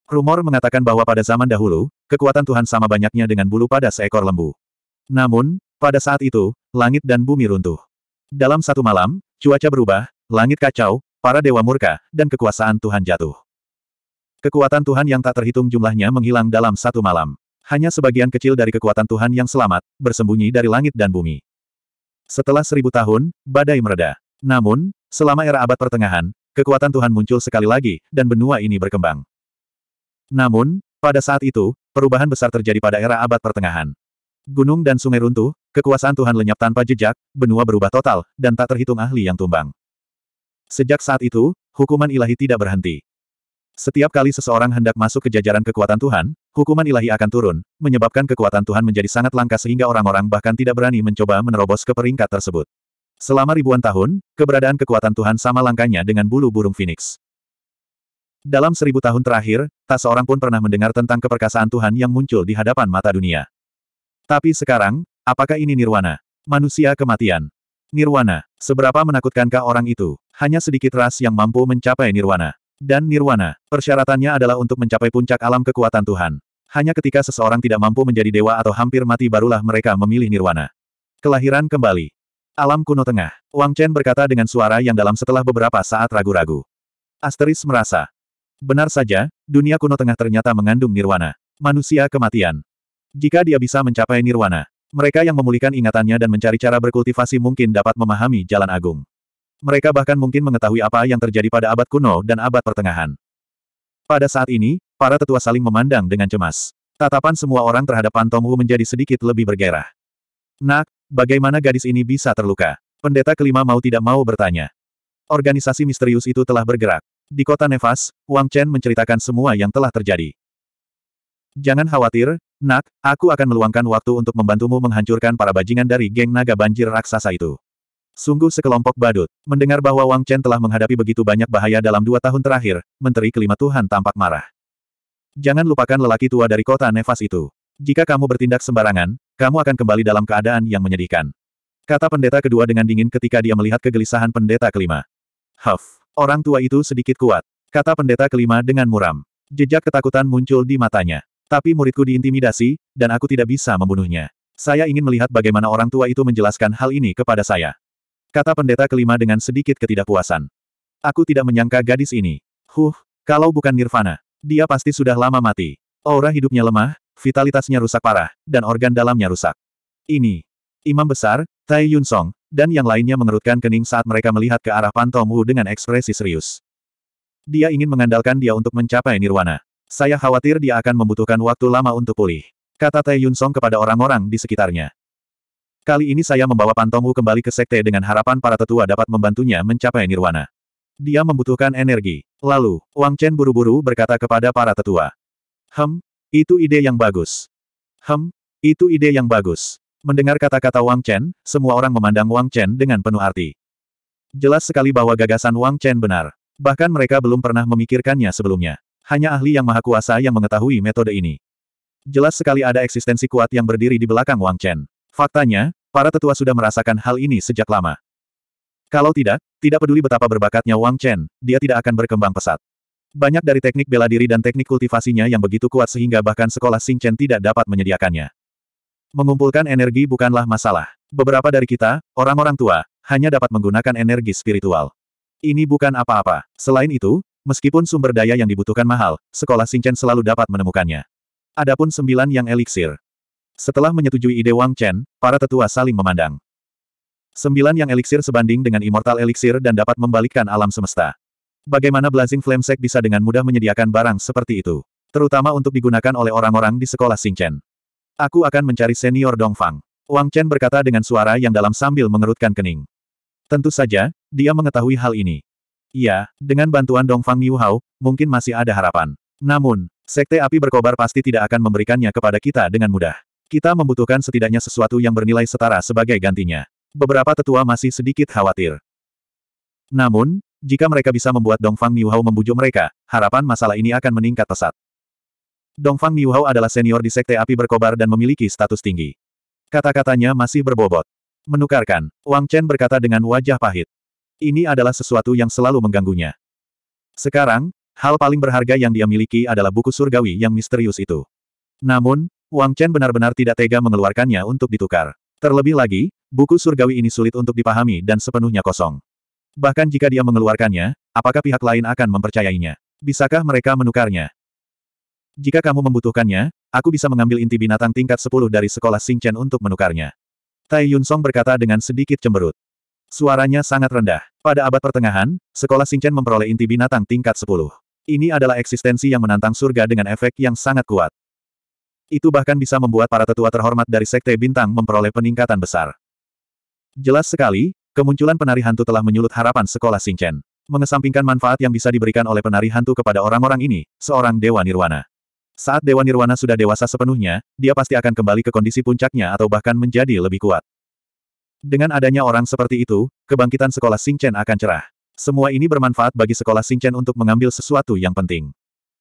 Rumor mengatakan bahwa pada zaman dahulu, kekuatan Tuhan sama banyaknya dengan bulu pada seekor lembu. Namun, pada saat itu, langit dan bumi runtuh. Dalam satu malam, cuaca berubah, langit kacau, para dewa murka, dan kekuasaan Tuhan jatuh. Kekuatan Tuhan yang tak terhitung jumlahnya menghilang dalam satu malam. Hanya sebagian kecil dari kekuatan Tuhan yang selamat, bersembunyi dari langit dan bumi. Setelah seribu tahun, badai mereda. Namun, selama era abad pertengahan, kekuatan Tuhan muncul sekali lagi, dan benua ini berkembang. Namun, pada saat itu, perubahan besar terjadi pada era abad pertengahan. Gunung dan sungai runtuh, Kekuasaan Tuhan lenyap tanpa jejak, benua berubah total, dan tak terhitung ahli yang tumbang. Sejak saat itu, hukuman ilahi tidak berhenti. Setiap kali seseorang hendak masuk ke jajaran kekuatan Tuhan, hukuman ilahi akan turun, menyebabkan kekuatan Tuhan menjadi sangat langka sehingga orang-orang bahkan tidak berani mencoba menerobos ke peringkat tersebut. Selama ribuan tahun, keberadaan kekuatan Tuhan sama langkanya dengan bulu burung Phoenix. Dalam seribu tahun terakhir, tak seorang pun pernah mendengar tentang keperkasaan Tuhan yang muncul di hadapan mata dunia. Tapi sekarang, Apakah ini nirwana? Manusia kematian. Nirwana. Seberapa menakutkankah orang itu? Hanya sedikit ras yang mampu mencapai nirwana. Dan nirwana, persyaratannya adalah untuk mencapai puncak alam kekuatan Tuhan. Hanya ketika seseorang tidak mampu menjadi dewa atau hampir mati barulah mereka memilih nirwana. Kelahiran kembali. Alam kuno tengah. Wang Chen berkata dengan suara yang dalam setelah beberapa saat ragu-ragu. Asteris merasa. Benar saja, dunia kuno tengah ternyata mengandung nirwana. Manusia kematian. Jika dia bisa mencapai nirwana, mereka yang memulihkan ingatannya dan mencari cara berkultivasi mungkin dapat memahami jalan agung. Mereka bahkan mungkin mengetahui apa yang terjadi pada abad kuno dan abad pertengahan. Pada saat ini, para tetua saling memandang dengan cemas. Tatapan semua orang terhadap Pantomu menjadi sedikit lebih bergerak. Nak, bagaimana gadis ini bisa terluka? Pendeta kelima mau tidak mau bertanya. Organisasi misterius itu telah bergerak. Di kota Nevas, Wang Chen menceritakan semua yang telah terjadi. Jangan khawatir, nak, aku akan meluangkan waktu untuk membantumu menghancurkan para bajingan dari geng naga banjir raksasa itu. Sungguh sekelompok badut. Mendengar bahwa Wang Chen telah menghadapi begitu banyak bahaya dalam dua tahun terakhir, Menteri Kelima Tuhan tampak marah. Jangan lupakan lelaki tua dari kota Nefas itu. Jika kamu bertindak sembarangan, kamu akan kembali dalam keadaan yang menyedihkan. Kata pendeta kedua dengan dingin ketika dia melihat kegelisahan pendeta kelima. Huff, orang tua itu sedikit kuat. Kata pendeta kelima dengan muram. Jejak ketakutan muncul di matanya. Tapi muridku diintimidasi, dan aku tidak bisa membunuhnya. Saya ingin melihat bagaimana orang tua itu menjelaskan hal ini kepada saya. Kata pendeta kelima dengan sedikit ketidakpuasan. Aku tidak menyangka gadis ini. Huh, kalau bukan Nirvana. Dia pasti sudah lama mati. Aura hidupnya lemah, vitalitasnya rusak parah, dan organ dalamnya rusak. Ini. Imam besar, Tai Yun Song, dan yang lainnya mengerutkan kening saat mereka melihat ke arah Pantomu dengan ekspresi serius. Dia ingin mengandalkan dia untuk mencapai nirwana. Saya khawatir dia akan membutuhkan waktu lama untuk pulih. Kata Tae Yun Song kepada orang-orang di sekitarnya. Kali ini saya membawa Pantomu kembali ke sekte dengan harapan para tetua dapat membantunya mencapai nirwana. Dia membutuhkan energi. Lalu, Wang Chen buru-buru berkata kepada para tetua. Hem, itu ide yang bagus. Hem, itu ide yang bagus. Mendengar kata-kata Wang Chen, semua orang memandang Wang Chen dengan penuh arti. Jelas sekali bahwa gagasan Wang Chen benar. Bahkan mereka belum pernah memikirkannya sebelumnya. Hanya ahli yang maha kuasa yang mengetahui metode ini. Jelas sekali ada eksistensi kuat yang berdiri di belakang Wang Chen. Faktanya, para tetua sudah merasakan hal ini sejak lama. Kalau tidak, tidak peduli betapa berbakatnya Wang Chen, dia tidak akan berkembang pesat. Banyak dari teknik bela diri dan teknik kultivasinya yang begitu kuat sehingga bahkan sekolah Sing Chen tidak dapat menyediakannya. Mengumpulkan energi bukanlah masalah. Beberapa dari kita, orang-orang tua, hanya dapat menggunakan energi spiritual. Ini bukan apa-apa. Selain itu, Meskipun sumber daya yang dibutuhkan mahal, sekolah Xingchen selalu dapat menemukannya. Adapun sembilan yang eliksir. Setelah menyetujui ide Wang Chen, para tetua saling memandang. Sembilan yang eliksir sebanding dengan immortal eliksir dan dapat membalikkan alam semesta. Bagaimana Blazing Flame Flamesek bisa dengan mudah menyediakan barang seperti itu? Terutama untuk digunakan oleh orang-orang di sekolah Xingchen. Aku akan mencari senior Dongfang. Wang Chen berkata dengan suara yang dalam sambil mengerutkan kening. Tentu saja, dia mengetahui hal ini. Iya, dengan bantuan Dongfang Niuhao, mungkin masih ada harapan. Namun, Sekte Api Berkobar pasti tidak akan memberikannya kepada kita dengan mudah. Kita membutuhkan setidaknya sesuatu yang bernilai setara sebagai gantinya. Beberapa tetua masih sedikit khawatir. Namun, jika mereka bisa membuat Dongfang Niuhao membujuk mereka, harapan masalah ini akan meningkat pesat. Dongfang Niuhao adalah senior di Sekte Api Berkobar dan memiliki status tinggi. Kata-katanya masih berbobot. Menukarkan, Wang Chen berkata dengan wajah pahit. Ini adalah sesuatu yang selalu mengganggunya. Sekarang, hal paling berharga yang dia miliki adalah buku surgawi yang misterius itu. Namun, Wang Chen benar-benar tidak tega mengeluarkannya untuk ditukar. Terlebih lagi, buku surgawi ini sulit untuk dipahami dan sepenuhnya kosong. Bahkan jika dia mengeluarkannya, apakah pihak lain akan mempercayainya? Bisakah mereka menukarnya? Jika kamu membutuhkannya, aku bisa mengambil inti binatang tingkat 10 dari sekolah Chen untuk menukarnya. Tai Yun Song berkata dengan sedikit cemberut. Suaranya sangat rendah. Pada abad pertengahan, sekolah Singchen memperoleh inti binatang tingkat 10. Ini adalah eksistensi yang menantang surga dengan efek yang sangat kuat. Itu bahkan bisa membuat para tetua terhormat dari sekte bintang memperoleh peningkatan besar. Jelas sekali, kemunculan penari hantu telah menyulut harapan sekolah Singchen. Mengesampingkan manfaat yang bisa diberikan oleh penari hantu kepada orang-orang ini, seorang Dewa Nirwana. Saat Dewa Nirwana sudah dewasa sepenuhnya, dia pasti akan kembali ke kondisi puncaknya atau bahkan menjadi lebih kuat. Dengan adanya orang seperti itu, kebangkitan sekolah Singchen akan cerah. Semua ini bermanfaat bagi sekolah Singchen untuk mengambil sesuatu yang penting.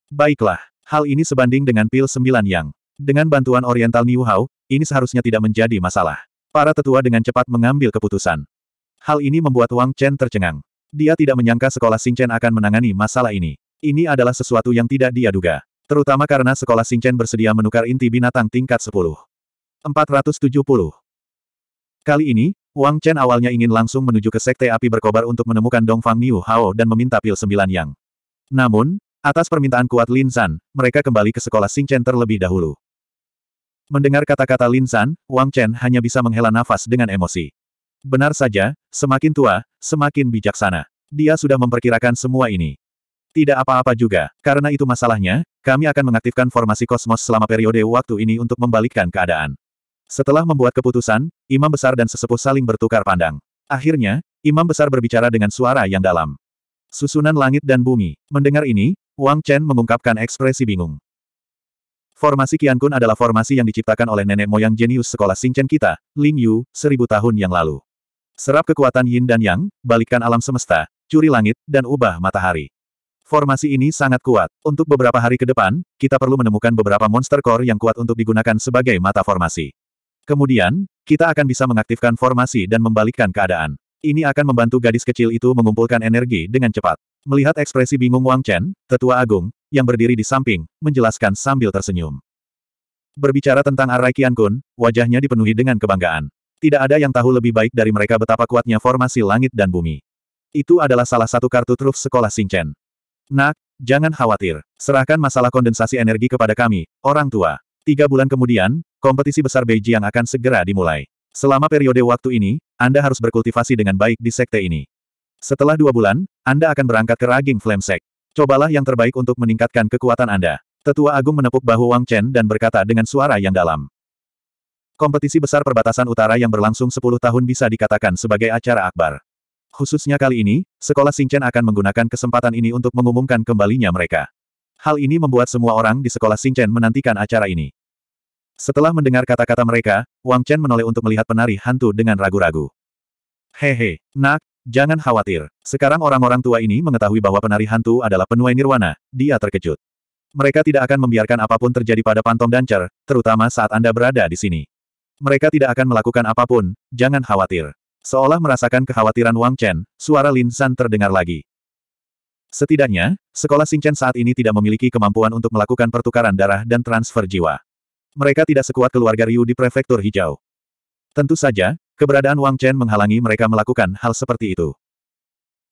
Baiklah, hal ini sebanding dengan pil sembilan yang. Dengan bantuan Oriental New Hao, ini seharusnya tidak menjadi masalah. Para tetua dengan cepat mengambil keputusan. Hal ini membuat Wang Chen tercengang. Dia tidak menyangka sekolah Singchen akan menangani masalah ini. Ini adalah sesuatu yang tidak dia duga. Terutama karena sekolah Singchen bersedia menukar inti binatang tingkat 10. 470. Kali ini, Wang Chen awalnya ingin langsung menuju ke Sekte Api Berkobar untuk menemukan Dongfang Niu Hao dan meminta pil sembilan yang. Namun, atas permintaan kuat Lin San, mereka kembali ke sekolah Sing Chen terlebih dahulu. Mendengar kata-kata Lin San, Wang Chen hanya bisa menghela nafas dengan emosi. Benar saja, semakin tua, semakin bijaksana. Dia sudah memperkirakan semua ini. Tidak apa-apa juga, karena itu masalahnya, kami akan mengaktifkan formasi kosmos selama periode waktu ini untuk membalikkan keadaan. Setelah membuat keputusan, imam besar dan sesepuh saling bertukar pandang. Akhirnya, imam besar berbicara dengan suara yang dalam. Susunan langit dan bumi. Mendengar ini, Wang Chen mengungkapkan ekspresi bingung. Formasi Kun adalah formasi yang diciptakan oleh nenek moyang jenius sekolah Singchen kita, Ling Yu, seribu tahun yang lalu. Serap kekuatan yin dan yang, balikkan alam semesta, curi langit, dan ubah matahari. Formasi ini sangat kuat. Untuk beberapa hari ke depan, kita perlu menemukan beberapa monster core yang kuat untuk digunakan sebagai mata formasi. Kemudian, kita akan bisa mengaktifkan formasi dan membalikkan keadaan. Ini akan membantu gadis kecil itu mengumpulkan energi dengan cepat. Melihat ekspresi bingung Wang Chen, tetua agung, yang berdiri di samping, menjelaskan sambil tersenyum. Berbicara tentang Arai Qian Kun, wajahnya dipenuhi dengan kebanggaan. Tidak ada yang tahu lebih baik dari mereka betapa kuatnya formasi langit dan bumi. Itu adalah salah satu kartu truf sekolah Chen. Nak, jangan khawatir. Serahkan masalah kondensasi energi kepada kami, orang tua. Tiga bulan kemudian, kompetisi besar Beijing akan segera dimulai. Selama periode waktu ini, Anda harus berkultivasi dengan baik di sekte ini. Setelah dua bulan, Anda akan berangkat ke Raging Flame Sect. Cobalah yang terbaik untuk meningkatkan kekuatan Anda. Tetua Agung menepuk bahu Wang Chen dan berkata dengan suara yang dalam. Kompetisi besar perbatasan utara yang berlangsung 10 tahun bisa dikatakan sebagai acara akbar. Khususnya kali ini, sekolah Chen akan menggunakan kesempatan ini untuk mengumumkan kembalinya mereka. Hal ini membuat semua orang di sekolah Chen menantikan acara ini. Setelah mendengar kata-kata mereka, Wang Chen menoleh untuk melihat penari hantu dengan ragu-ragu. Hehe, nak, jangan khawatir. Sekarang orang-orang tua ini mengetahui bahwa penari hantu adalah penuai nirwana, dia terkejut. Mereka tidak akan membiarkan apapun terjadi pada Pantom Dancer, terutama saat Anda berada di sini. Mereka tidak akan melakukan apapun, jangan khawatir. Seolah merasakan kekhawatiran Wang Chen, suara Lin San terdengar lagi. Setidaknya, sekolah Chen saat ini tidak memiliki kemampuan untuk melakukan pertukaran darah dan transfer jiwa. Mereka tidak sekuat keluarga Ryu di prefektur hijau. Tentu saja, keberadaan Wang Chen menghalangi mereka melakukan hal seperti itu.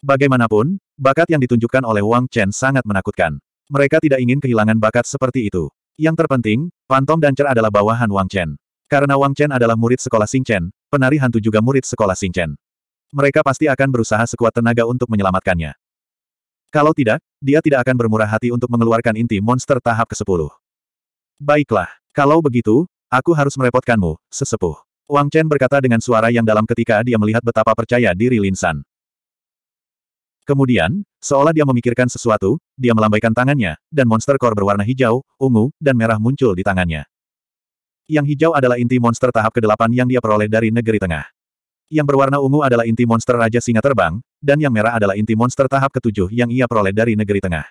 Bagaimanapun, bakat yang ditunjukkan oleh Wang Chen sangat menakutkan. Mereka tidak ingin kehilangan bakat seperti itu. Yang terpenting, Pantom dan Cer adalah bawahan Wang Chen. Karena Wang Chen adalah murid sekolah Xing Chen, penari hantu juga murid sekolah Xing Chen. Mereka pasti akan berusaha sekuat tenaga untuk menyelamatkannya. Kalau tidak, dia tidak akan bermurah hati untuk mengeluarkan inti monster tahap ke-10. Baiklah. Kalau begitu, aku harus merepotkanmu, sesepuh. Wang Chen berkata dengan suara yang dalam ketika dia melihat betapa percaya diri Lin San. Kemudian, seolah dia memikirkan sesuatu, dia melambaikan tangannya, dan monster core berwarna hijau, ungu, dan merah muncul di tangannya. Yang hijau adalah inti monster tahap ke-8 yang dia peroleh dari negeri tengah. Yang berwarna ungu adalah inti monster Raja Singa Terbang, dan yang merah adalah inti monster tahap ke-7 yang ia peroleh dari negeri tengah.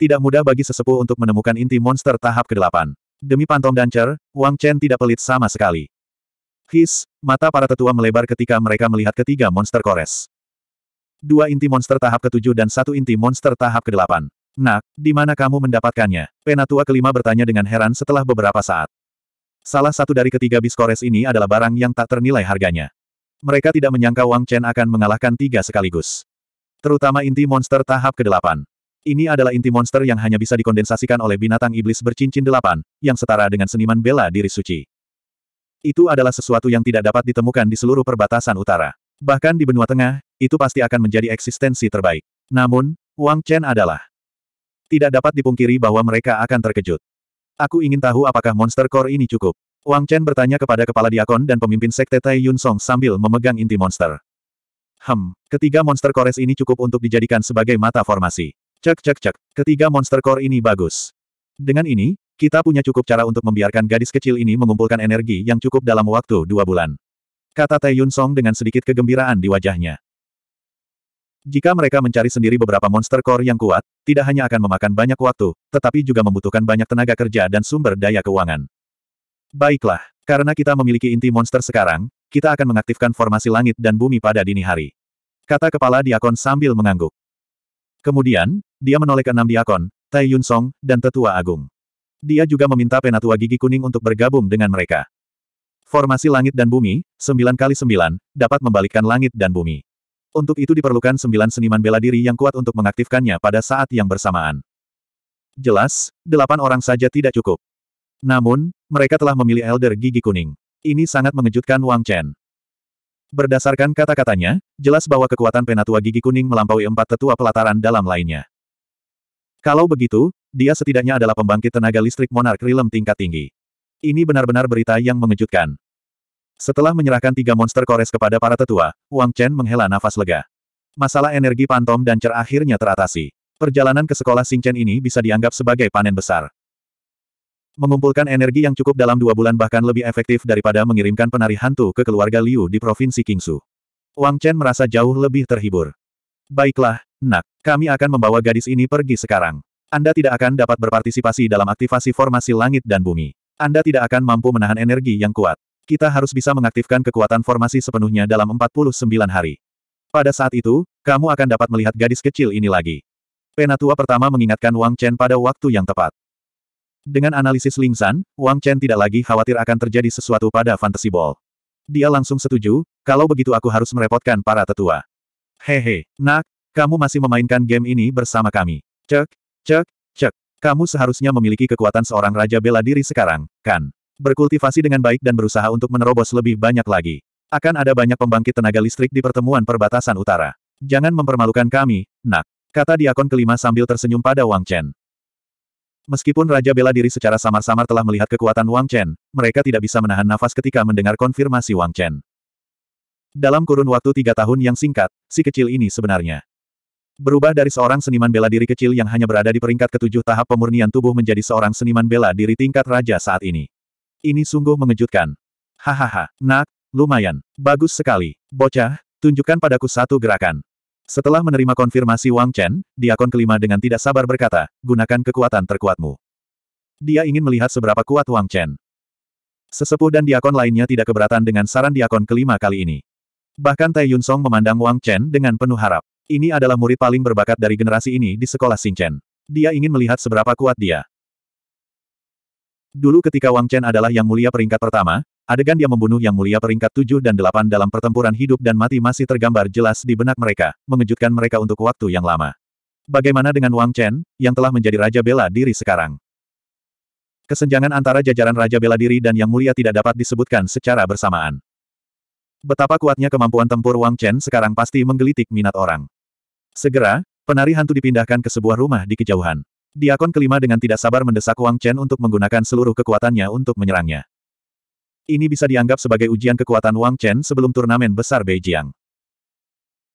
Tidak mudah bagi sesepuh untuk menemukan inti monster tahap ke-8. Demi Pantom dan Wang Chen tidak pelit sama sekali. His, mata para tetua melebar ketika mereka melihat ketiga monster kores. Dua inti monster tahap ketujuh dan satu inti monster tahap kedelapan. Nak, di mana kamu mendapatkannya? Penatua kelima bertanya dengan heran setelah beberapa saat. Salah satu dari ketiga bis kores ini adalah barang yang tak ternilai harganya. Mereka tidak menyangka Wang Chen akan mengalahkan tiga sekaligus. Terutama inti monster tahap kedelapan. Ini adalah inti monster yang hanya bisa dikondensasikan oleh binatang iblis bercincin delapan, yang setara dengan seniman bela diri suci. Itu adalah sesuatu yang tidak dapat ditemukan di seluruh perbatasan utara. Bahkan di benua tengah, itu pasti akan menjadi eksistensi terbaik. Namun, Wang Chen adalah tidak dapat dipungkiri bahwa mereka akan terkejut. Aku ingin tahu apakah monster core ini cukup. Wang Chen bertanya kepada kepala diakon dan pemimpin sekte Tai Yun Song sambil memegang inti monster. Hem, ketiga monster kores ini cukup untuk dijadikan sebagai mata formasi. Cek cek cek, ketiga monster core ini bagus. Dengan ini, kita punya cukup cara untuk membiarkan gadis kecil ini mengumpulkan energi yang cukup dalam waktu dua bulan. Kata Tae Yun Song dengan sedikit kegembiraan di wajahnya. Jika mereka mencari sendiri beberapa monster core yang kuat, tidak hanya akan memakan banyak waktu, tetapi juga membutuhkan banyak tenaga kerja dan sumber daya keuangan. Baiklah, karena kita memiliki inti monster sekarang, kita akan mengaktifkan formasi langit dan bumi pada dini hari. Kata kepala diakon sambil mengangguk. Kemudian, dia menoleh ke enam diakon, Tai Yun Song, dan Tetua Agung. Dia juga meminta Penatua Gigi Kuning untuk bergabung dengan mereka. Formasi langit dan bumi, sembilan kali sembilan, dapat membalikkan langit dan bumi. Untuk itu diperlukan sembilan seniman bela diri yang kuat untuk mengaktifkannya pada saat yang bersamaan. Jelas, delapan orang saja tidak cukup. Namun, mereka telah memilih Elder Gigi Kuning. Ini sangat mengejutkan Wang Chen. Berdasarkan kata-katanya, jelas bahwa kekuatan penatua Gigi Kuning melampaui empat tetua pelataran dalam lainnya. Kalau begitu, dia setidaknya adalah pembangkit tenaga listrik monark rilem tingkat tinggi. Ini benar-benar berita yang mengejutkan. Setelah menyerahkan tiga monster kores kepada para tetua, Wang Chen menghela nafas lega. Masalah energi pantom dan cer akhirnya teratasi. Perjalanan ke sekolah Chen ini bisa dianggap sebagai panen besar. Mengumpulkan energi yang cukup dalam dua bulan bahkan lebih efektif daripada mengirimkan penari hantu ke keluarga Liu di Provinsi Kingsu. Wang Chen merasa jauh lebih terhibur. Baiklah, nak, kami akan membawa gadis ini pergi sekarang. Anda tidak akan dapat berpartisipasi dalam aktivasi formasi langit dan bumi. Anda tidak akan mampu menahan energi yang kuat. Kita harus bisa mengaktifkan kekuatan formasi sepenuhnya dalam 49 hari. Pada saat itu, kamu akan dapat melihat gadis kecil ini lagi. Penatua pertama mengingatkan Wang Chen pada waktu yang tepat. Dengan analisis Lingsan, Wang Chen tidak lagi khawatir akan terjadi sesuatu pada Fantasy Ball. Dia langsung setuju, kalau begitu aku harus merepotkan para tetua. Hehe, nak, kamu masih memainkan game ini bersama kami. Cek, cek, cek. Kamu seharusnya memiliki kekuatan seorang raja bela diri sekarang, kan? Berkultivasi dengan baik dan berusaha untuk menerobos lebih banyak lagi. Akan ada banyak pembangkit tenaga listrik di pertemuan perbatasan utara. Jangan mempermalukan kami, nak. Kata diakon kelima sambil tersenyum pada Wang Chen. Meskipun Raja Bela Diri secara samar-samar telah melihat kekuatan Wang Chen, mereka tidak bisa menahan nafas ketika mendengar konfirmasi Wang Chen. Dalam kurun waktu tiga tahun yang singkat, si kecil ini sebenarnya berubah dari seorang seniman bela diri kecil yang hanya berada di peringkat ketujuh tahap pemurnian tubuh menjadi seorang seniman bela diri tingkat raja saat ini. Ini sungguh mengejutkan. Hahaha, nak, lumayan, bagus sekali. Bocah, tunjukkan padaku satu gerakan. Setelah menerima konfirmasi Wang Chen, diakon kelima dengan tidak sabar berkata, gunakan kekuatan terkuatmu. Dia ingin melihat seberapa kuat Wang Chen. Sesepuh dan diakon lainnya tidak keberatan dengan saran diakon kelima kali ini. Bahkan Tai Yun Song memandang Wang Chen dengan penuh harap. Ini adalah murid paling berbakat dari generasi ini di sekolah Chen. Dia ingin melihat seberapa kuat dia. Dulu ketika Wang Chen adalah yang mulia peringkat pertama, adegan dia membunuh yang mulia peringkat 7 dan 8 dalam pertempuran hidup dan mati masih tergambar jelas di benak mereka, mengejutkan mereka untuk waktu yang lama. Bagaimana dengan Wang Chen, yang telah menjadi Raja Bela Diri sekarang? Kesenjangan antara jajaran Raja Bela Diri dan Yang Mulia tidak dapat disebutkan secara bersamaan. Betapa kuatnya kemampuan tempur Wang Chen sekarang pasti menggelitik minat orang. Segera, penari hantu dipindahkan ke sebuah rumah di kejauhan. Diakon kelima dengan tidak sabar mendesak Wang Chen untuk menggunakan seluruh kekuatannya untuk menyerangnya. Ini bisa dianggap sebagai ujian kekuatan Wang Chen sebelum turnamen besar Beijing.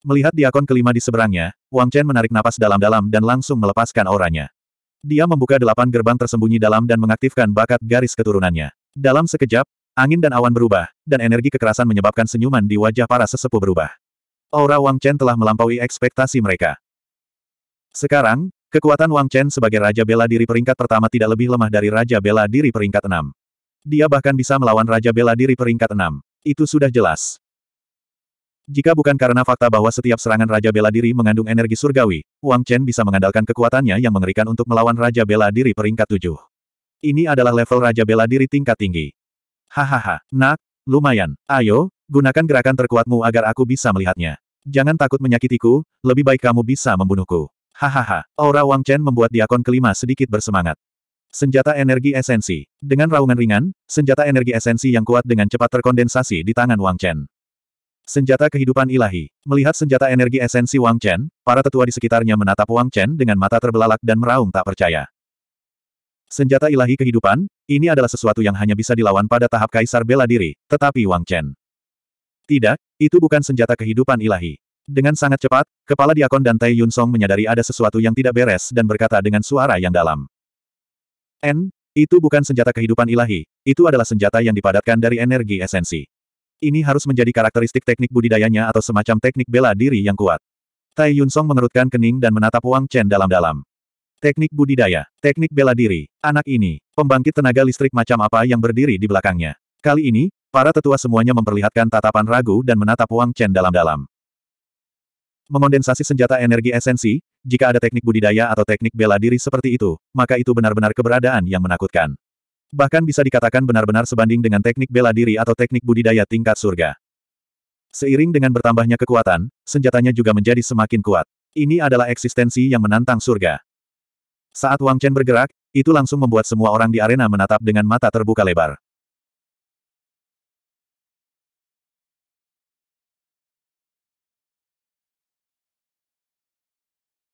Melihat diakon kelima di seberangnya, Wang Chen menarik napas dalam-dalam dan langsung melepaskan auranya. Dia membuka delapan gerbang tersembunyi dalam dan mengaktifkan bakat garis keturunannya. Dalam sekejap, Angin dan awan berubah, dan energi kekerasan menyebabkan senyuman di wajah para sesepuh berubah. Aura Wang Chen telah melampaui ekspektasi mereka. Sekarang, kekuatan Wang Chen sebagai Raja Bela Diri peringkat pertama tidak lebih lemah dari Raja Bela Diri peringkat enam. Dia bahkan bisa melawan Raja Bela Diri peringkat enam. Itu sudah jelas. Jika bukan karena fakta bahwa setiap serangan Raja Bela Diri mengandung energi surgawi, Wang Chen bisa mengandalkan kekuatannya yang mengerikan untuk melawan Raja Bela Diri peringkat tujuh. Ini adalah level Raja Bela Diri tingkat tinggi. Hahaha, nak, lumayan. Ayo, gunakan gerakan terkuatmu agar aku bisa melihatnya. Jangan takut menyakitiku, lebih baik kamu bisa membunuhku. Hahaha, aura Wang Chen membuat diakon kelima sedikit bersemangat. Senjata energi esensi. Dengan raungan ringan, senjata energi esensi yang kuat dengan cepat terkondensasi di tangan Wang Chen. Senjata kehidupan ilahi. Melihat senjata energi esensi Wang Chen, para tetua di sekitarnya menatap Wang Chen dengan mata terbelalak dan meraung tak percaya. Senjata ilahi kehidupan, ini adalah sesuatu yang hanya bisa dilawan pada tahap kaisar bela diri, tetapi Wang Chen. Tidak, itu bukan senjata kehidupan ilahi. Dengan sangat cepat, kepala diakon dan Tai Yun Song menyadari ada sesuatu yang tidak beres dan berkata dengan suara yang dalam. N, itu bukan senjata kehidupan ilahi, itu adalah senjata yang dipadatkan dari energi esensi. Ini harus menjadi karakteristik teknik budidayanya atau semacam teknik bela diri yang kuat. Tai Yun Song mengerutkan kening dan menatap Wang Chen dalam-dalam. Teknik budidaya, teknik bela diri, anak ini, pembangkit tenaga listrik macam apa yang berdiri di belakangnya. Kali ini, para tetua semuanya memperlihatkan tatapan ragu dan menatap Wang Chen dalam-dalam. Mengondensasi senjata energi esensi, jika ada teknik budidaya atau teknik bela diri seperti itu, maka itu benar-benar keberadaan yang menakutkan. Bahkan bisa dikatakan benar-benar sebanding dengan teknik bela diri atau teknik budidaya tingkat surga. Seiring dengan bertambahnya kekuatan, senjatanya juga menjadi semakin kuat. Ini adalah eksistensi yang menantang surga. Saat Wang Chen bergerak, itu langsung membuat semua orang di arena menatap dengan mata terbuka lebar.